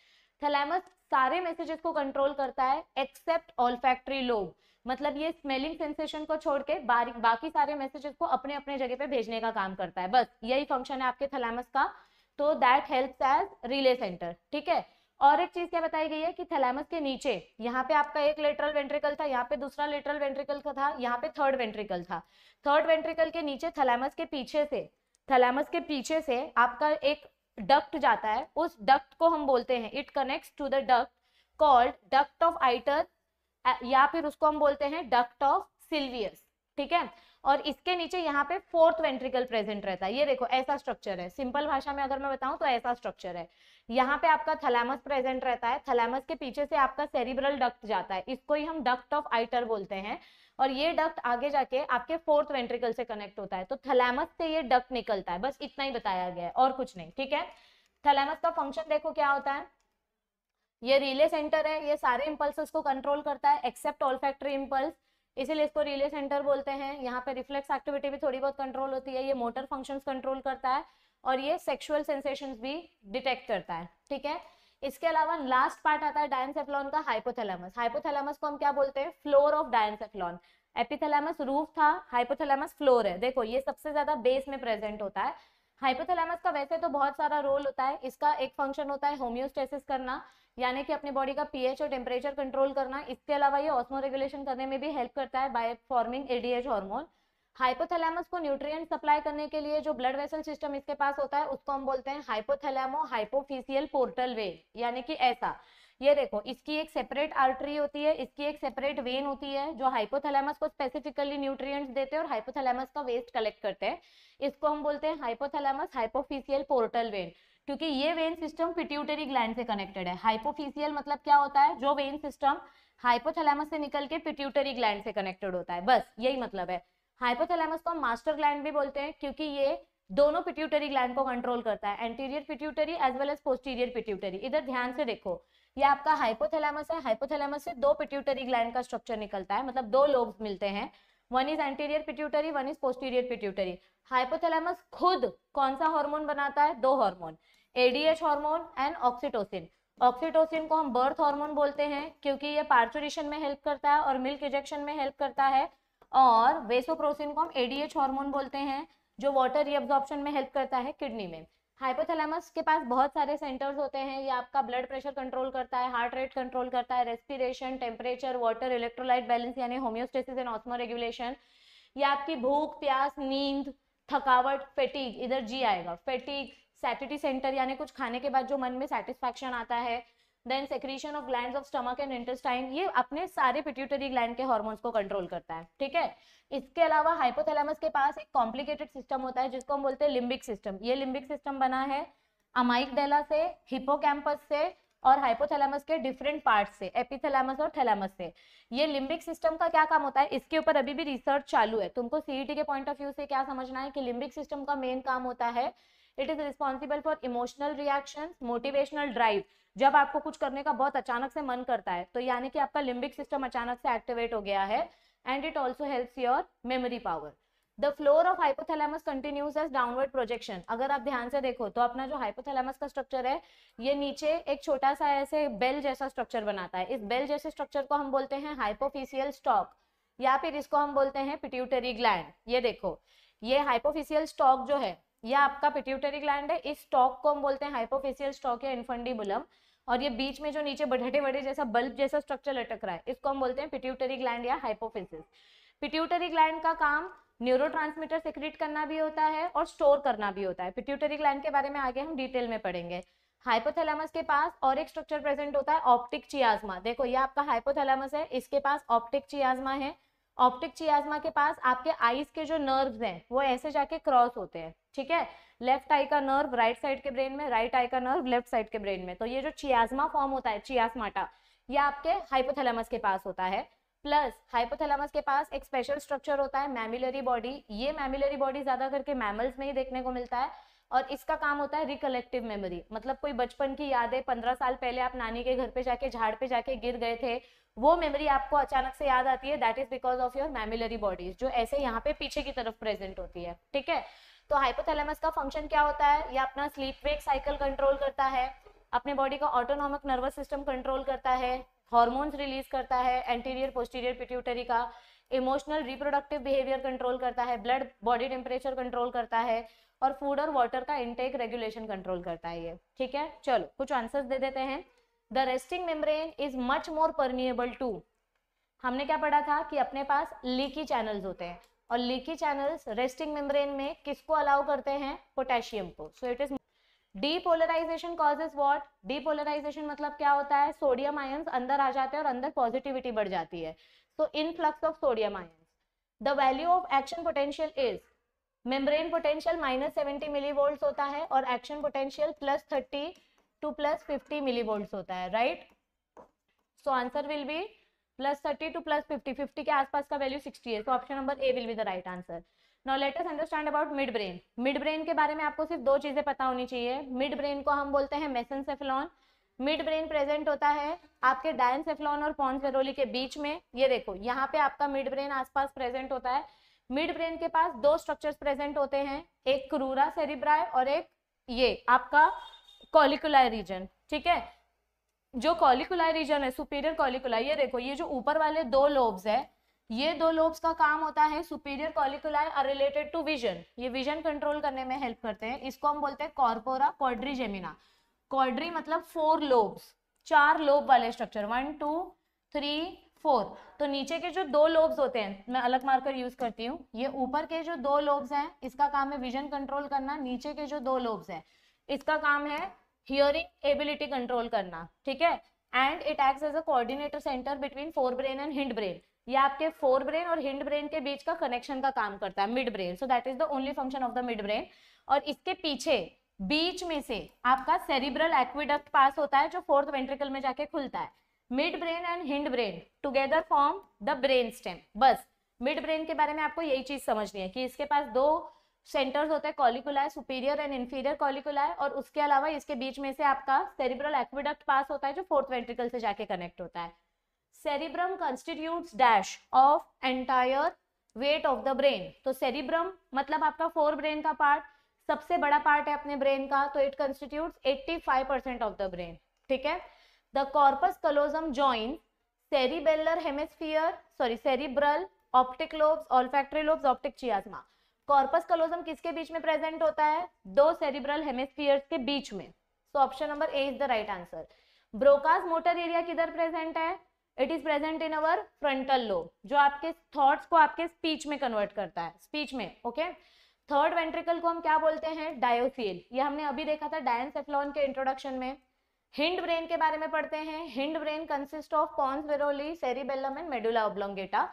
थलैमस सारे मैसेजेस को कंट्रोल करता है एक्सेप्ट ऑल फैक्ट्री लोब मतलब ये स्मेलिंग सेंसेशन को छोड़ के बाकी सारे मैसेजेस को अपने अपने जगह पे भेजने का काम करता है बस यही फंक्शन है आपके थैलेमस का तो that helps as relay centre ठीक है और एक चीज क्या बताई गई है कि थैलेमस के नीचे यहाँ पे आपका एक लेटरल वेंट्रिकल था यहाँ पे दूसरा लेटरल वेंट्रिकल का था यहाँ पे थर्ड वेंट्रिकल था थर्ड वेंट्रिकल के नीचे थैलेमस के पीछे से थैलेमस के पीछे से आपका एक डक्ट जाता है उस डक्ट को हम बोलते हैं it connects to the duct called duct of iter या फिर उसको हम बोलते हैं डक्ट ऑफ सिल्वियस ठीक है और इसके नीचे यहाँ पे फोर्थ वेंट्रिकल प्रेजेंट रहता है ये देखो ऐसा स्ट्रक्चर है सिंपल भाषा में अगर मैं बताऊं तो ऐसा स्ट्रक्चर है यहाँ पे आपका थलैमस प्रेजेंट रहता है थलामस के पीछे से आपका सेरिब्रल डक्ट जाता है इसको ही हम डक्ट ऑफ आइटर बोलते हैं और ये डक्ट आगे जाके आपके फोर्थ वेंट्रिकल से कनेक्ट होता है तो थलामस से ये डक्ट निकलता है बस इतना ही बताया गया है और कुछ नहीं ठीक है थलैमस का फंक्शन देखो क्या होता है ये रिले सेंटर है ये सारे इम्पल्स को कंट्रोल करता है एक्सेप्ट ऑल फैक्ट्री इम्पल्स इसीलिए इसको रिले सेंटर बोलते हैं यहाँ पे रिफ्लेक्स एक्टिविटी भी थोड़ी बहुत कंट्रोल होती है ये मोटर फंक्शंस कंट्रोल करता है और ये सेक्सुअल सेंसेशन भी डिटेक्ट करता है ठीक है इसके अलावा लास्ट पार्ट आता है डायनसेफ्लॉन का हाइपोथेलामस हाइपोथेलामस को हम क्या बोलते हैं floor of diencephalon epithalamus roof था हाइपोथेलामस फ्लोर है देखो ये सबसे ज्यादा बेस में प्रेजेंट होता है हाइपोथेलामस का वैसे तो बहुत सारा रोल होता है इसका एक फंक्शन होता है होम्योस्टेसिस करना यानी कि अपने बॉडी का पीएच और टेम्परेचर कंट्रोल करना इसके अलावा ये ऑस्मो रेगुलेशन करने में भी हेल्प करता है by forming ADH hormone hypothalamus को न्यूट्रिएंट सप्लाई करने के लिए जो ब्लड वेसल सिस्टम इसके पास होता है उसको हम बोलते हैं हाइपोथैलेमो हाइपोफिसियल पोर्टल वेन यानी कि ऐसा ये देखो इसकी एक सेपरेट आर्टरी होती है इसकी एक सेपरेट वेन होती है जो हाइपोथैलेमस को स्पेसिफिकली न्यूट्रिएंट्स देते हैं और हाइपोथैलेमस का वेस्ट कलेक्ट करते हैं इसको हम बोलते हैं हाइपोथैलेमस हाइपोफिसियल पोर्टल वेन क्योंकि ये वेन सिस्टम पिट्यूटरी ग्लैंड से कनेक्टेड है हाइपोफिसियल मतलब क्या होता है जो वेन सिस्टम हाइपोथैलेमस से निकल के पिट्यूटरी ग्लैंड से कनेक्टेड होता है बस यही मतलब है हाइपोथैलेमस को हम मास्टर ग्लैंड भी बोलते हैं क्योंकि ये दोनों पिट्यूटरी ग्लैंड को कंट्रोल करता है anterior pituitary as well as posterior pituitary इधर ध्यान से देखो ये आपका हाइपोथैलेमस है हाइपोथैलेमस से दो पिट्यूटरी ग्लैंड का स्ट्रक्चर निकलता है मतलब दो लोब्स मिलते हैं one is anterior pituitary one is posterior pituitary hypothalamus खुद कौन सा हार्मोन बनाता है दो hormone ADH hormone and oxytocin oxytocin को हम बर्थ हार्मोन बोलते हैं क्योंकि ये पार्चुरेशन में हेल्प करता है और मिल्क इजेक्शन में हेल्प करता है और वेसोप्रोसिन को हम एडीएच हार्मोन बोलते हैं जो वाटर रिअब्जॉर्प्शन में हेल्प करता है किडनी में हाइपोथैलेमस के पास बहुत सारे सेंटर्स होते हैं ये आपका ब्लड प्रेशर कंट्रोल करता है हार्ट रेट कंट्रोल करता है respiration temperature water electrolyte balance यानी होम्योस्टेसिस एंड ऑस्मो रेगुलेशन ये आपकी भूख प्यास नींद थकावट फेटिग इधर जी आएगा फेटिक सैटिटी सेंटर यानी कुछ खाने के बाद जो मन में सेटिस्फैक्शन आता है then secretion of gland of stomach and intestine ये अपने सारे पिट्यूटरी ग्लैंड के हॉर्मोन्स को कंट्रोल करता है ठीक है इसके अलावा हाइपोथैलेमस के पास एक कॉम्प्लिकेटेड सिस्टम होता है जिसको हम बोलते हैं लिम्बिक सिस्टम ये लिम्बिक सिस्टम बना है अमाइक डेला से हिपोकैम्पस से और हाइपोथैलेमस के डिफरेंट पार्ट से एपिथैलेमस और थैलेमस से ये लिम्बिक सिस्टम का क्या काम होता है इसके ऊपर अभी भी रिसर्च चालू है तुमको सीईटी e के पॉइंट ऑफ व्यू से क्या समझना है कि लिम्बिक सिस्टम का मेन काम होता है it is responsible for emotional reaction motivational drive जब आपको कुछ करने का बहुत अचानक से मन करता है तो यानी कि आपका लिम्बिक सिस्टम अचानक से एक्टिवेट हो गया है and it also helps your memory power the floor of hypothalamus continues as downward projection अगर आप ध्यान से देखो तो अपना जो हाइपोथैलेमस का स्ट्रक्चर है ये नीचे एक छोटा सा ऐसे बेल जैसा स्ट्रक्चर बनाता है इस बेल जैसे स्ट्रक्चर को हम बोलते हैं हाइपोफिसियल स्टॉक या फिर इसको हम बोलते हैं पिट्यूटरी ग्लैंड ये देखो ये हाइपोफिसियल स्टॉक जो है यह आपका पिट्यूटरी ग्लैंड है इस स्टॉक को हम बोलते हैं हाइपोफेसियल स्टॉक या इन्फंडीबुलम और ये बीच में जो नीचे बढ़े बढ़े जैसा बल्ब जैसा स्ट्रक्चर लटक रहा है इसको हम बोलते हैं पिट्यूटरी ग्लैंड या हाइपोफेसिस पिट्यूटरी ग्लैंड का काम ट्रांसमीटर सिक्रिट करना भी होता है और स्टोर करना भी होता है पिट्यूटरी ग्लैंड के बारे में आगे हम डिटेल में पढ़ेंगे हाइपोथैलेमस के पास और एक स्ट्रक्चर प्रेजेंट होता है ऑप्टिक चियाजमा देखो ये आपका हाइपोथैलेमस है इसके पास ऑप्टिक चियाजमा है ऑप्टिक चियाज्मा के पास आपके आईज के जो नर्व्स हैं वो ऐसे जाके क्रॉस होते हैं ठीक है लेफ्ट आई का नर्व राइट साइड के ब्रेन में राइट आई का नर्व लेफ्ट साइड के ब्रेन में तो ये जो चियाजमा फॉर्म होता है चियास्माटा ये आपके हाइपोथेलमस के पास होता है प्लस हाइपोथेलमस के पास एक स्पेशल स्ट्रक्चर होता है मैमिलरी बॉडी ये मैमिलरी बॉडी ज्यादा करके मैमल्स में ही देखने को मिलता है और इसका काम होता है रिकलेक्टिव मेमोरी मतलब कोई बचपन की यादें पंद्रह साल पहले आप नानी के घर पे जाके झाड़ पे जाके गिर गए थे वो मेमोरी आपको अचानक से याद आती है that is because of your mammillary bodies जो ऐसे यहाँ पे पीछे की तरफ प्रेजेंट होती है ठीक है तो हाइपोथैलेमस का फंक्शन क्या होता है ये अपना स्लीप वेक साइकिल कंट्रोल करता है अपने बॉडी का ऑटोनॉमिक नर्वस सिस्टम कंट्रोल करता है हॉर्मोन्स रिलीज करता है एंटीरियर पोस्टीरियर पिट्यूटरी का इमोशनल रिप्रोडक्टिव बिहेवियर कंट्रोल करता है ब्लड बॉडी टेम्परेचर कंट्रोल करता है और फूड और वाटर का इनटेक रेगुलेशन कंट्रोल करता है ये ठीक है चलो कुछ आंसर्स दे देते हैं the resting membrane is much more permeable to हमने क्या पढ़ा था कि अपने पास लीकी चैनल्स होते हैं और लीकी चैनल्स रेस्टिंग मेम्ब्रेन में किसको अलाउ करते हैं पोटेशियम को so it is depolarization causes what depolarization मतलब क्या होता है सोडियम आयन्स अंदर आ जाते हैं और अंदर पॉजिटिविटी बढ़ जाती है so influx of sodium ions the value of action potential is membrane potential minus seventy millivolt होता है और action potential plus thirty to plus fifty millivolt होता है right so answer will be plus thirty to plus fifty fifty के आसपास का value sixty है so option number A will be the right answer no let us understand about midbrain midbrain के बारे में आपको सिर्फ दो चीजें पता होनी चाहिए मिड ब्रेन को हम बोलते हैं mesencephalon midbrain present होता है आपके डायन सेफलॉन और पॉन्स वेरोली के बीच में ये देखो यहाँ पे आपका मिड ब्रेन आसपास प्रेजेंट होता है मिड ब्रेन के पास दो स्ट्रक्चर्स प्रेजेंट होते हैं एक क्रूरा सेरिब्राय और एक ये आपका कॉलिकुलाई रीजन ठीक है जो कॉलिकुलाई रीजन है सुपीरियर कॉलिकुलाई ये देखो ये जो ऊपर वाले दो लोब्स है ये दो लोब्स का काम होता है superior colliculi are related to vision ये विजन कंट्रोल करने में हेल्प करते हैं इसको हम बोलते हैं कॉर्पोरा कॉड्री जेमिना कॉड्री मतलब फोर लोब्स चार लोब वाले structure one two three four तो नीचे के जो दो लोब्स होते हैं मैं अलग मार्कर यूज करती हूँ ये ऊपर के जो दो लोब्स हैं इसका काम है विजन कंट्रोल करना नीचे के जो दो लोब्स हैं इसका काम है हियरिंग एबिलिटी कंट्रोल करना ठीक है and it act as a coordinator centre between forebrain and hindbrain ये आपके फोर ब्रेन और हिंड ब्रेन के बीच का कनेक्शन का काम करता है midbrain so that is the only function of the midbrain और इसके पीछे बीच में से आपका सेरिब्रल एक्विडक्ट पास होता है जो फोर्थ वेंट्रिकल में जाके खुलता है midbrain and hindbrain together form the brainstem बस मिड ब्रेन के बारे में आपको यही चीज समझनी है कि इसके पास दो सेंटर्स होते हैं colliculi superior and inferior colliculi और उसके अलावा इसके बीच में से आपका सेरिब्रल एक्विडक्ट पास होता है जो फोर्थ वेंट्रिकल से जाके कनेक्ट होता है cerebrum constitute dash of entire weight of the brain तो सेरिब्रम मतलब आपका फोर ब्रेन का पार्ट सबसे बड़ा पार्ट है अपने ब्रेन का तो it constitute eighty five percent of the brain ठीक है the corpus callosum join cerebellar hemisphere sorry cerebral optic lobes olfactory lobes optic chiasma corpus callosum किसके बीच में प्रेजेंट होता है दो सेरिब्रल हेमिस्फीयर्स के बीच में so option number A is the right answer Broca's motor area किधर प्रेजेंट है it is present in our frontal lobe जो आपके थॉट्स को आपके स्पीच में कन्वर्ट करता है स्पीच में ओके थर्ड वेंट्रिकल को हम क्या बोलते हैं डायोफील ये हमने अभी देखा था डायन सेफलॉन के इंट्रोडक्शन में हिंड ब्रेन के बारे में पढ़ते हैं hindbrain consist of pons varolii cerebellum and medulla oblongata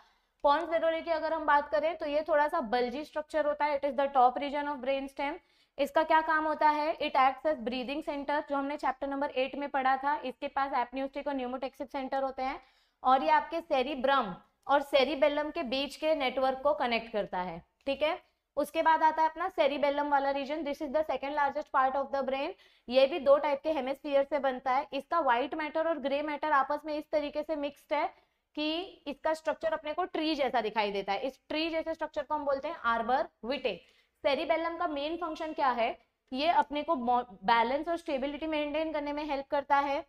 pons varolii की अगर हम बात करें तो ये थोड़ा सा बल्जी स्ट्रक्चर होता है it is the top region of brainstem इसका क्या काम होता है it act as breathing centre जो हमने चैप्टर नंबर एट में पढ़ा था इसके पास एपन्यूस्टिक और न्यूमोटेक्सिक सेंटर होते हैं और ये आपके सेरिब्रम और सेरिबेलम के बीच के नेटवर्क को कनेक्ट करता है ठीक है उसके बाद आता है अपना सेरिबेलम वाला region this is the second largest part of the brain ये भी दो टाइप के हेमेस्फियर से बनता है इसका व्हाइट मैटर और ग्रे मैटर आपस में इस तरीके से मिक्सड है कि इसका स्ट्रक्चर अपने को ट्री जैसा दिखाई देता है इस ट्री जैसे स्ट्रक्चर को हम बोलते हैं आर्बर विटे सेरिबेलम का मेन फंक्शन क्या है ये अपने को बैलेंस और स्टेबिलिटी मेंटेन करने में हेल्प करता है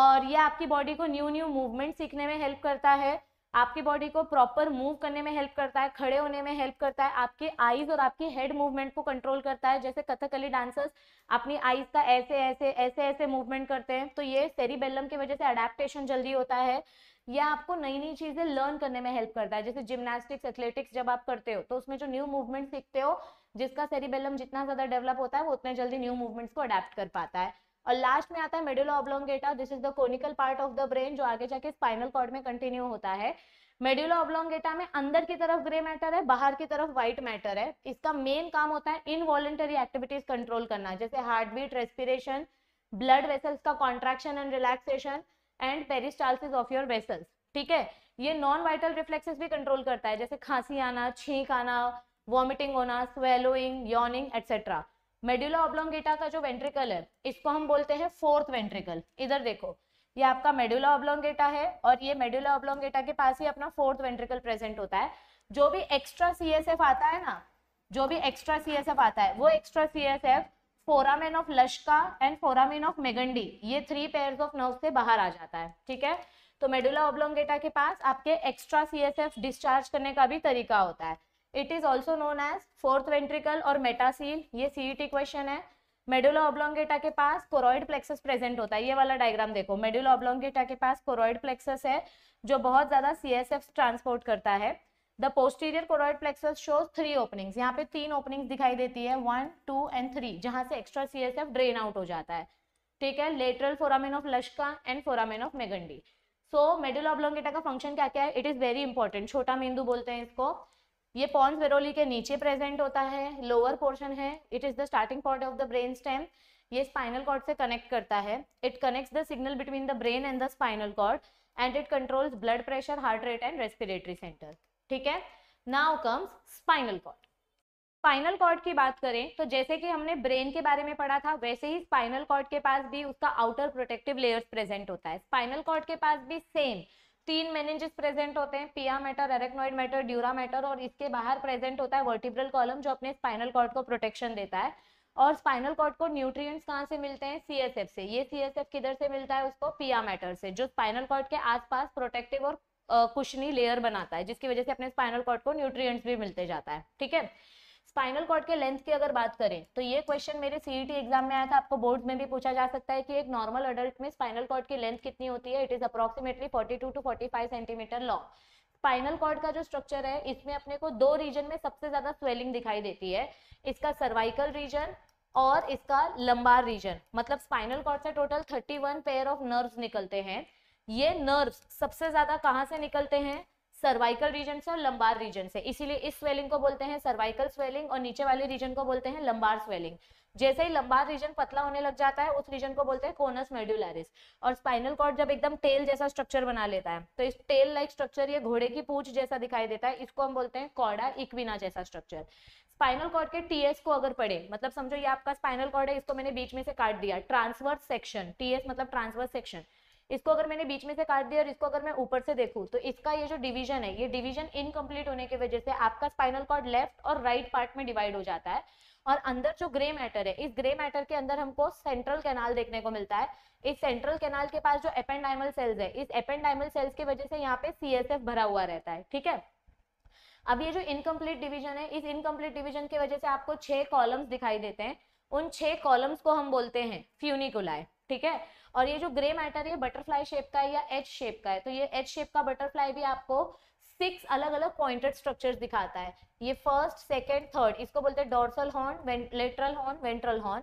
और ये आपकी बॉडी को न्यू न्यू मूवमेंट सीखने में हेल्प करता है आपकी बॉडी को प्रॉपर मूव करने में हेल्प करता है खड़े होने में हेल्प करता है आपके आईज और आपके हेड मूवमेंट को कंट्रोल करता है जैसे कथकली डांसर्स अपनी आईज का ऐसे ऐसे ऐसे ऐसे मूवमेंट करते हैं तो ये सेरिबेलम की वजह से अडेप्टेशन जल्दी होता है यह आपको नई नई चीजें लर्न करने में हेल्प करता है जैसे जिमनास्टिक्स एथलेटिक्स जब आप करते हो तो उसमें जो न्यू मूवमेंट सीखते हो जिसका सेरिबेलम जितना ज्यादा डेवलप होता है वो उतने जल्दी न्यू मूवमेंट्स को अडेप्ट कर पाता है और लास्ट में आता है medulla oblongata this is the conical part of the brain जो आगे जाके स्पाइनल कॉर्ड में कंटिन्यू होता है मेड्यूला ऑब्लोंगेटा में अंदर की तरफ ग्रे मैटर है बाहर की तरफ व्हाइट मैटर है इसका मेन काम होता है इनवॉलेंटरी एक्टिविटीज कंट्रोल करना जैसे heartbeat respiration blood vessels का contraction and relaxation and peristalsis of your vessels ठीक है ये नॉन वाइटल रिफ्लेक्सेस भी कंट्रोल करता है जैसे खांसी आना छींक आना वॉमिटिंग होना swallowing yawning etcetera medulla oblongata का जो वेंट्रिकल है इसको हम बोलते हैं फोर्थ वेंट्रिकल इधर देखो ये आपका मेड्यूला ऑब्लोंगेटा है और ये मेड्यूला ऑब्लोंगेटा के पास ही अपना फोर्थ वेंट्रिकल प्रेजेंट होता है जो भी एक्स्ट्रा सीएसएफ आता है ना जो भी एक्स्ट्रा सीएसएफ आता है वो extra CSF foramen of Luschka and foramen of Magendie ये थ्री पेयर ऑफ नर्व से बाहर आ जाता है ठीक है तो मेडुला ओब्लोंगेटा के पास आपके एक्स्ट्रा एफ डिस्चार्ज करने का भी तरीका होता है it is also known as fourth ventricle और मेटासील ये सीईटी क्वेश्चन e है मेडुला ओब्लोंगेटा के पास कोरोइड प्लेक्सस प्रेजेंट होता है ये वाला डायग्राम देखो मेडुला ओब्लोंगेटा के पास कोरोइड प्लेक्सस है जो बहुत ज्यादा एफ ट्रांसपोर्ट करता है the posterior choroid plexus shows three openings यहाँ पे तीन ओपनिंग्स दिखाई देती है वन टू एंड थ्री जहां से extra C S F drain out हो जाता है ठीक है lateral foramen of Luschka and foramen of Magendie so medulla oblongata का फंक्शन क्या क्या है इट इज वेरी इंपॉर्टेंट छोटा मेंदू बोलते हैं इसको ये पॉन्स वेरोली के नीचे प्रेजेंट होता है लोअर पोर्शन है it is the starting point of the brainstem ये स्पाइनल कॉर्ड से कनेक्ट करता है it connects the signal between the brain and the spinal cord and it controls blood pressure heart rate and respiratory centre ठीक है now comes spinal cord spinal cord की बात करें तो जैसे कि हमने ब्रेन के बारे में पढ़ा था वैसे ही स्पाइनल कॉर्ड के पास भी उसका आउटर प्रोटेक्टिव लेयर्स प्रेजेंट होता है स्पाइनल कॉर्ड के पास भी सेम तीन मेनेजेस प्रेजेंट होते हैं pia mater arachnoid mater dura mater और इसके बाहर प्रेजेंट होता है वर्टिब्रल कॉलम जो अपने स्पाइनल कॉर्ड को प्रोटेक्शन देता है और स्पाइनल कॉर्ड को न्यूट्रिएंट्स कहाँ से मिलते हैं सीएसएफ से ये सीएसएफ किधर से मिलता है उसको पिया मैटर से जो स्पाइनल कॉर्ड के आसपास प्रोटेक्टिव और कुशनी लेयर बनाता है जिसकी वजह से अपने स्पाइनल कॉर्ड को न्यूट्रिएंट्स भी मिलते जाता है ठीक है स्पाइनल कॉर्ड के लेंथ की अगर बात करें तो ये क्वेश्चन मेरे सीईटी एग्जाम e में आया था आपको बोर्ड में भी पूछा जा सकता है कि एक नॉर्मल अडल्ट में स्पाइनल कॉर्ड की लेंथ कितनी होती है it is approximately forty two to five centimetre long spinal cord का जो स्ट्रक्चर है इसमें अपने को दो रीजन में सबसे ज्यादा स्वेलिंग दिखाई देती है इसका सर्वाइकल रीजन और इसका लंबार रीजन मतलब स्पाइनल कॉर्ड से टोटल 31 पेयर ऑफ नर्व्स निकलते हैं ये नर्व्स सबसे ज्यादा कहाँ से निकलते हैं सर्वाइकल रीजन से और लंबार रीजन से इसीलिए इस स्वेलिंग को बोलते हैं सर्वाइकल स्वेलिंग और नीचे वाले रीजन को बोलते हैं लंबार स्वेलिंग जैसे ही लंबार रीजन पतला होने लग जाता है उस रीजन को बोलते हैं कोनस मेड्यूलरिस और स्पाइनल कॉर्ड जब एकदम टेल जैसा स्ट्रक्चर बना लेता है तो इस टेल लाइक स्ट्रक्चर ये घोड़े की पूछ जैसा दिखाई देता है इसको हम बोलते हैं कॉडा इक्विना जैसा स्ट्रक्चर स्पाइनल कॉर्ड के टीएस को अगर पड़े मतलब समझो ये आपका स्पाइनल कॉर्ड है इसको मैंने बीच में से काट दिया ट्रांसवर्स सेक्शन टीएस मतलब ट्रांसवर्स सेक्शन इसको अगर मैंने बीच में से काट दिया और इसको अगर मैं ऊपर से देखूं तो इसका ये जो डिवीजन है ये डिवीजन इनकम्प्लीट होने की वजह से आपका स्पाइनल कॉर्ड लेफ्ट और राइट पार्ट में डिवाइड हो जाता है और अंदर जो ग्रे मैटर है इस ग्रे मैटर के अंदर हमको सेंट्रल कैनाल देखने को मिलता है इस सेंट्रल कैनाल के पास जो एपेंडाइमल सेल्स है इस एपेंडाइमल सेल्स की वजह से यहाँ पे सी भरा हुआ रहता है ठीक है अब ये जो इनकम्प्लीट डिवीजन है इस इनकम्प्लीट डिवीजन की वजह से आपको छह कॉलम्स दिखाई देते हैं उन छह कॉलम्स को हम बोलते हैं फ्यूनिकुलाए ठीक है और ये जो ग्रे मैटर है बटरफ्लाई शेप का है या एच शेप का है तो ये एच शेप का बटरफ्लाई भी आपको सिक्स अलग अलग पॉइंटेड स्ट्रक्चर्स दिखाता है ये फर्स्ट सेकेंड थर्ड इसको बोलते हैं dorsal horn lateral horn ventral horn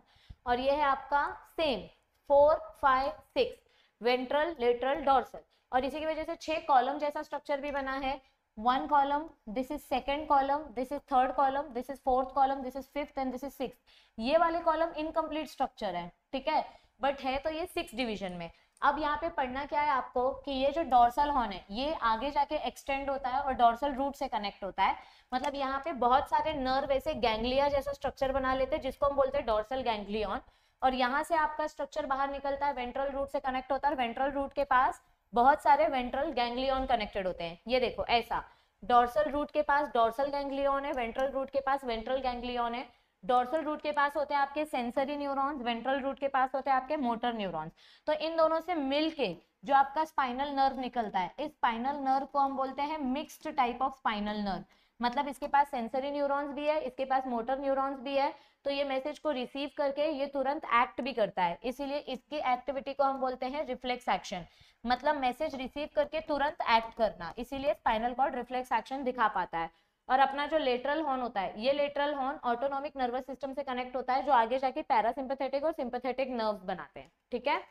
और ये है आपका same four five six ventral lateral dorsal और इसी की वजह से छह कॉलम जैसा स्ट्रक्चर भी बना है one column this is second column this is third column this is fourth column this is fifth and this is six ये वाले कॉलम इनकम्प्लीट स्ट्रक्चर है ठीक है बट है तो ये सिक्स डिविजन में अब यहाँ पे पढ़ना क्या है आपको कि ये जो डॉर्सल हॉर्न है ये आगे जाके एक्सटेंड होता है और डॉर्सल रूट से कनेक्ट होता है मतलब यहाँ पे बहुत सारे नर्व ऐसे गैंग्लिया जैसा स्ट्रक्चर बना लेते हैं जिसको हम बोलते हैं डॉर्सल गैंग्लियन और यहाँ से आपका स्ट्रक्चर बाहर निकलता है वेंट्रल रूट से कनेक्ट होता है वेंट्रल रूट के पास बहुत सारे वेंट्रल गैंग्लियन कनेक्टेड होते हैं ये देखो ऐसा डॉर्सल रूट के पास डॉर्सल गैंग्लियन है वेंट्रल रूट के पास वेंट्रल गैंग्लियन है डोर्सल रूट के पास होते हैं आपके सेंसरी न्यूरॉन्स वेंट्रल रूट के पास होते हैं आपके मोटर न्यूरॉन्स तो इन दोनों से मिलके जो आपका स्पाइनल नर्व निकलता है इस स्पाइनल नर्व को हम बोलते हैं mixed type of spinal nerve मतलब इसके पास सेंसरी न्यूरॉन्स भी है इसके पास मोटर न्यूरॉन्स भी है तो ये मैसेज को रिसीव करके ये तुरंत एक्ट भी करता है इसीलिए इसकी एक्टिविटी को हम बोलते हैं रिफ्लेक्स एक्शन मतलब मैसेज रिसीव करके तुरंत एक्ट करना इसीलिए स्पाइनल कॉर्ड रिफ्लेक्स एक्शन दिखा पाता है और अपना जो लेटरल हॉर्न होता है ये lateral horn autonomic nervous system से कनेक्ट होता है जो आगे जाके पैरासिम्पथेटिक और सिंपथेटिक नर्व बनाते हैं ठीक है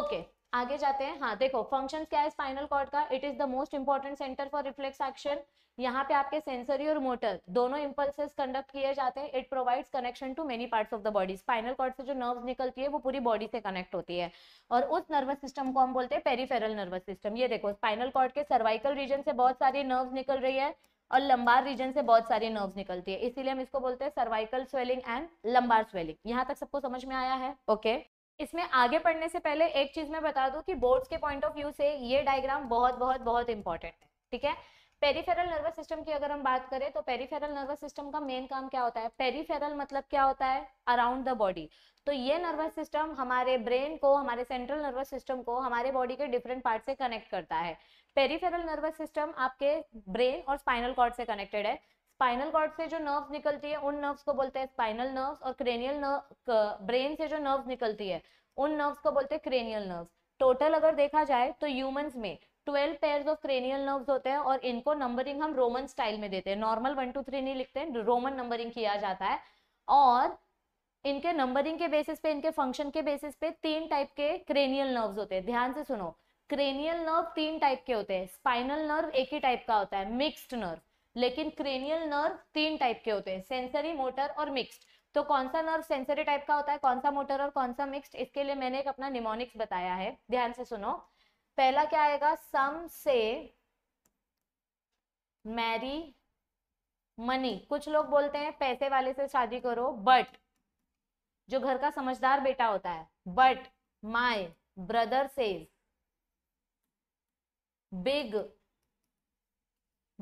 ओके आगे जाते हैं हाँ देखो फंक्शन क्या है स्पाइनल कॉर्ड का it is the most important centre for reflex action यहाँ पे आपके सेंसरी और मोटर दोनों इम्पल्सेस कंडक्ट किए जाते हैं it provides connection to many parts of the body spinal cord से जो नर्व्स निकलती है वो पूरी बॉडी से कनेक्ट होती है और उस नर्वस सिस्टम को हम बोलते हैं पेरीफेरल नर्वस सिस्टम ये देखो स्पाइनल कॉर्ड के सर्वाइकल रीजन से बहुत सारी नर्व निकल रही है और लंबार रीजन से बहुत सारी नर्व्स निकलती है इसीलिए हम इसको बोलते हैं cervical swelling and lumbar swelling यहाँ तक सबको समझ में आया है ओके इसमें आगे पढ़ने से पहले एक चीज मैं बता दूं कि बोर्ड्स के पॉइंट ऑफ व्यू से ये डायग्राम बहुत बहुत बहुत इंपॉर्टेंट है ठीक है पेरीफेरल नर्वस सिस्टम की अगर हम बात करें तो पेरीफेरल नर्वस सिस्टम का मेन काम क्या होता है पेरीफेरल मतलब क्या होता है अराउंड द बॉडी तो ये नर्वस सिस्टम हमारे ब्रेन को हमारे सेंट्रल नर्वस सिस्टम को हमारे बॉडी के डिफरेंट पार्ट से कनेक्ट करता है पेरीफेरल नर्वस सिस्टम आपके ब्रेन और स्पाइनल कॉर्ड से कनेक्टेड है स्पाइनल कॉर्ड से जो नर्व्स निकलती है उन नर्व्स को बोलते हैं स्पाइनल नर्व्स और क्रेनियल नर्व ब्रेन से जो नर्व्स निकलती है उन नर्व्स को बोलते हैं क्रेनियल नर्व्स टोटल अगर देखा जाए तो ह्यूमंस में 12 पेयर्स ऑफ क्रेनियल नर्व्स होते हैं और इनको नंबरिंग हम रोमन स्टाइल में देते हैं नॉर्मल वन टू थ्री नहीं लिखते हैं रोमन नंबरिंग किया जाता है और इनके नंबरिंग के बेसिस पे इनके फंक्शन के बेसिस पे तीन टाइप के क्रेनियल नर्व्स होते हैं ध्यान से सुनो क्रेनियल नर्व तीन टाइप के होते हैं स्पाइनल नर्व एक ही टाइप का होता है मिक्स्ड नर्व लेकिन क्रेनियल नर्व तीन टाइप के होते हैं सेंसरी मोटर और मिक्स्ड तो कौन सा नर्व सेंसरी टाइप का होता है कौन सा मोटर और कौन सा मिक्स्ड इसके लिए मैंने एक अपना निमोनिक्स बताया है ध्यान से सुनो पहला क्या आएगा सम से मैरी मनी कुछ लोग बोलते हैं पैसे वाले से शादी करो बट जो घर का समझदार बेटा होता है but my brother says big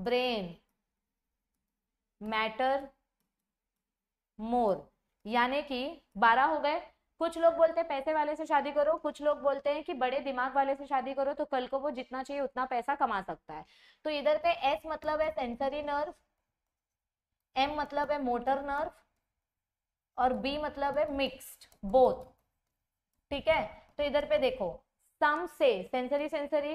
brain matter more यानी कि बारह हो गए कुछ लोग बोलते हैं पैसे वाले से शादी करो कुछ लोग बोलते हैं कि बड़े दिमाग वाले से शादी करो तो कल को वो जितना चाहिए उतना पैसा कमा सकता है तो इधर पे एस मतलब है सेंसरी नर्व एम मतलब है मोटर नर्व और बी मतलब है मिक्स्ड बोथ ठीक है तो इधर पे देखो सम से sensory sensory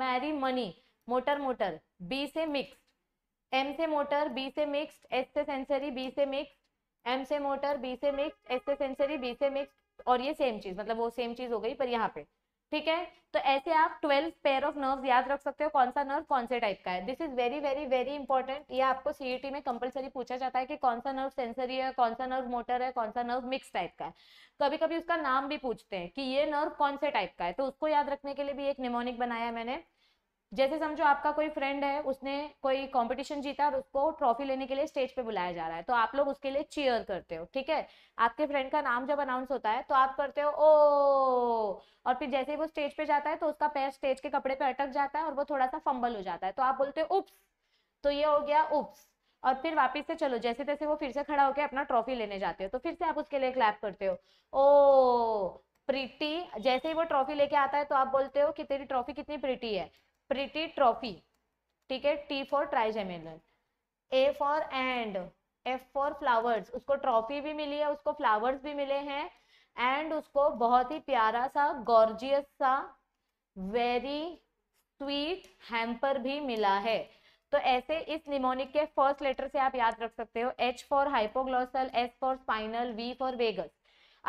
marry money motor motor B से मिक्स एम से मोटर बी से मिक्स एस से सेंसरी बी से मिक्स एम से मोटर बी से मिक्स एस से सेंसरी बी से मिक्स और ये सेम चीज मतलब वो सेम चीज हो गई पर यहाँ पे ठीक है तो ऐसे आप 12 पेयर ऑफ नर्व्स याद रख सकते हो कौन सा नर्व कौन से टाइप का है this is very very very important ये आपको सीईटी e में कंपलसरी पूछा जाता है कि कौन सा नर्व सेंसरी है कौन सा नर्व मोटर है कौन सा नर्व मिक्स टाइप का है कभी कभी उसका नाम भी पूछते हैं कि ये नर्व कौन से टाइप का है तो उसको याद रखने के लिए भी एक निमोनिक बनाया मैंने जैसे समझो आपका कोई फ्रेंड है उसने कोई कंपटीशन जीता और उसको ट्रॉफी लेने के लिए स्टेज पे बुलाया जा रहा है तो आप लोग उसके लिए चीयर करते हो ठीक है आपके फ्रेंड का नाम जब अनाउंस होता है तो आप करते हो ओ और फिर जैसे ही वो स्टेज पे जाता है तो उसका पैर स्टेज के कपड़े पे अटक जाता है और वो थोड़ा सा फंबल हो जाता है तो आप बोलते हो उप्स तो ये हो गया उप्स और फिर वापिस से चलो जैसे तैसे वो फिर से खड़ा होकर अपना ट्रॉफी लेने जाते हो तो फिर से आप उसके लिए क्लैप करते हो ओ प्रीटी जैसे ही वो ट्रॉफी लेके आता है तो आप बोलते हो कि तेरी ट्रॉफी कितनी प्रिटी है प्रिटी ट्रॉफी ठीक है T for trigeminal A for and F for flowers उसको ट्रॉफी भी मिली है उसको फ्लावर्स भी मिले हैं एंड उसको बहुत ही प्यारा सा गॉर्जियस सा वेरी स्वीट हैम्पर भी मिला है तो ऐसे इस निमोनिक के फर्स्ट लेटर से आप याद रख सकते हो H for hypoglossal S for spinal V for vagus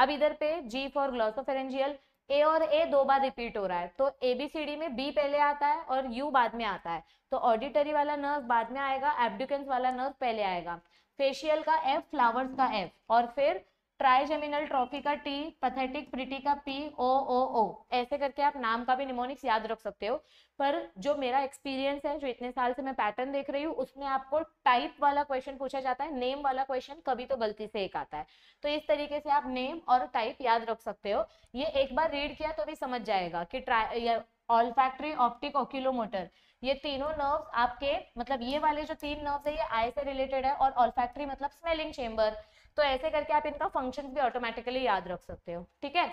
अब इधर पे जी फॉर ग्लोसोफेरेंजियल ए और ए दो बार रिपीट हो रहा है तो ए बी सी डी में बी पहले आता है और यू बाद में आता है तो ऑडिटरी वाला नर्व बाद में आएगा एबडिकेंस वाला नर्व पहले आएगा फेशियल का एफ फ्लावर्स का एफ और फिर ट्राइजेमिनल ट्रॉफी का टी पथेटिक प्रिटी का पी ओ ओ ओ ऐसे करके आप नाम का भी निमोनिक्स याद रख सकते हो पर जो मेरा एक्सपीरियंस है जो इतने साल से मैं पैटर्न देख रही हूँ उसमें आपको टाइप वाला क्वेश्चन पूछा जाता है नेम वाला क्वेश्चन कभी तो गलती से एक आता है तो इस तरीके से आप नेम और टाइप याद रख सकते हो ये एक बार रीड किया तो भी समझ जाएगा कि ट्राई ऑल फैक्ट्री ऑप्टिक ओक्यूलोमोटर ये तीनों नर्व्स आपके मतलब ये वाले जो तीन नर्व्स है ये आई से रिलेटेड है और ऑल फैक्ट्री मतलब स्मेलिंग चेम्बर तो ऐसे करके आप इनका फंक्शन भी ऑटोमेटिकली याद रख सकते हो ठीक है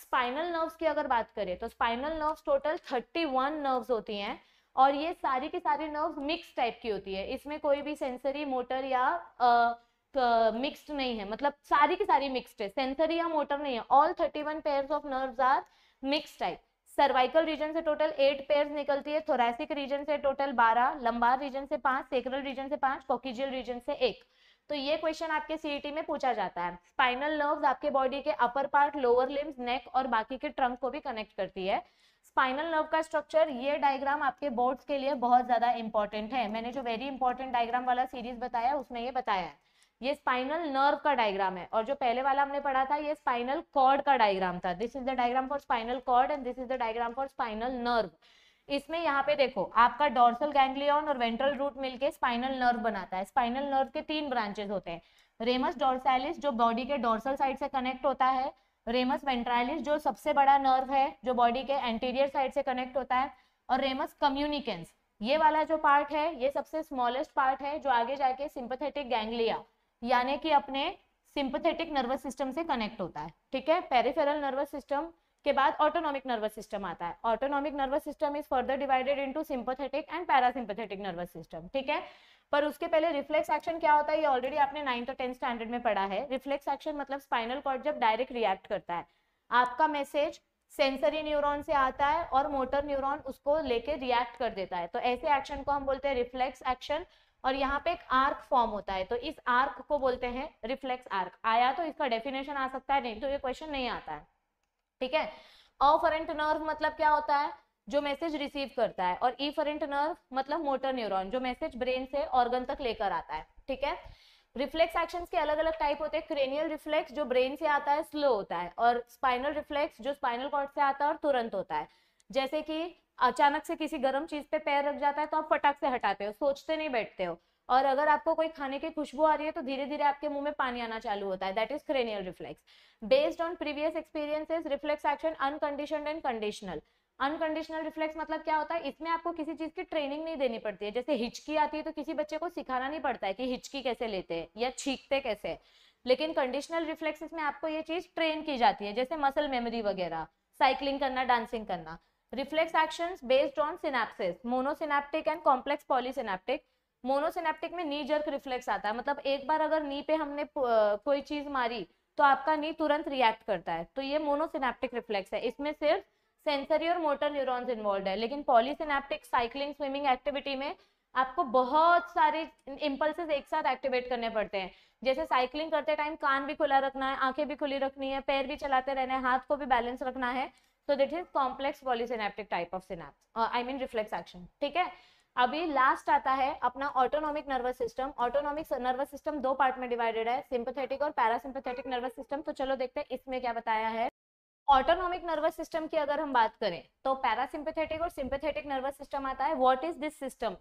स्पाइनल नर्व्स की अगर बात करें तो स्पाइनल नर्व्स टोटल 31 नर्व्स होती हैं और ये सारी की सारी नर्व्स मिक्स टाइप की होती है इसमें कोई भी सेंसरी मोटर या मिक्स्ड uh, नहीं है मतलब सारी की सारी मिक्स्ड है सेंसरी या मोटर नहीं है all thirty one pair of nerve are mix type cervical region से टोटल एट पेयर निकलती है थोरेसिक रीजन से टोटल बारह लंबार रीजन से पांच सेक्रल रीजन से पांच कोकिजियल रीजन से एक तो ये क्वेश्चन आपके सीईटी में पूछा जाता है स्पाइनल नर्व्स आपके बॉडी के upper part lower limbs neck और बाकी के ट्रंक को भी कनेक्ट करती है स्पाइनल नर्व का स्ट्रक्चर ये डायग्राम आपके बोर्ड्स के लिए बहुत ज्यादा इंपॉर्टेंट है मैंने जो वेरी इंपॉर्टेंट डायग्राम वाला सीरीज बताया उसमें ये बताया है ये स्पाइनल नर्व का डायग्राम है और जो पहले वाला हमने पढ़ा था ये स्पाइनल कॉर्ड का डायग्राम था this is the diagram for spinal cord and this is the diagram for spinal nerve इसमें यहाँ पे देखो आपका डोर्सल गैंग्लियन और वेंट्रल रूट मिलके स्पाइनल नर्व बनाता है स्पाइनल नर्व के तीन ब्रांचेस होते हैं रेमस डोर्सैलिस जो बॉडी के डोर्सल साइड से कनेक्ट होता है रेमस वेंट्रालिस जो सबसे बड़ा नर्व है जो बॉडी के एंटीरियर साइड से कनेक्ट होता है और रेमस कम्युनिकेंस ये वाला जो पार्ट है ये सबसे स्मॉलेस्ट पार्ट है जो आगे जाके सिंपथेटिक गैंग्लिया यानी कि अपने सिंपथेटिक नर्वस सिस्टम से कनेक्ट होता है ठीक है पेरिफेरल नर्वस सिस्टम के बाद ऑटोनॉमिक नर्वस सिस्टम आता है autonomic nervous system is further divided into sympathetic and parasympathetic nervous system ठीक है पर उसके पहले रिफ्लेक्स एक्शन क्या होता है ये ऑलरेडी आपने नाइन्थ और टेंथ स्टैंडर्ड में पढ़ा है रिफ्लेक्स एक्शन मतलब स्पाइनल कॉर्ड जब डायरेक्ट रिएक्ट करता है आपका मैसेज सेंसरी न्यूरॉन से आता है और मोटर न्यूरॉन उसको लेके रिएक्ट कर देता है तो ऐसे एक्शन को हम बोलते हैं रिफ्लेक्स एक्शन और यहाँ पे एक आर्क फॉर्म होता है तो इस आर्क को बोलते हैं रिफ्लेक्स आर्क आया तो इसका डेफिनेशन आ सकता है नहीं तो ये क्वेश्चन नहीं आता है ठीक है अफरेंट नर्व मतलब क्या होता है जो मैसेज रिसीव करता है और इफरेंट e नर्व मतलब मोटर न्यूरॉन जो मैसेज ब्रेन से ऑर्गन तक लेकर आता है ठीक है रिफ्लेक्स एक्शंस के अलग अलग टाइप होते हैं क्रेनियल रिफ्लेक्स जो ब्रेन से आता है स्लो होता है और स्पाइनल रिफ्लेक्स जो स्पाइनल कॉर्ड से आता है और तुरंत होता है जैसे कि अचानक से किसी गर्म चीज पे पैर रख जाता है तो आप फटाक से हटाते हो सोचते नहीं बैठते हो और अगर आपको कोई खाने की खुशबू आ रही है तो धीरे धीरे आपके मुंह में पानी आना चालू होता है that is cranial reflex based on previous experiences reflex action uncondition and conditional unconditional reflex मतलब क्या होता है इसमें आपको किसी चीज की ट्रेनिंग नहीं देनी पड़ती है जैसे हिचकी आती है तो किसी बच्चे को सिखाना नहीं पड़ता है कि हिचकी कैसे लेते हैं या छींकते कैसे लेकिन कंडीशनल रिफ्लेक्स में आपको ये चीज ट्रेन की जाती है जैसे मसल मेमोरी वगैरह साइकिलिंग करना डांसिंग करना reflex action based on synapses monosynaptic and complex polysynaptic monosynaptic में नी जर्क रिफ्लेक्स आता है मतलब एक बार अगर नी पे हमने कोई चीज मारी तो आपका नी तुरंत रिएक्ट करता है तो ये मोनोसिनेप्टिक रिफ्लेक्स है इसमें सिर्फ सेंसरी और मोटर न्यूरॉन्स इन्वॉल्व है लेकिन पॉलीसिनेप्टिक साइकिलिंग स्विमिंग एक्टिविटी में आपको बहुत सारे इम्पल्सेस एक साथ एक्टिवेट करने पड़ते हैं जैसे साइकिलिंग करते टाइम कान भी खुला रखना है आंखें भी खुली रखनी है पैर भी चलाते रहना है हाथ को भी बैलेंस रखना है so that is complex polysynaptic type of synapse I mean reflex action ठीक है अभी लास्ट आता है अपना autonomic nervous system autonomic nervous system दो पार्ट में डिवाइडेड है सिंपथेटिक और पैरासिंपथेटिक नर्वस सिस्टम तो चलो देखते हैं इसमें क्या बताया है ऑटोनॉमिक नर्वस सिस्टम की अगर हम बात करें तो पैरासिंपथेटिक और सिंपथेटिक नर्वस सिस्टम आता है what is this system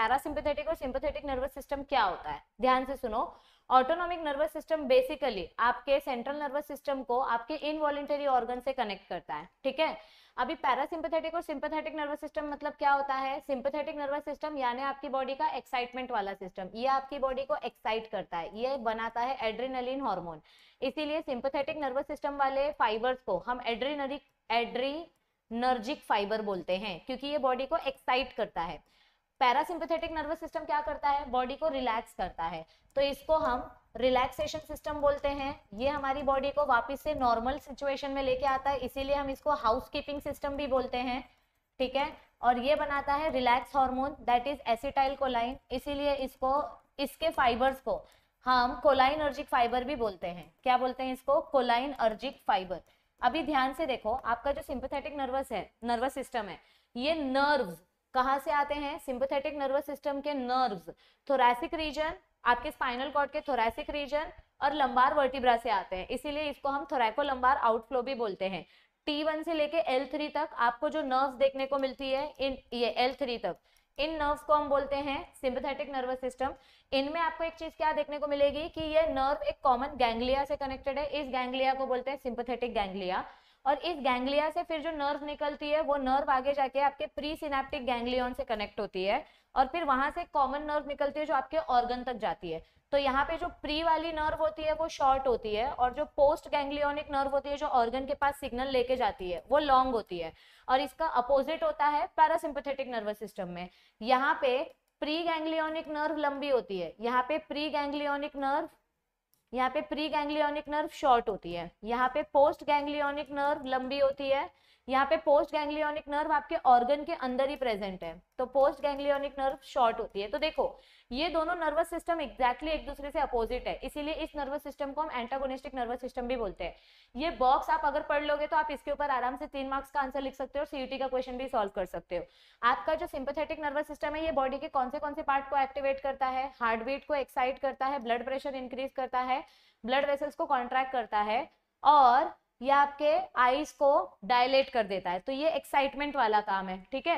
parasympathetic और सिंपथेटिक नर्वस सिस्टम क्या होता है ध्यान से सुनो ऑटोनॉमिक नर्वस सिस्टम बेसिकली आपके सेंट्रल नर्वस सिस्टम को आपके इनवॉलेंटरी ऑर्गन से कनेक्ट करता है ठीक है अभी पैरासिम्पथेटिक और सिंपथेटिक नर्वस सिस्टम मतलब क्या होता है सिंपथेटिक नर्वस सिस्टम यानी आपकी बॉडी का एक्साइटमेंट वाला सिस्टम ये आपकी बॉडी को एक्साइट करता है ये बनाता है एड्रीनलिन हॉर्मोन इसीलिए सिंपथेटिक नर्वस सिस्टम वाले फाइबर्स को हम एड्रीनरिक एड्रीनर्जिक फाइबर बोलते हैं क्योंकि ये बॉडी को एक्साइट करता है पैरासिम्पथेटिक नर्वस सिस्टम क्या करता है बॉडी को रिलैक्स करता है तो इसको हम रिलैक्सेशन सिस्टम बोलते हैं ये हमारी बॉडी को वापस से नॉर्मल सिचुएशन में लेके आता है इसीलिए हम इसको हाउस कीपिंग सिस्टम भी बोलते हैं ठीक है और ये बनाता है relax hormone that is acetylcholine इसीलिए इसको इसके फाइबर्स को हम कोलाइन अर्जिक फाइबर भी बोलते हैं क्या बोलते हैं इसको कोलाइन अर्जिक फाइबर अभी ध्यान से देखो आपका जो सिंपथेटिक नर्वस है नर्वस सिस्टम है ये नर्व कहाँ से आते हैं सिंपथेटिक नर्वस सिस्टम के नर्व्स थोरैसिक रीजन आपके स्पाइनल कॉर्ड के थोरैसिक रीजन और लंबार वर्टिब्रा से आते हैं इसीलिए इसको हम थोरैको लंबार आउटफ्लो भी बोलते हैं टी वन से लेके एल थ्री तक आपको जो नर्व्स देखने को मिलती है इन ये एल थ्री तक इन नर्व्स को हम बोलते हैं सिंपथेटिक नर्वस सिस्टम इनमें आपको एक चीज क्या देखने को मिलेगी कि ये नर्व एक कॉमन गैंग्लिया से कनेक्टेड है इस गैंग्लिया को बोलते हैं सिंपथेटिक गैंग्लिया और इस गैंग्लिया से फिर जो नर्व निकलती है वो नर्व आगे जाके आपके प्री सिनेप्टिक गैंग्लियन से कनेक्ट होती है और फिर वहां से कॉमन नर्व निकलती है जो आपके ऑर्गन तक जाती है तो यहाँ पे जो प्री वाली नर्व होती है वो शॉर्ट होती है और जो पोस्ट गैंग्लियोनिक नर्व होती है जो ऑर्गन के पास सिग्नल लेके जाती है वो लॉन्ग होती है और इसका अपोजिट होता है पैरासिम्पथेटिक नर्वस सिस्टम में यहाँ पे प्री गैंग्लियोनिक नर्व लंबी होती है यहाँ पे प्री गैंग्लियोनिक नर्व यहाँ पे प्री गैंग्लियोनिक नर्व शॉर्ट होती है यहाँ पे पोस्ट गैंग्लियोनिक नर्व लंबी होती है यहाँ पे पोस्ट गैंग्लियोनिक नर्व आपके ऑर्गन के अंदर ही प्रेजेंट है तो पोस्ट गैंग्लियोनिक नर्व शॉर्ट होती है तो देखो ये दोनों नर्वस सिस्टम एक्जैक्टली एक दूसरे से अपोजिट है इसीलिए इस नर्वस सिस्टम को हम एंटागोनिस्टिक नर्वस सिस्टम भी बोलते हैं ये बॉक्स आप अगर पढ़ लोगे तो आप इसके ऊपर आराम से तीन मार्क्स का आंसर लिख सकते हो और सीयूटी का क्वेश्चन भी सॉल्व कर सकते हो आपका जो सिंपथेटिक नर्वस सिस्टम है ये बॉडी के कौन से कौन से पार्ट को एक्टिवेट करता है हार्ट बीट को एक्साइट करता है ब्लड प्रेशर इंक्रीज करता है ब्लड वेसल्स को कॉन्ट्रैक्ट करता है और ये आपके आईज को डायलेट कर देता है तो ये एक्साइटमेंट वाला काम है ठीक है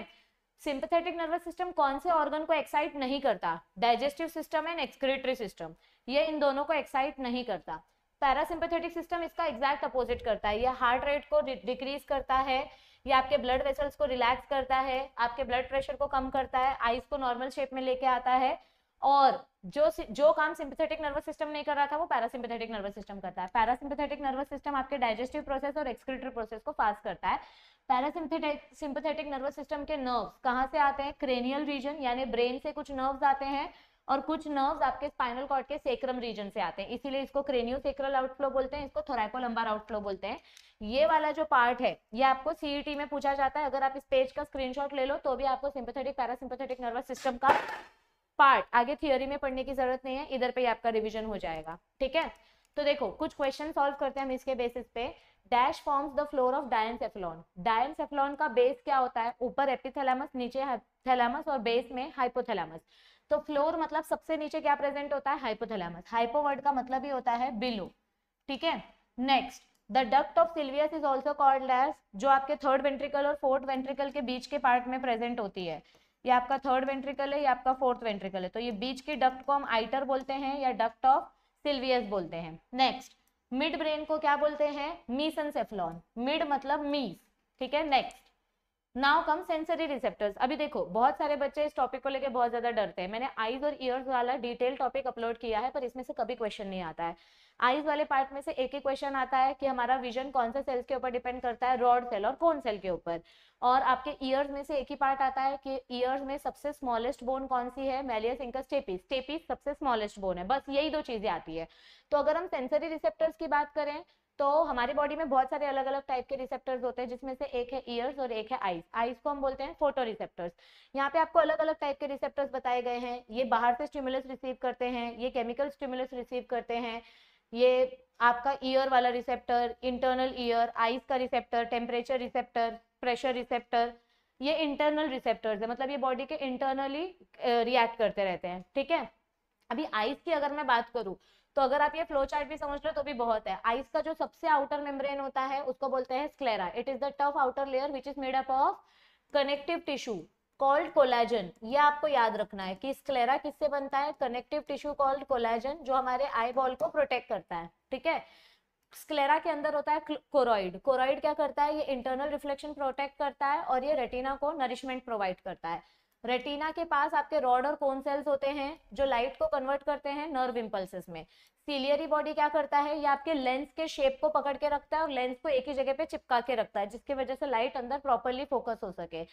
सिंपथेटिक नर्वस सिस्टम कौन से ऑर्गन को एक्साइट नहीं करता digestive system and excretory system ये इन दोनों को एक्साइट नहीं करता पैरासिम्पथेटिक सिस्टम इसका एग्जैक्ट अपोजिट करता है यह हार्ट रेट को डिक्रीज करता है ये आपके ब्लड वेसल्स को रिलैक्स करता है आपके ब्लड प्रेशर को कम करता है आईज को नॉर्मल शेप में लेके आता है और जो जो काम सिंपथेटिक नर्वस सिस्टम नहीं कर रहा था वो पैरासिम्पथेटिक नर्वस सिस्टम करता है पैरासिम्पथेटिक नर्वस सिस्टम आपके डाइजेस्टिव प्रोसेस और एक्सक्रीटरी प्रोसेस को फास्ट करता है पैरासिम्पथेटिक सिंपथेटिक नर्वस सिस्टम के नर्व्स कहाँ से आते हैं क्रेनियल रीजन यानी ब्रेन से कुछ नर्व्स आते हैं और कुछ नर्व्स आपके स्पाइनल कॉर्ड के सेक्रम रीजन से आते हैं इसीलिए इसको क्रेनियो सेक्रल आउटफ्लो बोलते हैं इसको लंबार आउटफ्लो बोलते हैं ये वाला जो पार्ट है ये आपको सीईटी e में पूछा जाता है अगर आप इस पेज का स्क्रीनशॉट ले लो तो भी आपको सिंपथेटिक पैरासिम्पथेटिक नर्वस सिस्टम का पार्ट आगे थियोरी में पढ़ने की जरूरत नहीं है इधर पे ही आपका रिविजन हो जाएगा ठीक है तो देखो कुछ क्वेश्चन सॉल्व करते हैं हम इसके बेसिस पे dash forms the floor of diencephalon का बेस क्या होता है ऊपर एपिथेलामस नीचे थैलामस और बेस में हाइपोथेलामस तो फ्लोर मतलब सबसे नीचे क्या प्रेजेंट होता है हाइपोथेलामस हाइपो वर्ड का मतलब ही होता है बिलो ठीक है next the duct of Sylvius is also called as जो आपके थर्ड वेंट्रिकल और फोर्थ वेंट्रिकल के बीच के पार्ट में प्रेजेंट होती है ये आपका थर्ड वेंट्रिकल है ये आपका फोर्थ वेंट्रिकल है तो ये बीच के डक्ट को हम आइटर बोलते हैं या डक्ट ऑफ सिल्वियस बोलते हैं नेक्स्ट मिड ब्रेन को क्या बोलते हैं मीसनसेफ्लॉन मिड मतलब मीस ठीक है next now come sensory receptors अभी देखो बहुत सारे बच्चे इस टॉपिक को लेकर बहुत ज्यादा डरते हैं मैंने आईज और ईयर्स वाला डिटेल टॉपिक अपलोड किया है पर इसमें से कभी क्वेश्चन नहीं आता है आईज वाले पार्ट में से एक ही क्वेश्चन आता है कि हमारा विजन कौन से सेल्स के ऊपर डिपेंड करता है रॉड सेल और कौन सेल के ऊपर और आपके ईयर्स में से एक ही पार्ट आता है कि ईयर्स में सबसे स्मॉलेस्ट बोन कौन सी है मेलियस इंकस स्टेपिस स्टेपिस सबसे स्मॉलेस्ट बोन है बस यही दो चीजें आती है तो अगर हम सेंसरी रिसेप्टर्स की बात करें तो हमारी बॉडी में बहुत सारे अलग अलग टाइप के रिसेप्टर्स होते हैं जिसमें से एक है ईयर्स और एक है आईज आईज को हम बोलते हैं फोटो रिसेप्टर्स यहाँ पे आपको अलग अलग टाइप के रिसेप्टर्स बताए गए हैं ये बाहर से स्टिमुलस रिसीव करते हैं ये केमिकल स्टिमुलस रिसीव करते हैं ये आपका ईयर वाला रिसेप्टर इंटरनल ईयर आइज का receptor temperature receptor pressure receptor ये इंटरनल रिसेप्टर्स है मतलब ये बॉडी के इंटरनली रिएक्ट करते रहते हैं ठीक है अभी आइस की अगर मैं बात करूँ तो अगर आप ये फ्लो चार्ट भी समझ लो तो भी बहुत है आइस का जो सबसे आउटर मेम्ब्रेन होता है उसको बोलते हैं sclera it is the tough outer layer which is made up of connective tissue called collagen ये आपको याद रखना है कि स्क्लेरा किससे बनता है कनेक्टिव टिश्यू कॉल्ड कोलेजन जो हमारे आई बॉल को प्रोटेक्ट करता है ठीक है स्क्लेरा के अंदर होता है कोरोइड कोरोइड क्या करता है ये इंटरनल रिफ्लेक्शन प्रोटेक्ट करता है और ये रेटिना को नरिशमेंट प्रोवाइड करता है रेटिना के पास आपके रॉड और कोन सेल्स होते हैं जो लाइट को कन्वर्ट करते हैं नर्व इम्पल्सेस में सीलियरी बॉडी क्या करता है ये आपके लेंस के शेप को पकड़ के रखता है और लेंस को एक ही जगह पे चिपका के रखता है जिसकी वजह से लाइट अंदर प्रॉपरली फोकस हो सके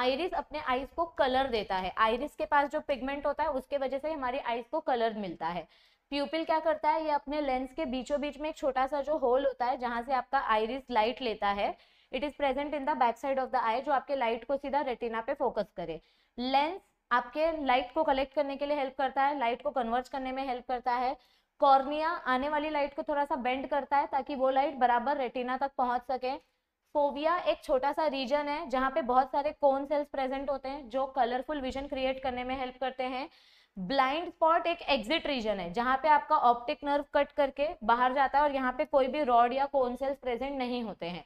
आइरिस अपने आईज को कलर देता है आइरिस के पास जो पिगमेंट होता है उसके वजह से हमारी आईज को कलर मिलता है प्यूपिल क्या करता है ये अपने लेंस के बीचों बीच में एक छोटा सा जो होल होता है जहां से आपका आइरिस लाइट लेता है it is present in the back side of the eye जो आपके लाइट को सीधा रेटिना पे फोकस करे लेंस आपके लाइट को कलेक्ट करने के लिए हेल्प करता है लाइट को कन्वर्ज करने में हेल्प करता है कॉर्निया आने वाली लाइट को थोड़ा सा बेंड करता है ताकि वो लाइट बराबर रेटिना तक पहुंच सके फोविया एक छोटा सा रीजन है जहाँ पे बहुत सारे कोन सेल्स प्रेजेंट होते हैं जो कलरफुल विजन क्रिएट करने में हेल्प करते हैं ब्लाइंड स्पॉट एक एग्जिट रीजन है जहाँ पे आपका ऑप्टिक नर्व कट करके बाहर जाता है और यहाँ पे कोई भी रॉड या कोन सेल्स प्रेजेंट नहीं होते हैं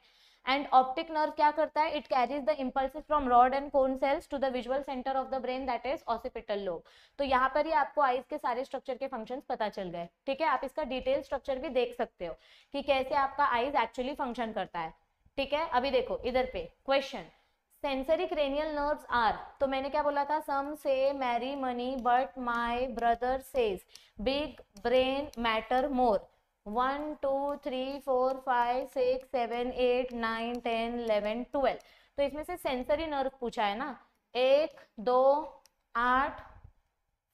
एंड ऑप्टिक नर्व क्या करता है it carries the impulse from rod and cone cells to the visual centre of the brain that is occipital lobe तो यहाँ पर ही आपको आईज के सारे स्ट्रक्चर के फंक्शन पता चल गए ठीक है आप इसका डिटेल स्ट्रक्चर भी देख सकते हो कि कैसे आपका आइज एक्चुअली फंक्शन करता है ठीक है अभी देखो इधर पे question sensory cranial nerves are तो मैंने क्या बोला था some say marry money but my brother says big brain matter more one two three four five six seven eight nine ten eleven twelve तो इसमें से सेंसरी नर्व पूछा है ना एक दो आठ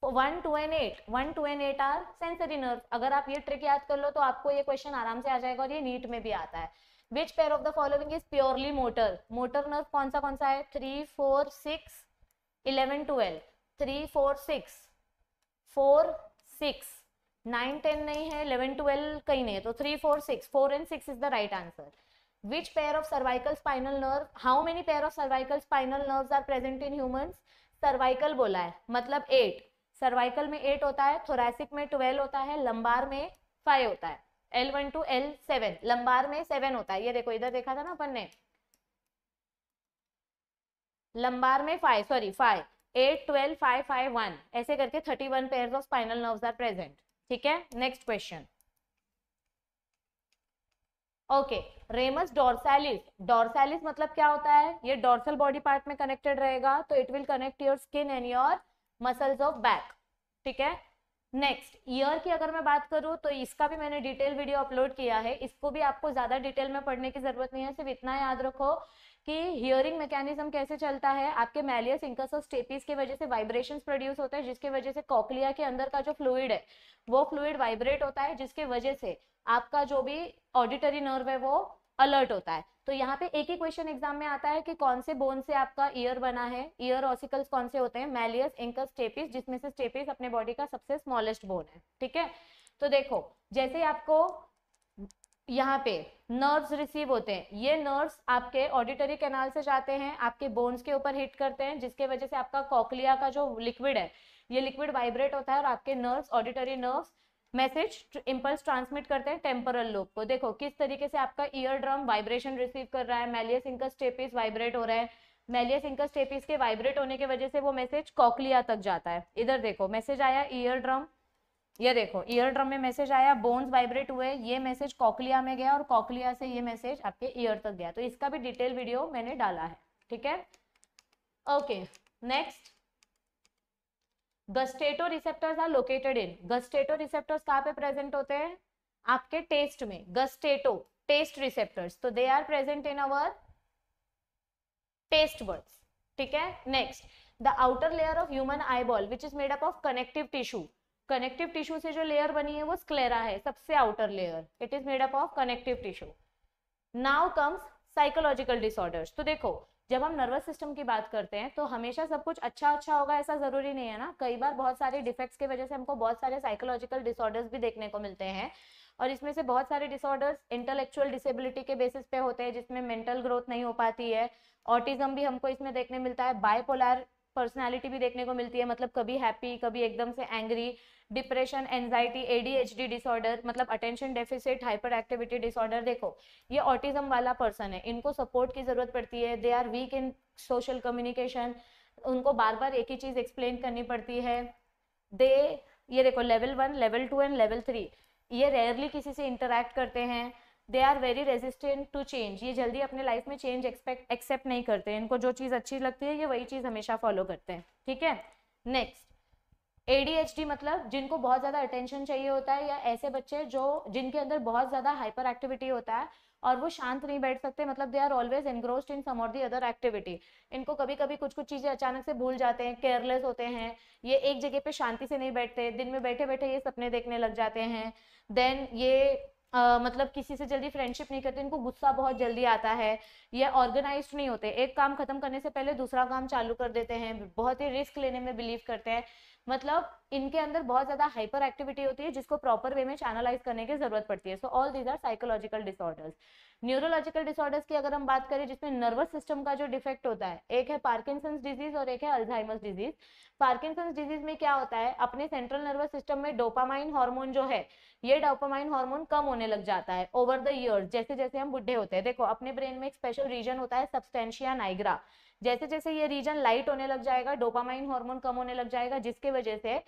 one two and eight one two and eight are sensory nerve अगर आप ये ट्रिक याद कर लो तो आपको ये क्वेश्चन आराम से आ जाएगा और ये नीट में भी आता है which pair of the following is purely motor motor nerve कौन सा कौन सा है three four six eleven twelve three four six four six nine ten नहीं है इलेवन ट्वेल्व कहीं नहीं है तो three four six four and six is the right answer which pair of cervical spinal nerve how many pair of cervical spinal nerve are present in humans cervical बोला है मतलब eight cervical में eight होता है thoracic में twelve होता है lumbar में फाइव होता है L one two L seven lumbar में सेवन होता है ये देखो इधर देखा था ना अपन ने लंबार में five sorry five eight twelve five five one ऐसे करके thirty one pair of spinal nerve are present ठीक है next question okay ramus dorsalis dorsalis मतलब क्या होता है ये डोरसल बॉडी पार्ट में कनेक्टेड रहेगा तो it will connect your skin and your muscles of back ठीक है नेक्स्ट ईयर की अगर मैं बात करूं तो इसका भी मैंने डिटेल वीडियो अपलोड किया है इसको भी आपको ज्यादा डिटेल में पढ़ने की जरूरत नहीं है सिर्फ इतना याद रखो कि हियरिंग मैकेनिज्म कैसे चलता है आपके मैलियस इंकस और स्टेपीज की वजह से वाइब्रेशंस प्रोड्यूस होते हैं जिसके वजह से कॉकलिया के अंदर का जो फ्लूड है वो फ्लूड वाइब्रेट होता है जिसके वजह से आपका जो भी ऑडिटरी नर्व है वो अलर्ट होता है तो यहाँ पे एक ही क्वेश्चन एग्जाम में आता है कि कौन से बोन से आपका ईयर बना है ईयर ऑसिकल्स कौन से होते हैं मैलियस इंकस स्टेपिस जिसमें से स्टेपिस अपने बॉडी का सबसे स्मॉलेस्ट बोन है ठीक है तो देखो जैसे आपको यहाँ पे नर्व्स रिसीव होते हैं ये नर्व्स आपके ऑडिटरी कैनाल से जाते हैं आपके बोन्स के ऊपर हिट करते हैं जिसके वजह से आपका कॉकलिया का जो लिक्विड है ये लिक्विड वाइब्रेट होता है और आपके nerves auditory nerves message impulse transmit करते हैं टेम्परल लोब को देखो किस तरीके से आपका ईयर ड्रम वाइब्रेशन रिसीव कर रहा है मेलियस इंकस टेपिस वाइब्रेट हो रहा है मेलियस इंकस टेपिस के वाइब्रेट होने की वजह से वो मैसेज कॉकलिया तक जाता है इधर देखो मैसेज आया ईयर ड्रम ये देखो ईयर ड्रम में मैसेज आया बोन्स वाइब्रेट हुए ये मैसेज कॉकलिया में गया और कॉकलिया से ये मैसेज आपके ईयर तक गया तो इसका भी डिटेल वीडियो मैंने डाला है ठीक है okay next gustatory receptors are located in gustatory receptors कहाँ पे प्रेजेंट होते हैं आपके टेस्ट में गस्टेटो टेस्ट रिसेप्टर्स तो they are present in our taste buds ठीक है next the outer layer of human eyeball which is made up of connective tissue connective tissue से जो लेयर बनी है वो स्क्लेरा है सबसे outer layer it is made up of connective tissue now comes psychological disorders तो देखो जब हम नर्वस सिस्टम की बात करते हैं तो हमेशा सब कुछ अच्छा अच्छा होगा ऐसा जरूरी नहीं है ना कई बार बहुत सारे डिफेक्ट्स की वजह से हमको बहुत सारे साइकोलॉजिकल डिसऑर्डर्स भी देखने को मिलते हैं और इसमें से बहुत सारे डिसऑर्डर्स इंटेलेक्चुअल डिसेबिलिटी के बेसिस पे होते हैं जिसमें मेंटल ग्रोथ नहीं हो पाती है ऑटिज्म भी हमको इसमें देखने मिलता है बायपोलर पर्सनैलिटी भी देखने को मिलती है मतलब कभी हैप्पी कभी एकदम से angry depression anxiety ADHD disorder मतलब attention deficit hyper activity disorder देखो ये ऑटिज्म वाला पर्सन है इनको सपोर्ट की जरूरत पड़ती है they are weak in social communication उनको बार बार एक ही चीज़ एक्सप्लेन करनी पड़ती है दे ये देखो level one level two and level three ये रेयरली किसी से इंटरेक्ट करते हैं they are very resistant to change ये जल्दी अपने लाइफ में चेंज एक्सपेक्ट एक्सेप्ट नहीं करते इनको जो चीज़ अच्छी लगती है ये वही चीज़ हमेशा फॉलो करते हैं ठीक है नेक्स्ट डी मतलब जिनको बहुत ज़्यादा अटेंशन चाहिए होता है या ऐसे बच्चे जो जिनके अंदर बहुत ज़्यादा हाइपर एक्टिविटी होता है और वो शांत नहीं बैठ सकते मतलब they are always engrossed in some और दी अदर एक्टिविटी इनको कभी कभी कुछ कुछ चीज़ें अचानक से भूल जाते हैं केयरलेस होते हैं ये एक जगह पे शांति से नहीं बैठते दिन में बैठे बैठे ये सपने देखने लग जाते हैं देन ये Uh, मतलब किसी से जल्दी फ्रेंडशिप नहीं करते इनको गुस्सा बहुत जल्दी आता है ये ऑर्गेनाइज नहीं होते एक काम खत्म करने से पहले दूसरा काम चालू कर देते हैं बहुत ही रिस्क लेने में बिलीव करते हैं मतलब इनके अंदर बहुत ज्यादा हाइपर एक्टिविटी होती है जिसको प्रॉपर वे में चैनलाइज करने की जरूरत पड़ती है so all these are psychological disorders neurological disorders की अगर हम बात करें जिसमें नर्वस सिस्टम का जो डिफेक्ट होता है एक है पार्किंसंस डिजीज और एक है अल्जाइमस डिजीज पार्किंसंस डिजीज में क्या होता है अपने सेंट्रल नर्वस सिस्टम में डोपामाइन हार्मोन जो है ये डोपामाइन हार्मोन कम होने लग जाता है ओवर द ईयर्स जैसे जैसे हम बुढ़े होते हैं देखो अपने ब्रेन में एक स्पेशल रीजन होता है सब्सटेंशिया नाइग्रा जैसे जैसे ये रीजन लाइट होने लग जाएगा डोपामाइन हार्मोन कम होने लग जाएगा जिसके वजह से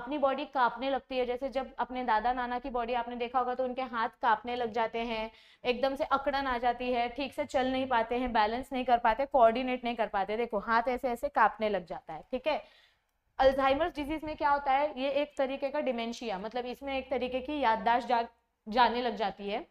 अपनी बॉडी कांपने लगती है जैसे जब अपने दादा नाना की बॉडी आपने देखा होगा तो उनके हाथ कांपने लग जाते हैं एकदम से अकड़न आ जाती है ठीक से चल नहीं पाते हैं बैलेंस नहीं कर पाते कोऑर्डिनेट नहीं कर पाते देखो हाथ ऐसे ऐसे कांपने लग जाता है ठीक है अल्जाइमर्स डिजीज में क्या होता है ये एक तरीके का डिमेंशिया मतलब इसमें एक तरीके की याददाश्त जा, जाने लग जाती है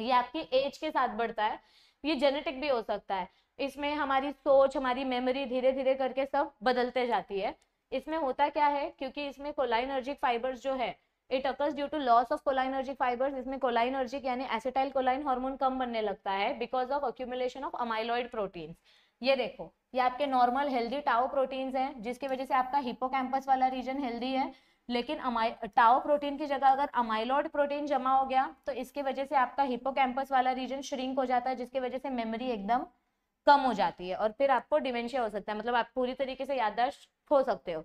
ये आपकी एज के साथ बढ़ता है ये जेनेटिक भी हो सकता है इसमें हमारी सोच हमारी मेमोरी धीरे धीरे करके सब बदलते जाती है इसमें होता क्या है क्योंकि इसमें कोलाइनर्जिक फाइबर्स जो है it occurs due to loss of cholinergic fibres इसमें कोलाइनर्जिक यानी एसिटाइल कोलाइन हार्मोन कम बनने लगता है because of accumulation of amyloid proteins ये देखो ये आपके नॉर्मल हेल्दी टाओ प्रोटीन्स हैं जिसकी वजह से आपका हिपो वाला रीजन हेल्दी है लेकिन टाओ प्रोटीन की जगह अगर अमाइलॉइड प्रोटीन जमा हो गया तो इसकी वजह से आपका हिपो वाला रीजन श्रिंक हो जाता है जिसकी वजह से मेमोरी एकदम कम हो जाती है और फिर आपको डिमेंशिया हो सकता है मतलब आप पूरी तरीके से याददाश्त खो सकते हो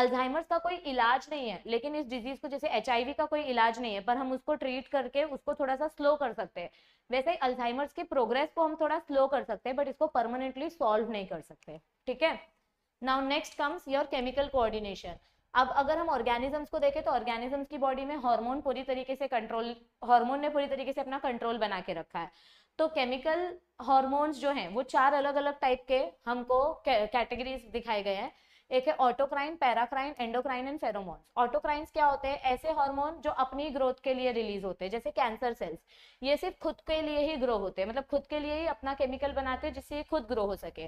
अल्जाइमर्स का कोई इलाज नहीं है लेकिन इस डिजीज को जैसे एच का कोई इलाज नहीं है पर हम उसको ट्रीट करके उसको थोड़ा सा स्लो कर सकते हैं वैसे ही अल्जाइमर्स के प्रोग्रेस को हम थोड़ा स्लो कर सकते हैं बट इसको परमानेंटली सॉल्व नहीं कर सकते ठीक है now next comes your chemical coordination अब अगर हम ऑर्गेनिजम्स को देखें तो ऑर्गेनिजम्स की बॉडी में हार्मोन पूरी तरीके से कंट्रोल हार्मोन ने पूरी तरीके से अपना कंट्रोल बना के रखा है तो केमिकल हॉर्मोन्स जो हैं वो चार अलग अलग टाइप के हमको कैटेगरीज दिखाए गए हैं एक है autocrine paracrine endocrine and pheromone autocrines क्या होते हैं ऐसे हार्मोन जो अपनी ग्रोथ के लिए रिलीज होते हैं जैसे कैंसर सेल्स ये सिर्फ खुद के लिए ही ग्रो होते हैं मतलब खुद के लिए ही अपना केमिकल बनाते हैं जिससे खुद ग्रो हो सके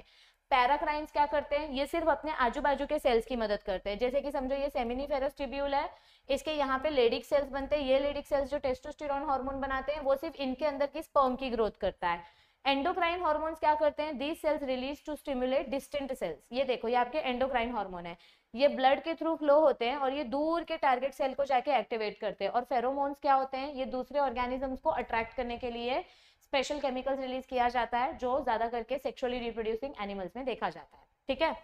पैराक्राइन्स क्या करते हैं ये सिर्फ अपने आजू बाजू के सेल्स की मदद करते हैं जैसे कि समझो ये सेमिनीफेरस ट्रिब्यूल है इसके यहाँ पे लेडिक सेल्स बनते हैं ये लेडिक सेल्स जो टेस्टोस्टेरोन हार्मोन बनाते हैं वो सिर्फ इनके अंदर की स्पर्म की ग्रोथ करता है एंडोक्राइन हार्मोन क्या करते हैं these cells release to stimulate distant cells ये देखो ये आपके एंडोक्राइन हार्मोन है ये ब्लड के थ्रू फ्लो होते हैं और ये दूर के टारगेट सेल को जाके एक्टिवेट करते हैं और फेरोमोन्स क्या होते हैं ये दूसरे ऑर्गेनिजम्स को अट्रैक्ट करने के लिए स्पेशल केमिकल्स रिलीज किया जाता है जो ज्यादा करके सेक्सुअली रिप्रोड्यूसिंग एनिमल्स में देखा जाता है ठीक है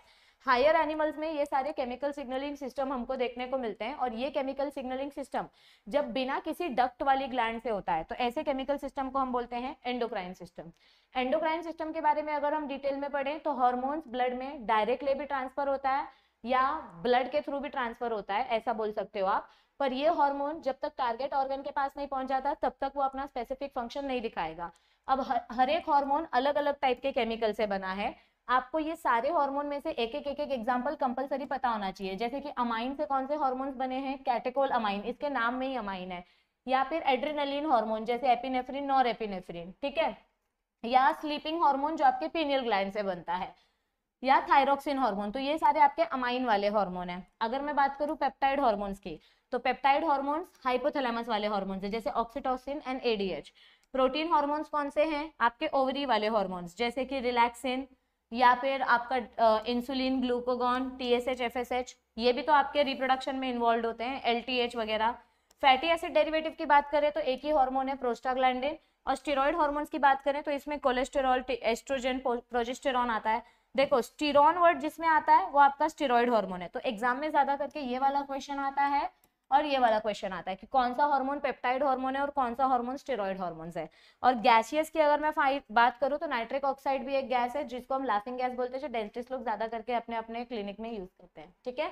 हायर एनिमल्स में ये सारे केमिकल सिग्नलिंग सिस्टम हमको देखने को मिलते हैं और ये केमिकल सिग्नलिंग सिस्टम जब बिना किसी डक्ट वाली ग्लैंड से होता है तो ऐसे केमिकल सिस्टम को हम बोलते हैं एंडोक्राइन सिस्टम एंडोक्राइन सिस्टम के बारे में अगर हम डिटेल में पढ़ें तो हॉर्मोन्स ब्लड में डायरेक्टली भी ट्रांसफर होता है या ब्लड के थ्रू भी ट्रांसफर होता है ऐसा बोल सकते हो आप पर ये हार्मोन जब तक टारगेट ऑर्गन के पास नहीं पहुंच जाता तब तक वो अपना स्पेसिफिक फंक्शन नहीं दिखाएगा अब हर, हर एक हार्मोन अलग अलग टाइप के केमिकल से बना है आपको ये सारे हार्मोन में से एक एक एक एक एग्जाम्पल कंपलसरी पता होना चाहिए जैसे कि अमाइन से कौन से हार्मोन्स बने हैं कैटेकोल अमाइन इसके नाम में ही अमाइन है या फिर एड्रेनलिन हार्मोन जैसे एपिनेफ्रिन नॉर एपिनेफ्रिन ठीक है या स्लीपिंग हार्मोन जो आपके पीनियल ग्लैंड से बनता है या थायरोक्सिन हार्मोन तो ये सारे आपके अमाइन वाले हार्मोन है अगर मैं बात करूँ पेप्टाइड हार्मोन्स की तो पेप्टाइड हार्मोन्स हाइपोथैलेमस वाले हार्मोन्स है जैसे oxytocin and ADH protein hormones कौन से हैं आपके ओवरी वाले हार्मोन्स जैसे कि रिलैक्सिन या फिर आपका insulin glucagon T S H F S H ये भी तो आपके रिप्रोडक्शन में इन्वॉल्व होते हैं एल टी एच वगैरह फैटी एसिड डेरिवेटिव की बात करें तो एक ही हार्मोन है प्रोस्टाग्लैंडिन और स्टीरोइड हार्मोन्स की बात करें तो इसमें कोलेस्टेरॉल एस्ट्रोजन प्रोजेस्टेरॉन आता है देखो स्टीरोन वर्ड जिसमें आता है वो आपका स्टीरोइड हार्मोन है तो एग्जाम में ज्यादा करके ये वाला क्वेश्चन आता है और ये वाला क्वेश्चन आता है कि कौन सा हार्मोन पेप्टाइड हार्मोन है और कौन सा हार्मोन स्टेरॉइड हार्मोन्स है और गैसियस की अगर मैं बात करूं तो नाइट्रिक ऑक्साइड भी एक गैस है जिसको हम लाफिंग गैस बोलते हैं डेंटिस्ट लोग ज्यादा करके अपने अपने क्लिनिक में यूज करते हैं ठीक है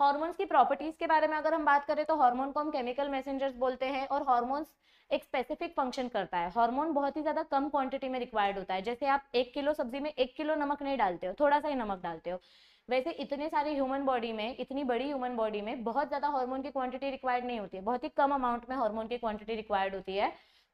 हॉर्मोन्स की प्रॉपर्टीज के बारे में अगर हम बात करें तो हार्मोन को हम केमिकल मैसेजर्स बोलते हैं और हार्मोन्स एक स्पेसिफिक फंक्शन करता है हार्मोन बहुत ही ज़्यादा कम क्वांटिटी में रिक्वायर्ड होता है जैसे आप एक किलो सब्जी में एक किलो नमक नहीं डालते हो थोड़ा सा ही नमक डालते हो वैसे इतने सारे ह्यूमन बॉडी में इतनी बड़ी ह्यूमन बॉडी में बहुत ज़्यादा हार्मोन की क्वांटिटी रिक्वायर्ड नहीं होती है बहुत ही कम अमाउंट में हार्मोन की क्वांटिटी रिक्वायर्ड होती है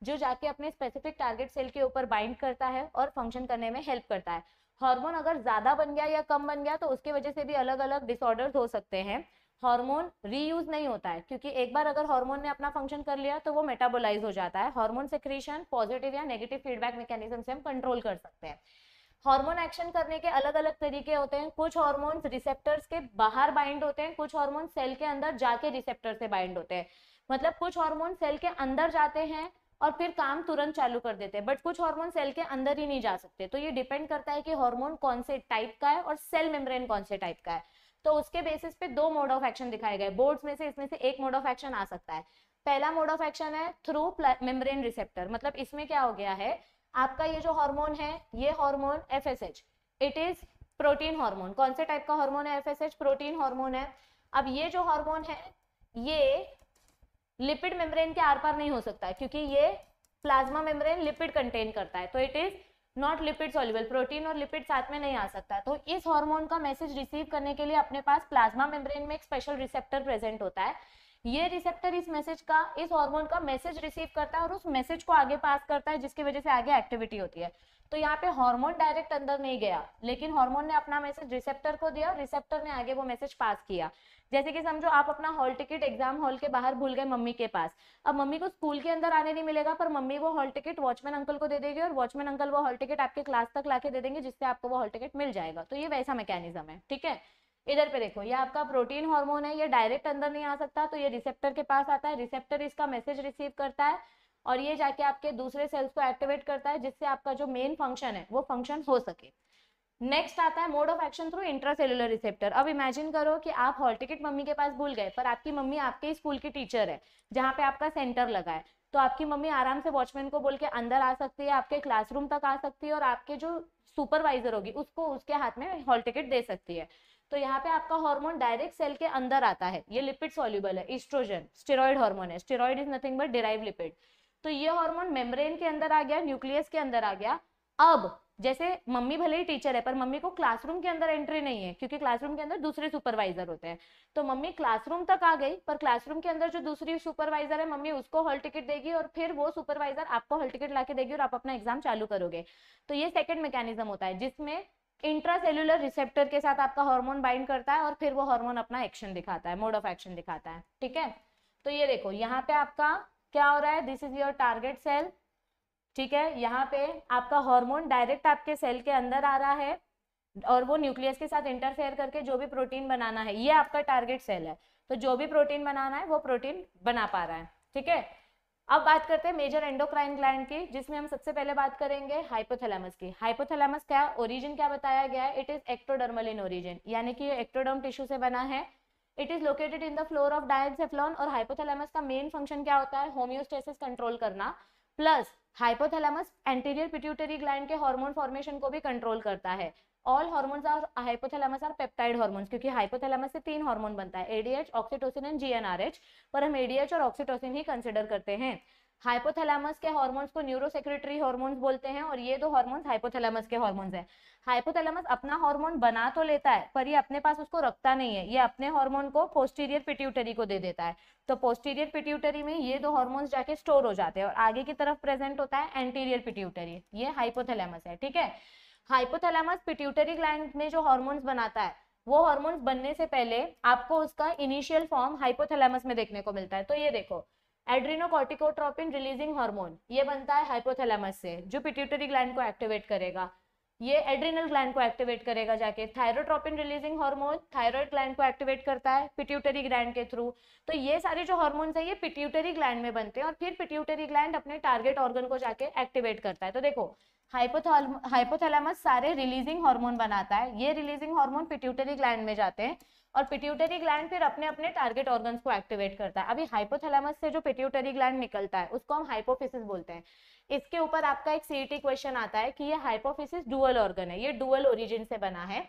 जो जाके अपने स्पेसिफिक टारगेट सेल के ऊपर बाइंड करता है और फंक्शन करने में हेल्प करता है हार्मोन अगर ज़्यादा बन गया या कम बन गया तो उसके वजह से भी अलग अलग डिसऑर्डर्स हो सकते हैं हार्मोन रीयूज नहीं होता है क्योंकि एक बार अगर हार्मोन ने अपना फंक्शन कर लिया तो वो मेटाबोलाइज हो जाता है हार्मोन सेक्रेशन पॉजिटिव या नेगेटिव फीडबैक मैकेनिज्म से हम कंट्रोल कर सकते हैं हार्मोन एक्शन करने के अलग अलग तरीके होते हैं कुछ हार्मोन्स रिसेप्टर्स के बाहर बाइंड होते हैं कुछ हार्मोन सेल के अंदर जाके रिसेप्टर से बाइंड होते हैं मतलब कुछ हार्मोन सेल के अंदर जाते हैं और फिर काम तुरंत चालू कर देते हैं बट कुछ हार्मोन सेल के अंदर ही नहीं जा सकते तो ये डिपेंड करता है कि हार्मोन कौन से टाइप का है और सेल मेम्ब्रेन कौन से टाइप का है तो उसके बेसिस पे दो मोड ऑफ एक्शन दिखाए गए बोर्ड्स में से इसमें से एक मोड ऑफ एक्शन आ सकता है पहला मोड ऑफ एक्शन है थ्रू मेम्ब्रेन रिसेप्टर मतलब इसमें क्या हो गया है आपका ये जो हार्मोन है ये hormone FSH it is protein hormone कौन से टाइप का हार्मोन है एफएसएच प्रोटीन हार्मोन है अब ये जो हार्मोन है ये लिपिड मेम्ब्रेन के आर पार नहीं हो सकता है क्योंकि ये प्लाज्मा मेम्ब्रेन लिपिड कंटेन करता है तो it is not lipid soluble protein और लिपिड साथ में नहीं आ सकता तो इस हार्मोन का मैसेज रिसीव करने के लिए अपने पास प्लाज्मा मेम्ब्रेन में एक स्पेशल रिसेप्टर प्रेजेंट होता है ये रिसेप्टर इस मैसेज का इस हार्मोन का मैसेज रिसीव करता है और उस मैसेज को आगे पास करता है जिसकी वजह से आगे एक्टिविटी होती है तो यहाँ पे हार्मोन डायरेक्ट अंदर नहीं गया लेकिन हार्मोन ने अपना मैसेज रिसेप्टर को दिया रिसेप्टर ने आगे वो मैसेज पास किया जैसे कि समझो आप अपना हॉल टिकट एग्जाम हॉल के बाहर भूल गए मम्मी के पास अब मम्मी को स्कूल के अंदर आने नहीं मिलेगा पर मम्मी वो हॉल टिकट वॉचमैन अंकल को दे देगी और वॉचमैन अंकल वो हॉल टिकट आपके क्लास तक ला दे देंगे जिससे आपको वो हॉल टिकट मिल जाएगा तो ये वैसा मैकेनिज्म है ठीक है इधर पे देखो ये आपका प्रोटीन हार्मोन है ये डायरेक्ट अंदर नहीं आ सकता तो ये रिसेप्टर के पास आता है रिसेप्टर इसका मैसेज रिसीव करता है और ये जाके आपके दूसरे सेल्स को एक्टिवेट करता है जिससे आपका जो मेन फंक्शन है वो फंक्शन हो सके नेक्स्ट आता है mode of action through intracellular receptor अब इमेजिन करो कि आप हॉल टिकट मम्मी के पास भूल गए पर आपकी मम्मी आपके स्कूल की टीचर है जहाँ पे आपका सेंटर लगा है तो आपकी मम्मी आराम से वॉचमैन को बोल के अंदर आ सकती है आपके क्लासरूम तक आ सकती है और आपके जो सुपरवाइजर होगी उसको उसके हाथ में हॉल टिकट दे सकती है तो यहाँ पे आपका हार्मोन डायरेक्ट सेल के अंदर आता है ये लिपिड सॉल्यूबल है इस्ट्रोजन स्टेरॉइड हार्मोन है steroid is nothing but derive lipid तो ये हार्मोन मेम्ब्रेन के अंदर आ गया न्यूक्लियस के अंदर आ गया अब जैसे मम्मी भले ही टीचर है पर मम्मी को क्लासरूम के अंदर एंट्री नहीं है क्योंकि क्लासरूम के अंदर दूसरे सुपरवाइजर होते हैं तो मम्मी क्लासरूम तक आ गई पर क्लासरूम के अंदर जो दूसरी सुपरवाइजर है मम्मी उसको हॉल टिकट देगी और फिर वो सुपरवाइजर आपको हॉल टिकट ला देगी और आप अपना एग्जाम चालू करोगे तो ये सेकेंड मैकेनिज्म होता है जिसमें इंट्रासेल्युलर रिसेप्टर के साथ आपका हार्मोन बाइंड करता है और फिर वो हार्मोन अपना एक्शन दिखाता है मोड ऑफ एक्शन दिखाता है ठीक है तो ये देखो यहाँ पे आपका क्या हो रहा है this is your target cell ठीक है यहाँ पे आपका हार्मोन डायरेक्ट आपके सेल के अंदर आ रहा है और वो न्यूक्लियस के साथ इंटरफेयर करके जो भी प्रोटीन बनाना है ये आपका टारगेट सेल है तो जो भी प्रोटीन बनाना है वो प्रोटीन बना पा रहा है ठीक है अब बात करते हैं मेजर एंडोक्राइन ग्लैंड की जिसमें हम सबसे पहले बात करेंगे हाइपोथैलेमस की हाइपोथैलेमस का ओरिजिन क्या बताया गया है it is ectodermal in origin यानी कि ये एक्टोडर्म टिश्यू से बना है it is located in the floor of diencephalon और हाइपोथैलेमस का मेन फंक्शन क्या होता है होम्योस्टेसिस कंट्रोल करना plus hypothalamus anterior pituitary gland के हार्मोन फॉर्मेशन को भी कंट्रोल करता है all hormones are hypothalamus are peptide hormones क्योंकि हाइपोथैलेमस से तीन हार्मोन बनता है एडीएच ऑक्सीटोसिन एंड जीएनआरएच पर हम एडीएच और ऑक्सीटोसिन ही कंसिडर करते हैं हाइपोथैलेमस के हार्मोन्स को न्यूरोसेक्रेटरी हार्मोन्स बोलते हैं और ये दो हार्मोन्स हाइपोथैलेमस के हार्मोन्स है हाइपोथैलेमस अपना हार्मोन बना तो लेता है पर ये अपने पास उसको रखता नहीं है ये अपने हार्मोन को पोस्टीरियर पिट्यूटरी को दे देता है तो पोस्टीरियर पिट्यूटरी में ये दो हार्मोन्स जाके स्टोर हो जाते हैं और आगे की तरफ प्रेजेंट होता है एंटीरियर पिट्यूटरी ये हाइपोथैलेमस है ठीक है हाइपोथैलेमस पिट्यूटरी ग्लैंड में जो हॉर्मोन्स बनाता है वो हॉर्मोन्स बनने से पहले आपको उसका इनिशियल फॉर्म हाइपोथैलेमस में देखने को मिलता है तो ये देखो एड्रीनोकॉर्टिकोट्रोपिन रिलीजिंग हार्मोन ये बनता है हाइपोथैलेमस से जो पिट्यूटरी ग्लैंड को एक्टिवेट करेगा ये एड्रिनल ग्लैंड को एक्टिवेट करेगा जाके thyrotropin releasing hormone thyroid gland को एक्टिवेट करता है पिट्यूटरी ग्लैंड के थ्रू तो ये सारे जो हार्मोन्स हैं ये पिट्यूटरी ग्लैंड में बनते हैं और फिर पिट्यूटरी ग्लैंड अपने टारगेट ऑर्गन को जाके एक्टिवेट करता है तो देखो हाइपोथैलेमस सारे रिलीजिंग हार्मोन बनाता है ये रिलीजिंग हार्मोन पिट्यूटरी ग्लैंड में जाते हैं और पिट्यूटरी ग्लैंड फिर अपने अपने टारगेट ऑर्गन्स को एक्टिवेट करता है अभी हाइपोथैलेमस से जो पिट्यूटरी ग्लैंड निकलता है उसको हम हाइपोफिसिस बोलते हैं इसके ऊपर आपका एक सीईटी क्वेश्चन e आता है कि ये हाइपोफिसिस डुअल ऑर्गन है ये डुअल ओरिजिन से बना है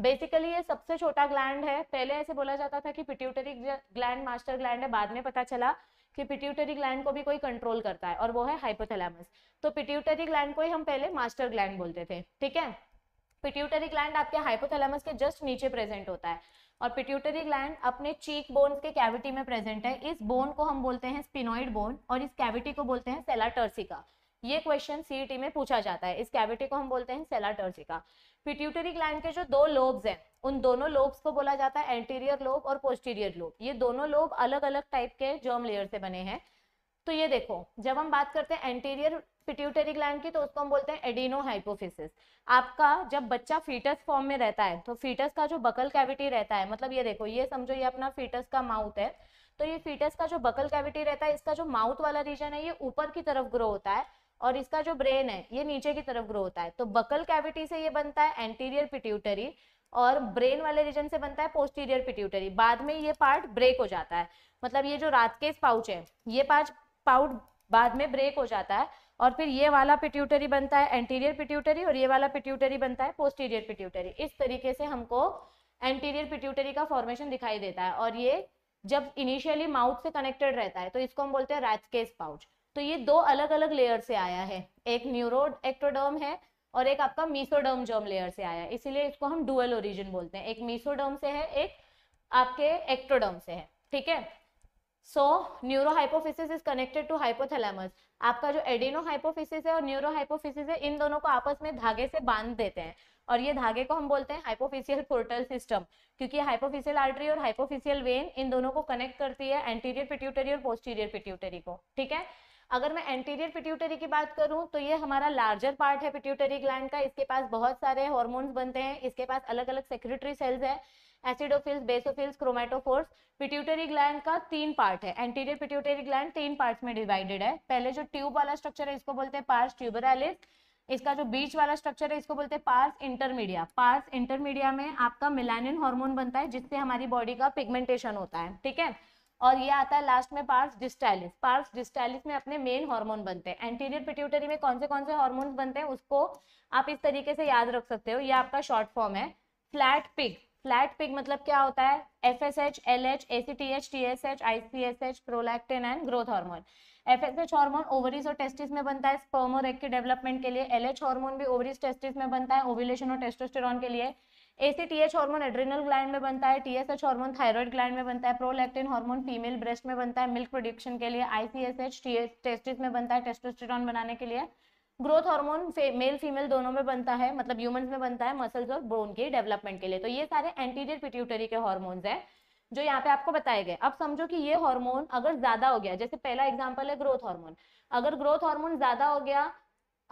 बेसिकली ये सबसे छोटा ग्लैंड है पहले ऐसे बोला जाता था कि पिट्यूटरी ग्लैंड मास्टर ग्लैंड है बाद में पता चला कि पिट्यूटरी ग्लैंड को भी कोई कंट्रोल करता है और वो है हाइपोथैलेमस तो पिट्यूटरी ग्लैंड को ही हम पहले मास्टर ग्लैंड बोलते थे ठीक है पिट्यूटरी ग्लैंड आपके हाइपोथैलेमस के जस्ट नीचे प्रेजेंट होता है और पिट्यूटरी ग्लैंड अपने चीक बोन के कैविटी में प्रेजेंट है इस बोन को हम बोलते हैं स्पिनोइड बोन और इस कैविटी को बोलते हैं सेलाटर्सिका टर्सिका ये क्वेश्चन सीईटी e में पूछा जाता है इस कैविटी को हम बोलते हैं सेलाटर्जिका पिट्यूटरी ग्लैंड के जो दो लोब्स हैं उन दोनों लोब्स को बोला जाता है एंटीरियर लोब और पोस्टीरियर लोब ये दोनों लोब अलग अलग टाइप के जर्म लेयर से बने हैं तो ये देखो जब हम बात करते हैं एंटीरियर पिट्यूटरी ग्लैंड की तो उसको हम बोलते हैं एडिनो हाइपोफिसिस आपका जब बच्चा फीटस फॉर्म में रहता है तो फीटस का जो बकल कैविटी रहता है मतलब ये देखो ये समझो ये अपना फीटस का माउथ है तो ये फीटस का जो बकल कैविटी रहता है इसका जो माउथ वाला रीजन है ये ऊपर की तरफ ग्रो होता है और इसका जो ब्रेन है ये नीचे की तरफ ग्रो होता है तो बकल कैविटी से ये बनता है एंटीरियर पिट्यूटरी और ब्रेन वाले रीजन से बनता है पोस्टीरियर पिट्यूटरी बाद में ये पार्ट ब्रेक हो जाता है मतलब ये जो रात के पाउच है ये पाँच पाउट बाद में ब्रेक हो जाता है और फिर ये वाला पिट्यूटरी बनता है एंटीरियर पिट्यूटरी और ये वाला पिट्यूटरी बनता है पोस्टीरियर पिट्यूटरी इस तरीके से हमको एंटीरियर पिट्यूटरी का फॉर्मेशन दिखाई देता है और ये जब इनिशियली माउथ से कनेक्टेड रहता है तो इसको हम बोलते हैं रैचकेस पाउच तो ये दो अलग अलग लेयर से आया है एक न्यूरो एक्टोडर्म है और एक आपका मीसोडर्म जर्म लेयर से आया है इसीलिए इसको हम डुअल ओरिजिन बोलते हैं एक मीसोडर्म से है एक आपके एक्टोडर्म से है ठीक है so neuro hypophysis is connected to hypothalamus आपका जो एडिनो हाइपोफिसिस है और न्यूरो हाइपोफिसिस है इन दोनों को आपस में धागे से बांध देते हैं और ये धागे को हम बोलते हैं हाइपोफिशियल पोर्टल सिस्टम क्योंकि हाइपोफिशियल आर्टरी और हाइपोफिशियल वेन इन दोनों को कनेक्ट करती है एंटीरियर पिट्यूटरी और पोस्टीरियर पिट्यूटरी को ठीक है अगर मैं एंटीरियर पिट्यूटरी की बात करूं तो ये हमारा लार्जर पार्ट है पिट्यूटरी ग्लैंड का इसके पास बहुत सारे हॉर्मोन्स बनते हैं इसके पास अलग अलग सेक्रेटरी सेल्स है acidophils basophils chromatophores pituitary gland का तीन पार्ट है एंटीरियर पिट्यूटरी ग्लैंड तीन पार्ट्स में डिवाइडेड है पहले जो ट्यूब वाला स्ट्रक्चर है इसको बोलते हैं पार्स ट्यूबरालिस इसका जो बीच वाला स्ट्रक्चर है इसको बोलते हैं पार्स इंटरमीडिया पार्स इंटरमीडिया में आपका मिलानिन हार्मोन बनता है जिससे हमारी बॉडी का पिगमेंटेशन होता है ठीक है और ये आता है लास्ट में पार्स डिस्टाइलिस पार्स डिस्टाइलिस में अपने मेन हार्मोन बनते हैं एंटीरियर पिट्यूटरी में कौन से कौन से हार्मोन्स बनते हैं उसको आप इस तरीके से याद रख सकते हो ये आपका शॉर्ट फॉर्म है फ्लैट पिग फ्लैट पिग मतलब क्या होता है F S H L H A C T H T S H I C S H prolactin and growth hormone F S H hormone ovaries और testis में बनता है sperm और egg के डेवलपमेंट के लिए एल एच हार्मोन भी ovaries testis में बनता है ओविलेशन और टेस्टोस्टेरॉन के लिए एसीटीएच हार्मोन एड्रिनल ग्लैंड में बनता है टीएसएच हार्मोन थायराइड ग्लैंड में बनता है प्रोलैक्टिन हार्मोन फीमेल ब्रेस्ट में बनता है मिल्क प्रोडक्शन के लिए आईसीएसएच टेस्टिस में बनता है टेस्टोस्टेरॉन बनाने के लिए ग्रोथ हार्मोन मेल फीमेल दोनों में बनता है मतलब ह्यूमंस में बनता है मसल्स और बोन की डेवलपमेंट के लिए तो ये सारे एंटीरियर पिट्यूटरी के हॉर्मोन्स हैं जो यहाँ पे आपको बताए गए अब समझो कि ये हार्मोन अगर ज्यादा हो गया जैसे पहला एग्जाम्पल है ग्रोथ हार्मोन अगर ग्रोथ हार्मोन ज्यादा हो गया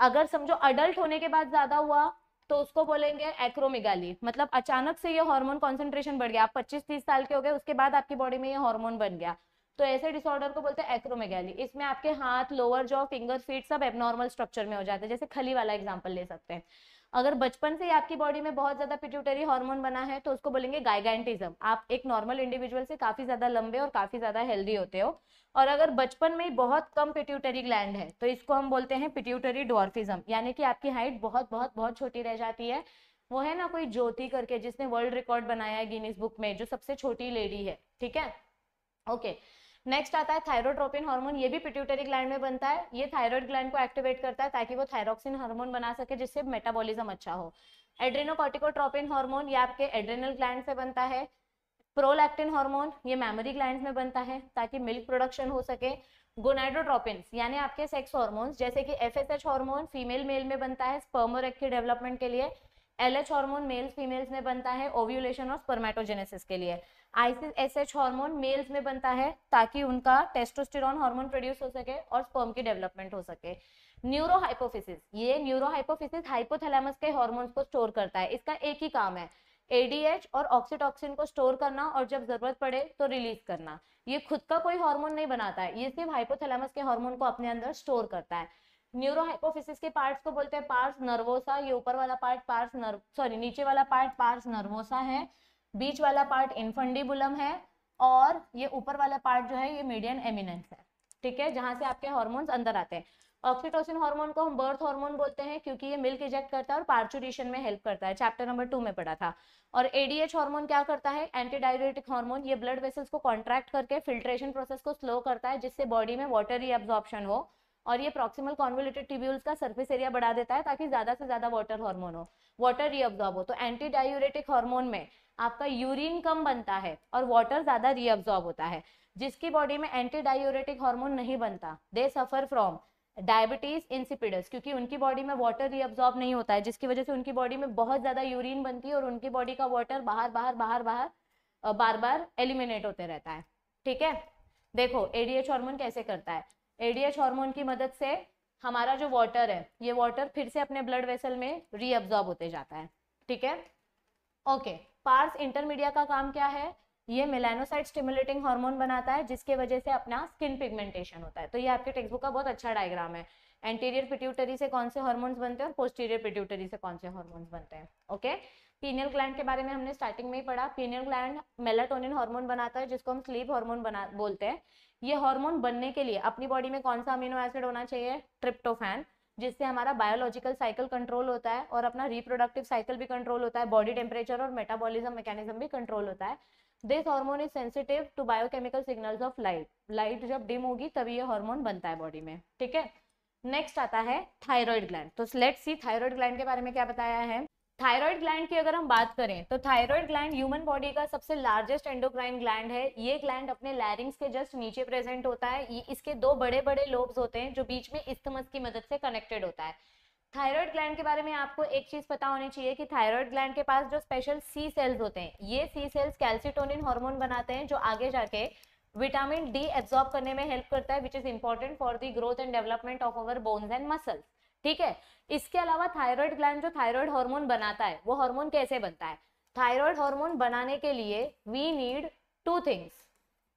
अगर समझो अडल्ट होने के बाद ज्यादा हुआ तो उसको बोलेंगे एक्रोमिगाली मतलब अचानक से ये हार्मोन कॉन्सेंट्रेशन बढ़ गया आप 25-30 साल के हो गए उसके बाद आपकी बॉडी में ये हार्मोन बन गया तो ऐसे डिसऑर्डर को बोलते हैं एक्रोमेगैली इसमें आपके हाथ लोअर जॉ फिंगर फीट सब एबनॉर्मल स्ट्रक्चर में हो जाते हैं जैसे खली वाला एग्जाम्पल ले सकते हैं अगर बचपन से ही आपकी बॉडी में बहुत ज्यादा पिट्यूटरी हार्मोन बना है तो उसको बोलेंगे गाइगेंटिज्म आप एक नॉर्मल इंडिविजुअल से काफी ज्यादा लंबे और काफी ज्यादा हेल्दी होते हो और अगर बचपन में ही बहुत कम पिट्यूटरी ग्लैंड है तो इसको हम बोलते हैं पिट्यूटरी डॉर्फिज्म यानी कि आपकी हाइट बहुत बहुत बहुत छोटी रह जाती है वो है ना कोई ज्योति करके जिसने वर्ल्ड रिकॉर्ड बनाया है गिनीस बुक में जो सबसे छोटी लेडी है ठीक है ओके okay. नेक्स्ट आता है थायरोट्रोपिन हार्मोन ये भी पिट्यूटरी ग्लैंड में बनता है ये थायराइड ग्लैंड को एक्टिवेट करता है ताकि वो थायरोक्सिन हार्मोन बना सके जिससे मेटाबॉलिज्म अच्छा हो एड्रेनोकॉटिकोट्रोपिन हार्मोन ये आपके एड्रेनल ग्लैंड से बनता है प्रोलैक्टिन हार्मोन ये मेमोरी ग्लैंड में बनता है ताकि मिल्क प्रोडक्शन हो सके गोनाइड्रोट्रोपिन यानी आपके सेक्स हार्मोन जैसे कि F S H hormone female male में बनता है स्पर्म की डेवलपमेंट के लिए L H hormone males females में बनता है ओव्यूलेशन और स्पर्मेटोजेनेसिस के लिए आईसीएसएच हार्मोन मेल्स में बनता है ताकि उनका टेस्टोस्टेरॉन हार्मोन प्रोड्यूस हो सके और स्पर्म की डेवलपमेंट हो सके न्यूरोहाइपोफिसिस ये न्यूरोहाइपोफिसिस हाइपोथैलेमस के हार्मोन्स को स्टोर करता है इसका एक ही काम है एडीएच और ऑक्सीटॉक्सिन को स्टोर करना और जब जरूरत पड़े तो रिलीज करना ये खुद का कोई हार्मोन नहीं बनाता है ये सिर्फ हाइपोथैलेमस के हार्मोन को अपने अंदर स्टोर करता है न्यूरोहाइपोफिसिस के पार्ट्स को बोलते हैं पार्स नर्वोसा ये ऊपर वाला पार्ट पार्स नर्व सॉरी नीचे वाला पार्ट पार्स नर्वोसा है बीच वाला पार्ट इनफंडिबुलम है और ये ऊपर वाला पार्ट जो है ये मीडियन एमिनेंस है ठीक है जहां से आपके हॉर्मोन अंदर आते हैं ऑक्सीटोसिन हार्मोन को हम बर्थ हार्मोन बोलते हैं क्योंकि ये मिल्क इजेक्ट करता है और पार्चुरेशन में हेल्प करता है चैप्टर नंबर टू में पढ़ा था और एडीएच हार्मोन क्या करता है एंटी डायरेटिक हार्मोन ये ब्लड वेसल्स को कॉन्ट्रैक्ट करके फिल्ट्रेशन प्रोसेस को स्लो करता है जिससे बॉडी में वाटर रीअब्जॉर्प्शन हो और ये प्रॉक्सिमल कॉन्वोलेटेड ट्यूब्यूल्स का सर्फेस एरिया बढ़ा देता है ताकि ज्यादा से ज्यादा वाटर हार्मोन हो वाटर रीअब्जॉर्ब हो तो एंटी डायूरेटिक हार्मोन में आपका यूरिन कम बनता है और वाटर ज़्यादा रीअब्जॉर्ब होता है जिसकी बॉडी में एंटी डायोरेटिक हार्मोन नहीं बनता they suffer from diabetes insipidus क्योंकि उनकी बॉडी में वाटर रीअब्जॉर्ब नहीं होता है जिसकी वजह से उनकी बॉडी में बहुत ज़्यादा यूरिन बनती है और उनकी बॉडी का वाटर बाहर बाहर बाहर बाहर बार बार एलिमिनेट होते रहता है ठीक है देखो एडीएच हार्मोन कैसे करता है एडीएच हार्मोन की मदद से हमारा जो वाटर है ये वाटर फिर से अपने ब्लड वेसल में रीअब्जॉर्ब होते जाता है ठीक है ओके पार्स इंटरमीडिया का काम क्या है ये मेलेनोसाइड स्टिमुलेटिंग हार्मोन बनाता है जिसके वजह से अपना स्किन पिगमेंटेशन होता है तो ये आपके टेक्सबुक बुक का बहुत अच्छा डायग्राम है एंटीरियर पिट्यूटरी से कौन से हार्मोन्स बनते हैं और पोस्टीरियर पिट्यूटरी से कौन से हार्मोन्स बनते हैं ओके पीनियल ग्लैंड के बारे में हमने स्टार्टिंग में ही पढ़ा पीनियल ग्लैंड मेलाटोनिन हार्मोन बनाता है जिसको हम स्लीप हार्मोन बना बोलते हैं ये हार्मोन बनने के लिए अपनी बॉडी में कौन सा अमीनो एसिड होना चाहिए ट्रिप्टोफैन जिससे हमारा बायोलॉजिकल साइकिल कंट्रोल होता है और अपना रिप्रोडक्टिव साइकिल भी कंट्रोल होता है बॉडी टेम्परेचर और मेटाबॉलिज्म मैकेनिज्म भी कंट्रोल होता है this hormone is sensitive to biochemical signals of light light जब डिम होगी तभी ये हार्मोन बनता है बॉडी में ठीक है नेक्स्ट आता है थायरॉयड ग्लैंड तो लेट्स सी थायराइड ग्लैंड के बारे में क्या बताया है थायराइड ग्लैंड की अगर हम बात करें तो थायराइड ग्लैंड ह्यूमन बॉडी का सबसे लार्जेस्ट एंडोक्राइन ग्लैंड है ये ग्लैंड अपने लैरिंग्स के जस्ट नीचे प्रेजेंट होता है इसके दो बड़े बड़े लोब्स होते हैं जो बीच में इस्थमस की मदद से कनेक्टेड होता है थायराइड ग्लैंड के बारे में आपको एक चीज पता होनी चाहिए कि थायराइड ग्लैंड के पास जो स्पेशल सी सेल्स होते हैं ये सी सेल्स कैल्सिटोनिन हार्मोन बनाते हैं जो आगे जाके विटामिन डी एब्जॉर्ब करने में हेल्प करता है which is important for the growth and development of our bones and muscles ठीक है इसके अलावा थायराइड ग्लैंड जो थायराइड हार्मोन बनाता है वो हार्मोन कैसे बनता है थायराइड हार्मोन बनाने के लिए वी नीड टू थिंग्स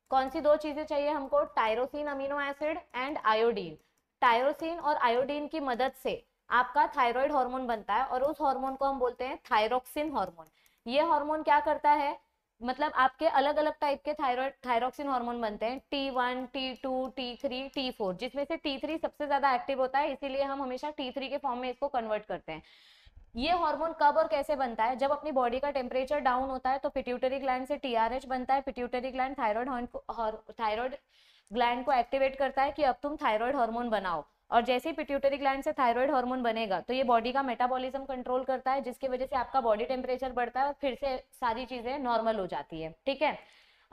कौन सी दो चीजें चाहिए हमको tyrosine amino acid and iodine tyrosine और आयोडीन की मदद से आपका थायराइड हार्मोन बनता है और उस हार्मोन को हम बोलते हैं थायरोक्सिन हार्मोन ये हार्मोन क्या करता है मतलब आपके अलग अलग टाइप के थायरॉयड थायरोक्सिन हार्मोन बनते हैं T one T two T three T four जिसमें से टी थ्री सबसे ज़्यादा एक्टिव होता है इसीलिए हम हमेशा टी थ्री के फॉर्म में इसको कन्वर्ट करते हैं ये हार्मोन कब और कैसे बनता है जब अपनी बॉडी का टेम्परेचर डाउन होता है तो पिट्यूटरी ग्लैंड से टीआरएच बनता है pituitary gland thyroid thyroid gland को एक्टिवेट करता है कि अब तुम थायराइड हार्मोन बनाओ और जैसे ही पिट्यूटरी ग्लैंड से थायराइड हार्मोन बनेगा तो ये बॉडी का मेटाबॉलिज्म कंट्रोल करता है जिसकी वजह से आपका बॉडी टेम्परेचर बढ़ता है और फिर से सारी चीज़ें नॉर्मल हो जाती है ठीक है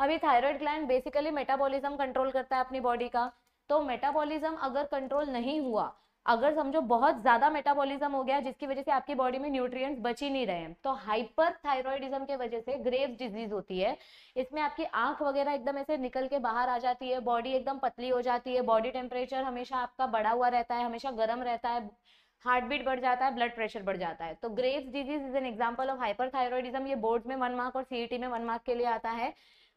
अभी thyroid gland basically metabolism control करता है अपनी बॉडी का तो मेटाबॉलिज्म अगर कंट्रोल नहीं हुआ अगर समझो बहुत ज़्यादा मेटाबॉलिज्म हो गया जिसकी वजह से आपकी बॉडी में न्यूट्रिएंट्स बच ही नहीं रहे हैं तो हाइपर थायरॉयडिज्म के वजह से ग्रेव्स डिजीज होती है इसमें आपकी आंख वगैरह एकदम ऐसे निकल के बाहर आ जाती है बॉडी एकदम पतली हो जाती है बॉडी टेम्परेचर हमेशा आपका बढ़ा हुआ रहता है हमेशा गर्म रहता है हार्ट बीट बढ़ जाता है ब्लड प्रेशर बढ़ जाता है तो grave disease is an example of hyper thyroidism ये बोर्ड में वन मार्क और सीई e में वन मार्क के लिए आता है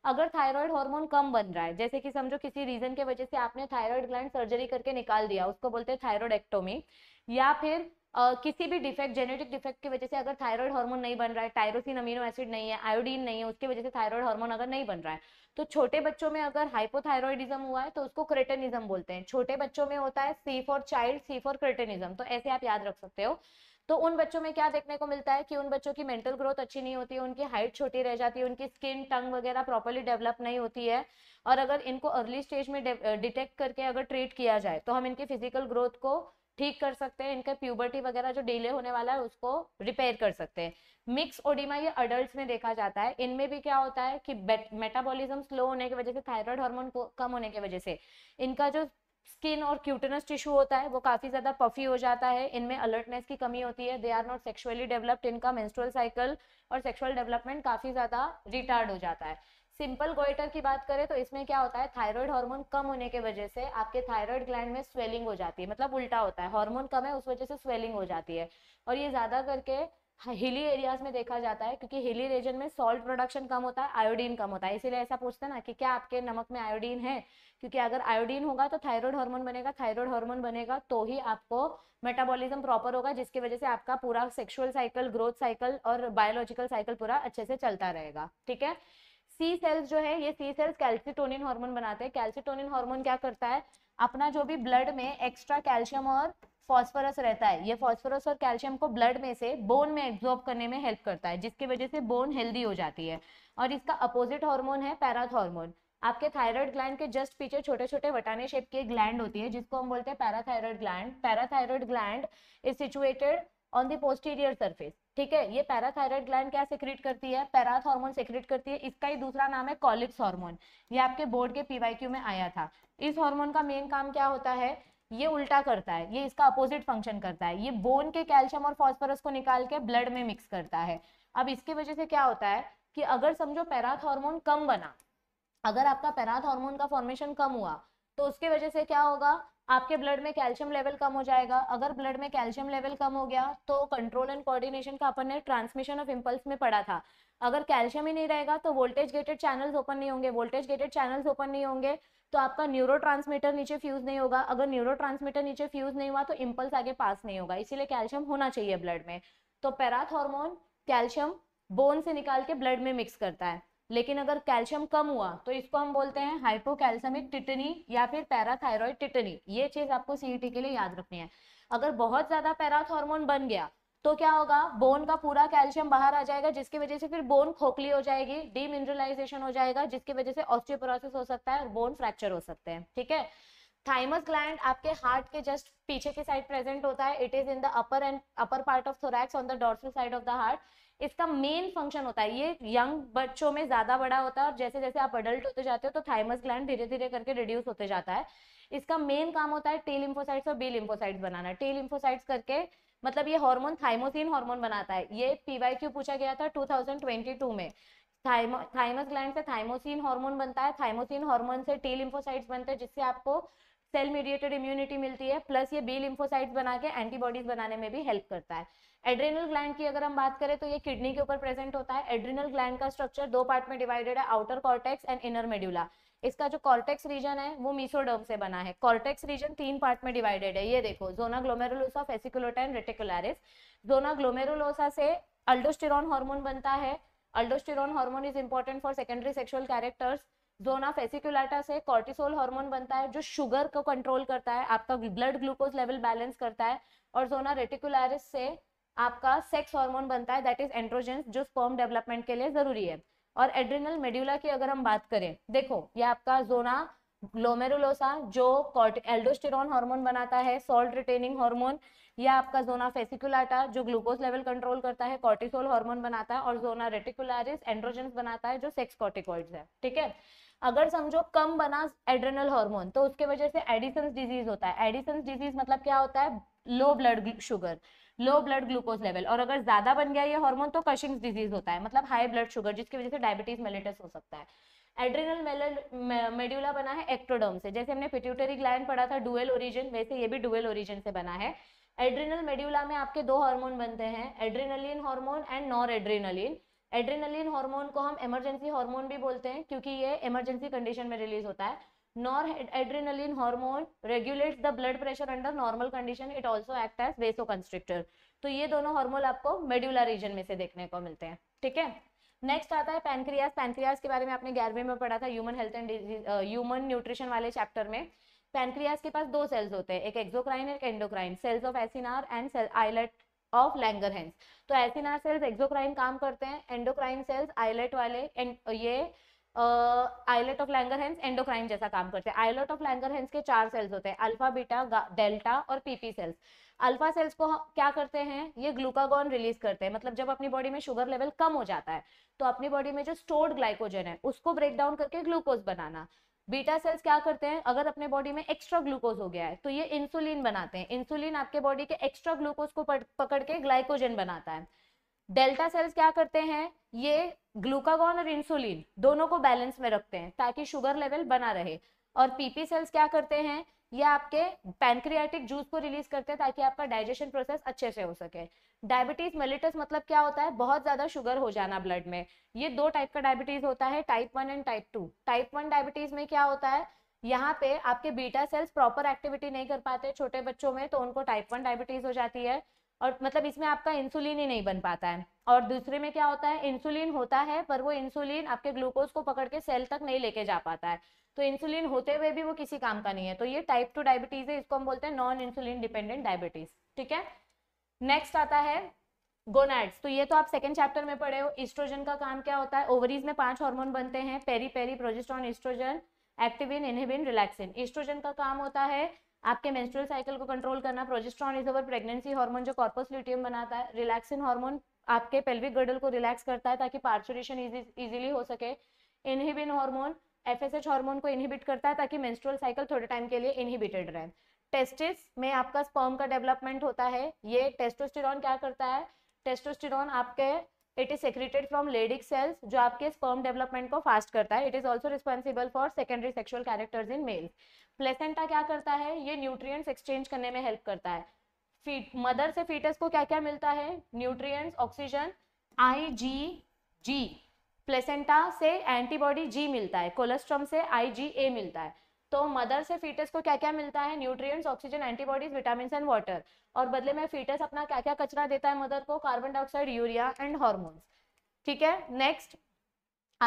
अगर थायराइड हार्मोन कम बन रहा है जैसे कि समझो किसी रीजन के वजह से आपने थायराइड ग्लैंड सर्जरी करके निकाल दिया उसको बोलते हैं थायराइड एक्टोमी या फिर आ, किसी भी डिफेक्ट जेनेटिक डिफेक्ट की वजह से अगर थायराइड हार्मोन नहीं बन रहा है टायरोसिन अमीनो एसिड नहीं है आयोडीन नहीं है उसकी वजह से थायराइड हार्मोन अगर नहीं बन रहा है तो छोटे बच्चों में अगर हाइपोथायरॉयडिज्म हुआ है तो उसको क्रेटेनिज्म बोलते हैं छोटे बच्चों में होता है C for child C for cretinism तो ऐसे आप याद रख सकते हो तो उन बच्चों में क्या देखने को मिलता है कि उन बच्चों की मेंटल ग्रोथ अच्छी नहीं होती है उनकी हाइट छोटी रह जाती है उनकी स्किन टंग वगैरह प्रॉपरली डेवलप नहीं होती है और अगर इनको अर्ली स्टेज में डिटेक्ट करके अगर ट्रीट किया जाए तो हम इनकी फिजिकल ग्रोथ को ठीक कर सकते हैं इनका प्यूबर्टी वगैरह जो डिले होने वाला है उसको रिपेयर कर सकते हैं मिक्स ओडिमा ये अडल्ट में देखा जाता है इनमें भी क्या होता है कि मेटाबॉलिज्म स्लो होने की वजह से थायराइड हार्मोन कम होने की वजह से इनका जो स्किन और क्यूटनस टिश्यू होता है वो काफ़ी ज़्यादा पफी हो जाता है इनमें अलर्टनेस की कमी होती है they are not sexually developed इनका मेंस्ट्रुअल साइकिल और सेक्सुअल डेवलपमेंट काफ़ी ज़्यादा रिटार्ड हो जाता है सिंपल गोइटर की बात करें तो इसमें क्या होता है थायराइड हार्मोन कम होने के वजह से आपके थायराइड ग्लैंड में स्वेलिंग हो जाती है मतलब उल्टा होता है हार्मोन कम है उस वजह से स्वेलिंग हो जाती है और ये ज़्यादा करके हिली एरियाज में देखा जाता है क्योंकि हिली रीजन में सॉल्ट प्रोडक्शन कम होता है आयोडीन कम होता है इसीलिए ऐसा पूछते हैं ना कि क्या आपके नमक में आयोडीन है क्योंकि अगर आयोडीन होगा तो थायराइड हार्मोन बनेगा थायराइड हार्मोन बनेगा तो ही आपको मेटाबॉलिज्म प्रॉपर होगा जिसकी वजह से आपका पूरा सेक्सुअल साइकिल ग्रोथ साइकिल और बायोलॉजिकल साइकिल पूरा अच्छे से चलता रहेगा ठीक है सी सेल्स जो है ये सी सेल्स कैल्सिटोनिन हार्मोन बनाते हैं कैल्सिटोनिन हार्मोन क्या करता है अपना जो भी ब्लड में एक्स्ट्रा कैल्शियम और फॉस्फोरस रहता है ये फॉस्फोरस और कैल्शियम को ब्लड में से बोन में एब्जॉर्ब करने में हेल्प करता है जिसकी वजह से बोन हेल्दी हो जाती है और इसका अपोजिट हार्मोन है पैराथ हार्मोन आपके थायराइड ग्लैंड के जस्ट पीछे छोटे छोटे वटाने शेप की ग्लैंड होती है जिसको हम बोलते हैं parathyroid gland parathyroid gland is situated on the posterior surface ठीक है ये पैराथायरॉयड ग्लैंड क्या सेक्रेट करती है पैराथ हार्मोन सेक्रेट करती है इसका ही दूसरा नाम है कॉलिक्स हार्मोन ये आपके बोर्ड के पीवाईक्यू में आया था इस हार्मोन का मेन काम क्या होता है ये उल्टा करता है ये इसका अपोजिट फंक्शन करता है ये बोन के कैल्शियम और फॉस्फोरस को निकाल के ब्लड में मिक्स करता है अब इसकी वजह से क्या होता है कि अगर समझो पैराथ हार्मोन कम बना अगर आपका पैराथ हार्मोन का फॉर्मेशन कम हुआ तो उसके वजह से क्या होगा आपके ब्लड में कैल्शियम लेवल कम हो जाएगा अगर ब्लड में कैल्शियम लेवल कम हो गया तो कंट्रोल एंड कोऑर्डिनेशन का अपन ने ट्रांसमिशन ऑफ इम्पल्स में पढ़ा था अगर कैल्शियम ही नहीं रहेगा तो वोल्टेज गेटेड चैनल्स ओपन नहीं होंगे वोल्टेज गेटेड चैनल्स ओपन नहीं होंगे तो आपका न्यूरो नीचे फ्यूज नहीं होगा अगर न्यूरो नीचे फ्यूज नहीं हुआ तो इम्पल्स आगे पास नहीं होगा इसीलिए कैल्शियम होना चाहिए ब्लड में तो पैराथ हॉर्मोन कैल्शियम बोन से निकाल के ब्लड में मिक्स करता है लेकिन अगर कैल्शियम कम हुआ तो इसको हम बोलते हैं हाइपोकैल्समिक टिटनी या फिर पैराथायरॉयड टिटनी ये चीज आपको सीईटी e के लिए याद रखनी है अगर बहुत ज्यादा पैराथॉर्मोन बन गया तो क्या होगा बोन का पूरा कैल्शियम बाहर आ जाएगा जिसकी वजह से फिर बोन खोखली हो जाएगी डीमिनरलाइजेशन हो जाएगा जिसकी वजह से ऑस्टियोपोरोसिस हो सकता है और बोन फ्रैक्चर हो सकते हैं ठीक है थाइमस ग्लैंड आपके हार्ट के जस्ट पीछे की साइड प्रेजेंट होता है it is in the upper and upper part of thorax on the dorsal side of the heart इसका मेन फंक्शन होता है ये यंग बच्चों में ज़्यादा बड़ा होता है और जैसे जैसे आप अडल्ट होते जाते हो तो थाइमस ग्लैंड धीरे धीरे करके रिड्यूस होते जाता है इसका मेन काम होता है टेल इम्फोसाइड्स और बी लिम्फोसाइड्स बनाना टेल इम्फोसाइड्स करके मतलब ये हार्मोन थाइमोसिन हार्मोन बनाता है ये क्यू पूछा गया था 2022 में थाइमस ग्लैंड से थाइमोसिन हार्मोन बनता है थाइमोसिन हार्मोन से टेल इम्फोसाइड्स बनते हैं जिससे आपको सेल मीडिएटेड इम्यूनिटी मिलती है प्लस ये बी लिम्फोसाइड्स बना के एंटीबॉडीज बनाने में भी हेल्प करता है एड्रेनल ग्लैंड की अगर हम बात करें तो ये किडनी के ऊपर प्रेजेंट होता है एड्रेनल ग्लैंड का स्ट्रक्चर दो पार्ट में डिवाइडेड है outer cortex and inner medulla इसका जो कॉर्टेक्स रीजन है वो मीसोडर्म से बना है कॉर्टेक्स रीजन तीन पार्ट में डिवाइडेड है ये देखो zona glomerulosa fasciculata and reticularis zona glomerulosa से अल्डोस्टिरॉन हार्मोन बनता है aldosterone hormone is important for secondary sexual characters zona fasciculata से कॉर्टिसोल हार्मोन बनता है जो शुगर को कंट्रोल करता है आपका ब्लड ग्लूकोज लेवल बैलेंस करता है और जोना रेटिकुलरिस से आपका सेक्स हार्मोन बनता है दैट इज एंड्रोजेंस जो स्पर्म डेवलपमेंट के लिए जरूरी है और एड्रिनल मेड्यूला की अगर हम बात करें देखो ये आपका जोना ग्लोमेरुलोसा जो एल्डोस्टेरॉन हार्मोन बनाता है सॉल्ट रिटेनिंग हार्मोन या आपका जोना फेसिकुलाटा जो ग्लूकोज लेवल कंट्रोल करता है कॉर्टिसोल हार्मोन बनाता है और जोना रेटिकुलरिस एंड्रोजेंस बनाता है जो सेक्स कॉर्टिकॉइड्स है ठीक है अगर समझो कम बना एड्रेनल हार्मोन तो उसके वजह से एडिसन्स डिजीज होता है एडिसन्स डिजीज मतलब क्या होता है low blood sugar low blood glucose level और अगर ज्यादा बन गया ये हार्मोन तो कशिंग्स डिजीज होता है मतलब हाई ब्लड शुगर जिसकी वजह से डायबिटीज मेलेटस हो सकता है एड्रिनल मेड्यूला बना है एक्टोडर्म से जैसे हमने पिट्यूटरी ग्लैंड पढ़ा था डुअल ओरिजिन वैसे ये भी डुअल ओरिजिन से बना है एड्रिनल मेड्यूला में आपके दो हार्मोन बनते हैं adrenaline hormone and nor adrenaline adrenaline hormone को हम इमरजेंसी हार्मोन भी बोलते हैं क्योंकि ये इमरजेंसी कंडीशन में रिलीज होता है nor adrenaline hormone regulate the blood pressure under normal condition it also act as vaso constrictor तो ये दोनों हॉर्मोन आपको मेड्यूला रीजन में से देखने को मिलते हैं ठीक है नेक्स्ट आता है पैनक्रियाज पैनक्रियाज के बारे में आपने ग्यारहवीं में पढ़ा था human health and human nutrition वाले चैप्टर में पैनक्रियाज के पास दो सेल्स होते हैं एक एक्सोक्राइन एक endocrine cells of acinar and cell islet of Langerhans तो एसिनार सेल्स एक्सोक्राइन काम करते हैं एंडोक्राइन सेल्स आइलेट वाले एंड ये आइलेट ऑफ लैंगर एंडोक्राइन जैसा काम करते हैं आइलेट ऑफ लैंगरहेंस के चार सेल्स होते हैं अल्फा बीटा डेल्टा और पीपी सेल्स अल्फा सेल्स को क्या करते हैं ये ग्लूकागॉन रिलीज करते हैं मतलब जब अपनी बॉडी में शुगर लेवल कम हो जाता है तो अपनी बॉडी में जो स्टोर्ड ग्लाइकोजन है उसको ब्रेक डाउन करके ग्लूकोज बनाना बीटा सेल्स क्या करते हैं अगर अपने बॉडी में एक्स्ट्रा ग्लूकोज हो गया है तो ये इंसुलिन बनाते हैं इंसुलिन आपके बॉडी के एक्स्ट्रा ग्लूकोज को पकड़ के ग्लाइकोजन बनाता है डेल्टा सेल्स क्या करते हैं ये ग्लूकागॉन और इंसुलिन दोनों को बैलेंस में रखते हैं ताकि शुगर लेवल बना रहे और पीपी सेल्स क्या करते हैं ये आपके पैनक्रियाटिक जूस को रिलीज करते हैं ताकि आपका डाइजेशन प्रोसेस अच्छे से हो सके डायबिटीज मेलिटस मतलब क्या होता है बहुत ज्यादा शुगर हो जाना ब्लड में ये दो टाइप का डायबिटीज होता है type one and type two type one diabetes में क्या होता है यहाँ पे आपके बीटा सेल्स प्रॉपर एक्टिविटी नहीं कर पाते छोटे बच्चों में तो उनको टाइप वन डायबिटीज हो जाती है और मतलब इसमें आपका इंसुलिन ही नहीं बन पाता है और दूसरे में क्या होता है इंसुलिन होता है पर वो इंसुलिन आपके ग्लूकोज को पकड़ के सेल तक नहीं लेके जा पाता है तो इंसुलिन होते हुए भी वो किसी काम का नहीं है तो ये टाइप टू डायबिटीज है इसको हम बोलते हैं नॉन इंसुलिन डिपेंडेंट डायबिटीज ठीक है नेक्स्ट आता है गोनाइड्स तो ये तो आप सेकंड चैप्टर में पढ़े हो ईस्ट्रोजन का काम क्या होता है ओवरीज में पांच हार्मोन बनते हैं peri peri progesterone estrogen activin inhibin relaxin estrogen का काम होता है आपके मेंस्ट्रुअल साइकिल को कंट्रोल करना progesterone is our pregnancy hormone जो कॉर्पस ल्यूटियम बनाता है रिलैक्सिन हार्मोन आपके पेल्विक गर्डल को रिलैक्स करता है ताकि पार्चुरेशन इजीली हो सके इनहिबिन हार्मोन एफएसएच हार्मोन को इनहिबिट करता है ताकि मेंस्ट्रुअल साइकिल थोड़े टाइम के लिए इनहिबिटेड रहे टेस्टिस में आपका स्पर्म का डेवलपमेंट होता है ये टेस्टोस्टेरॉन क्या करता है टेस्टोस्टेरॉन आपके it is secreted from Leydig cells जो आपके स्पर्म डेवलपमेंट को फास्ट करता है it is also responsible for secondary sexual characters in males placenta क्या करता है ये न्यूट्रिएंट्स एक्सचेंज करने में हेल्प करता है फीट मदर से फीटस को क्या क्या मिलता है nutrient oxygen I G G placenta से एंटीबॉडी जी मिलता है कोलेस्ट्रॉम से आई जी ए मिलता है तो मदर से फीटस को क्या क्या मिलता है nutrients oxygen antibodies vitamin and water और बदले में फीटस अपना क्या क्या कचरा देता है मदर को carbon dioxide urea and hormones ठीक है नेक्स्ट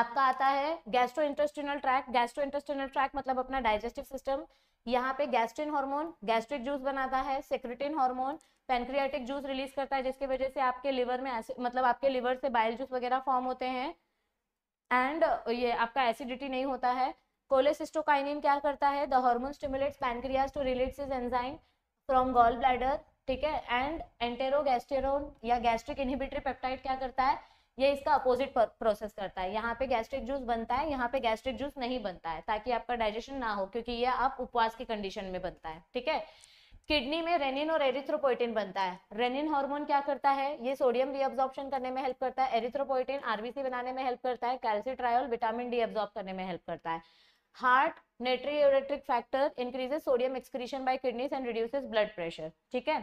आपका आता है gastro intestinal tract gastro intestinal tract मतलब अपना डाइजेस्टिव सिस्टम यहाँ पे गैस्ट्रिन हार्मोन गैस्ट्रिक जूस बनाता है secretin hormone pancreatic juice release करता है जिसकी वजह से आपके लिवर में मतलब आपके लिवर से बाइल जूस वगैरह फॉर्म होते हैं एंड ये आपका एसिडिटी नहीं होता है कोलेसिस्टोकाइनिन क्या करता है the hormone stimulates pancreas to release is enzyme from gall bladder ठीक है एंड एंटेरोगेस्टेरोन या गैस्ट्रिक इनहिबिटरी पेप्टाइड क्या करता है ये इसका अपोजिट प्रोसेस करता है यहाँ पे गैस्ट्रिक जूस बनता है यहाँ पे गैस्ट्रिक जूस नहीं बनता है ताकि आपका डाइजेशन ना हो क्योंकि ये आप उपवास की कंडीशन में बनता है ठीक है किडनी में रेनिन और एरिथ्रोपोइटिन बनता है रेनिन हार्मोन क्या करता है ये सोडियम रीअब्जॉर्प्शन करने में हेल्प करता है एरिथ्रोपोइटिन आरबीसी बनाने में हेल्प करता है calcitriol triol vitamin D absorb करने में हेल्प करता है heart natriuretic factor increases sodium excretion by kidneys and reduces blood pressure ठीक है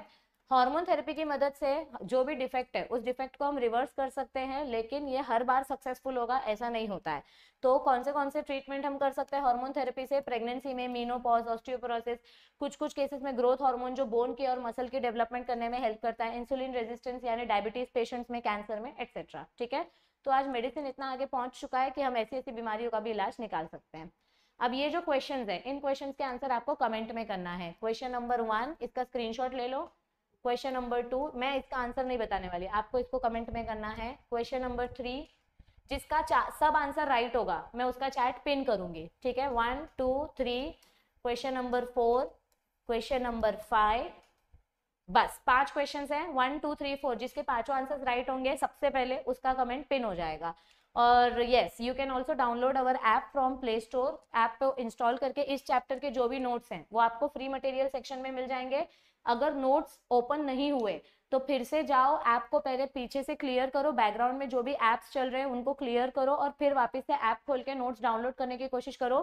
हार्मोन थेरेपी की मदद से जो भी डिफेक्ट है उस डिफेक्ट को हम रिवर्स कर सकते हैं लेकिन ये हर बार सक्सेसफुल होगा ऐसा नहीं होता है तो कौन से कौन से ट्रीटमेंट हम कर सकते हैं हार्मोन थेरेपी से प्रेगनेंसी में मीनोपॉज ऑस्टियोपोरोसिस कुछ कुछ केसेस में ग्रोथ हार्मोन जो बोन की और मसल की डेवलपमेंट करने में हेल्प करता है इंसुलिन रेजिस्टेंस यानी डायबिटीज पेशेंट्स में कैंसर में एक्सेट्रा ठीक है तो आज मेडिसिन इतना आगे पहुंच चुका है कि हम ऐसी ऐसी बीमारियों का भी इलाज निकाल सकते हैं अब ये जो क्वेश्चंस है इन क्वेश्चंस के आंसर आपको कमेंट में करना है क्वेश्चन नंबर वन इसका स्क्रीनशॉट ले लो क्वेश्चन नंबर टू मैं इसका आंसर नहीं बताने वाली आपको इसको कमेंट में करना है क्वेश्चन नंबर थ्री जिसका सब आंसर राइट होगा मैं उसका चैट पिन करूंगी ठीक है one two three question number four question number five बस पांच क्वेश्चन हैं वन टू थ्री फोर जिसके पांचों आंसर राइट होंगे सबसे पहले उसका कमेंट पिन हो जाएगा और yes you can also download our app from Play Store app को इंस्टॉल करके इस चैप्टर के जो भी नोट्स हैं वो आपको फ्री मटेरियल सेक्शन में मिल जाएंगे अगर नोट्स ओपन नहीं हुए तो फिर से जाओ ऐप को पहले पीछे से क्लियर करो बैकग्राउंड में जो भी ऐप्स चल रहे हैं उनको क्लियर करो और फिर वापस से ऐप खोल के नोट्स डाउनलोड करने की कोशिश करो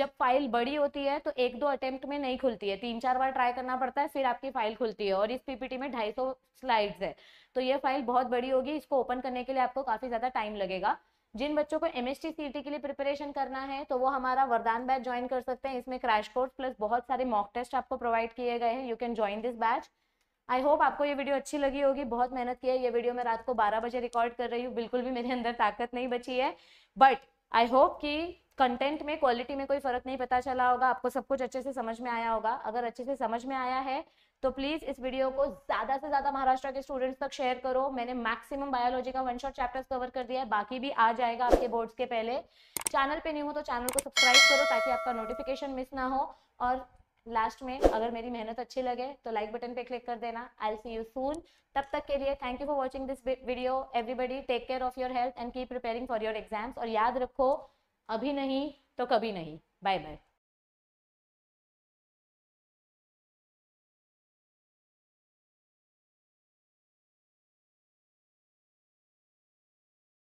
जब फाइल बड़ी होती है तो एक दो अटेम्प्ट में नहीं खुलती है तीन चार बार ट्राई करना पड़ता है फिर आपकी फाइल खुलती है और इस पीपीटी में ढाई सौ स्लाइड्स है तो ये फाइल बहुत बड़ी होगी इसको ओपन करने के लिए आपको काफ़ी ज़्यादा टाइम लगेगा जिन बच्चों को एम एस के लिए प्रिपरेशन करना है तो वो हमारा वरदान बैच ज्वाइन कर सकते हैं इसमें क्रैश कोर्स प्लस बहुत सारे मॉक टेस्ट आपको प्रोवाइड किए गए हैं you can join this batch I hope आपको ये वीडियो अच्छी लगी होगी बहुत मेहनत की है ये वीडियो मैं रात को 12 बजे रिकॉर्ड कर रही हूँ बिल्कुल भी मेरे अंदर ताकत नहीं बची है बट आई होप कि कंटेंट में क्वालिटी में कोई फर्क नहीं पता चला होगा आपको सब कुछ अच्छे से समझ में आया होगा अगर अच्छे से समझ में आया है तो प्लीज इस वीडियो को ज्यादा से ज्यादा महाराष्ट्र के स्टूडेंट्स तक शेयर करो मैंने मैक्सिमम बायोलॉजी का वन शॉट चैप्टर्स कवर कर दिया है बाकी भी आ जाएगा आपके बोर्ड्स के पहले चैनल पे नहीं हो तो चैनल को सब्सक्राइब करो ताकि आपका नोटिफिकेशन मिस ना हो और लास्ट में अगर मेरी मेहनत अच्छी लगे तो लाइक बटन पे क्लिक कर देना आई सी यू सून तब तक के लिए thank you for watching this video everybody take care of your health and keep preparing for your exams और याद रखो अभी नहीं तो कभी नहीं बाय बाय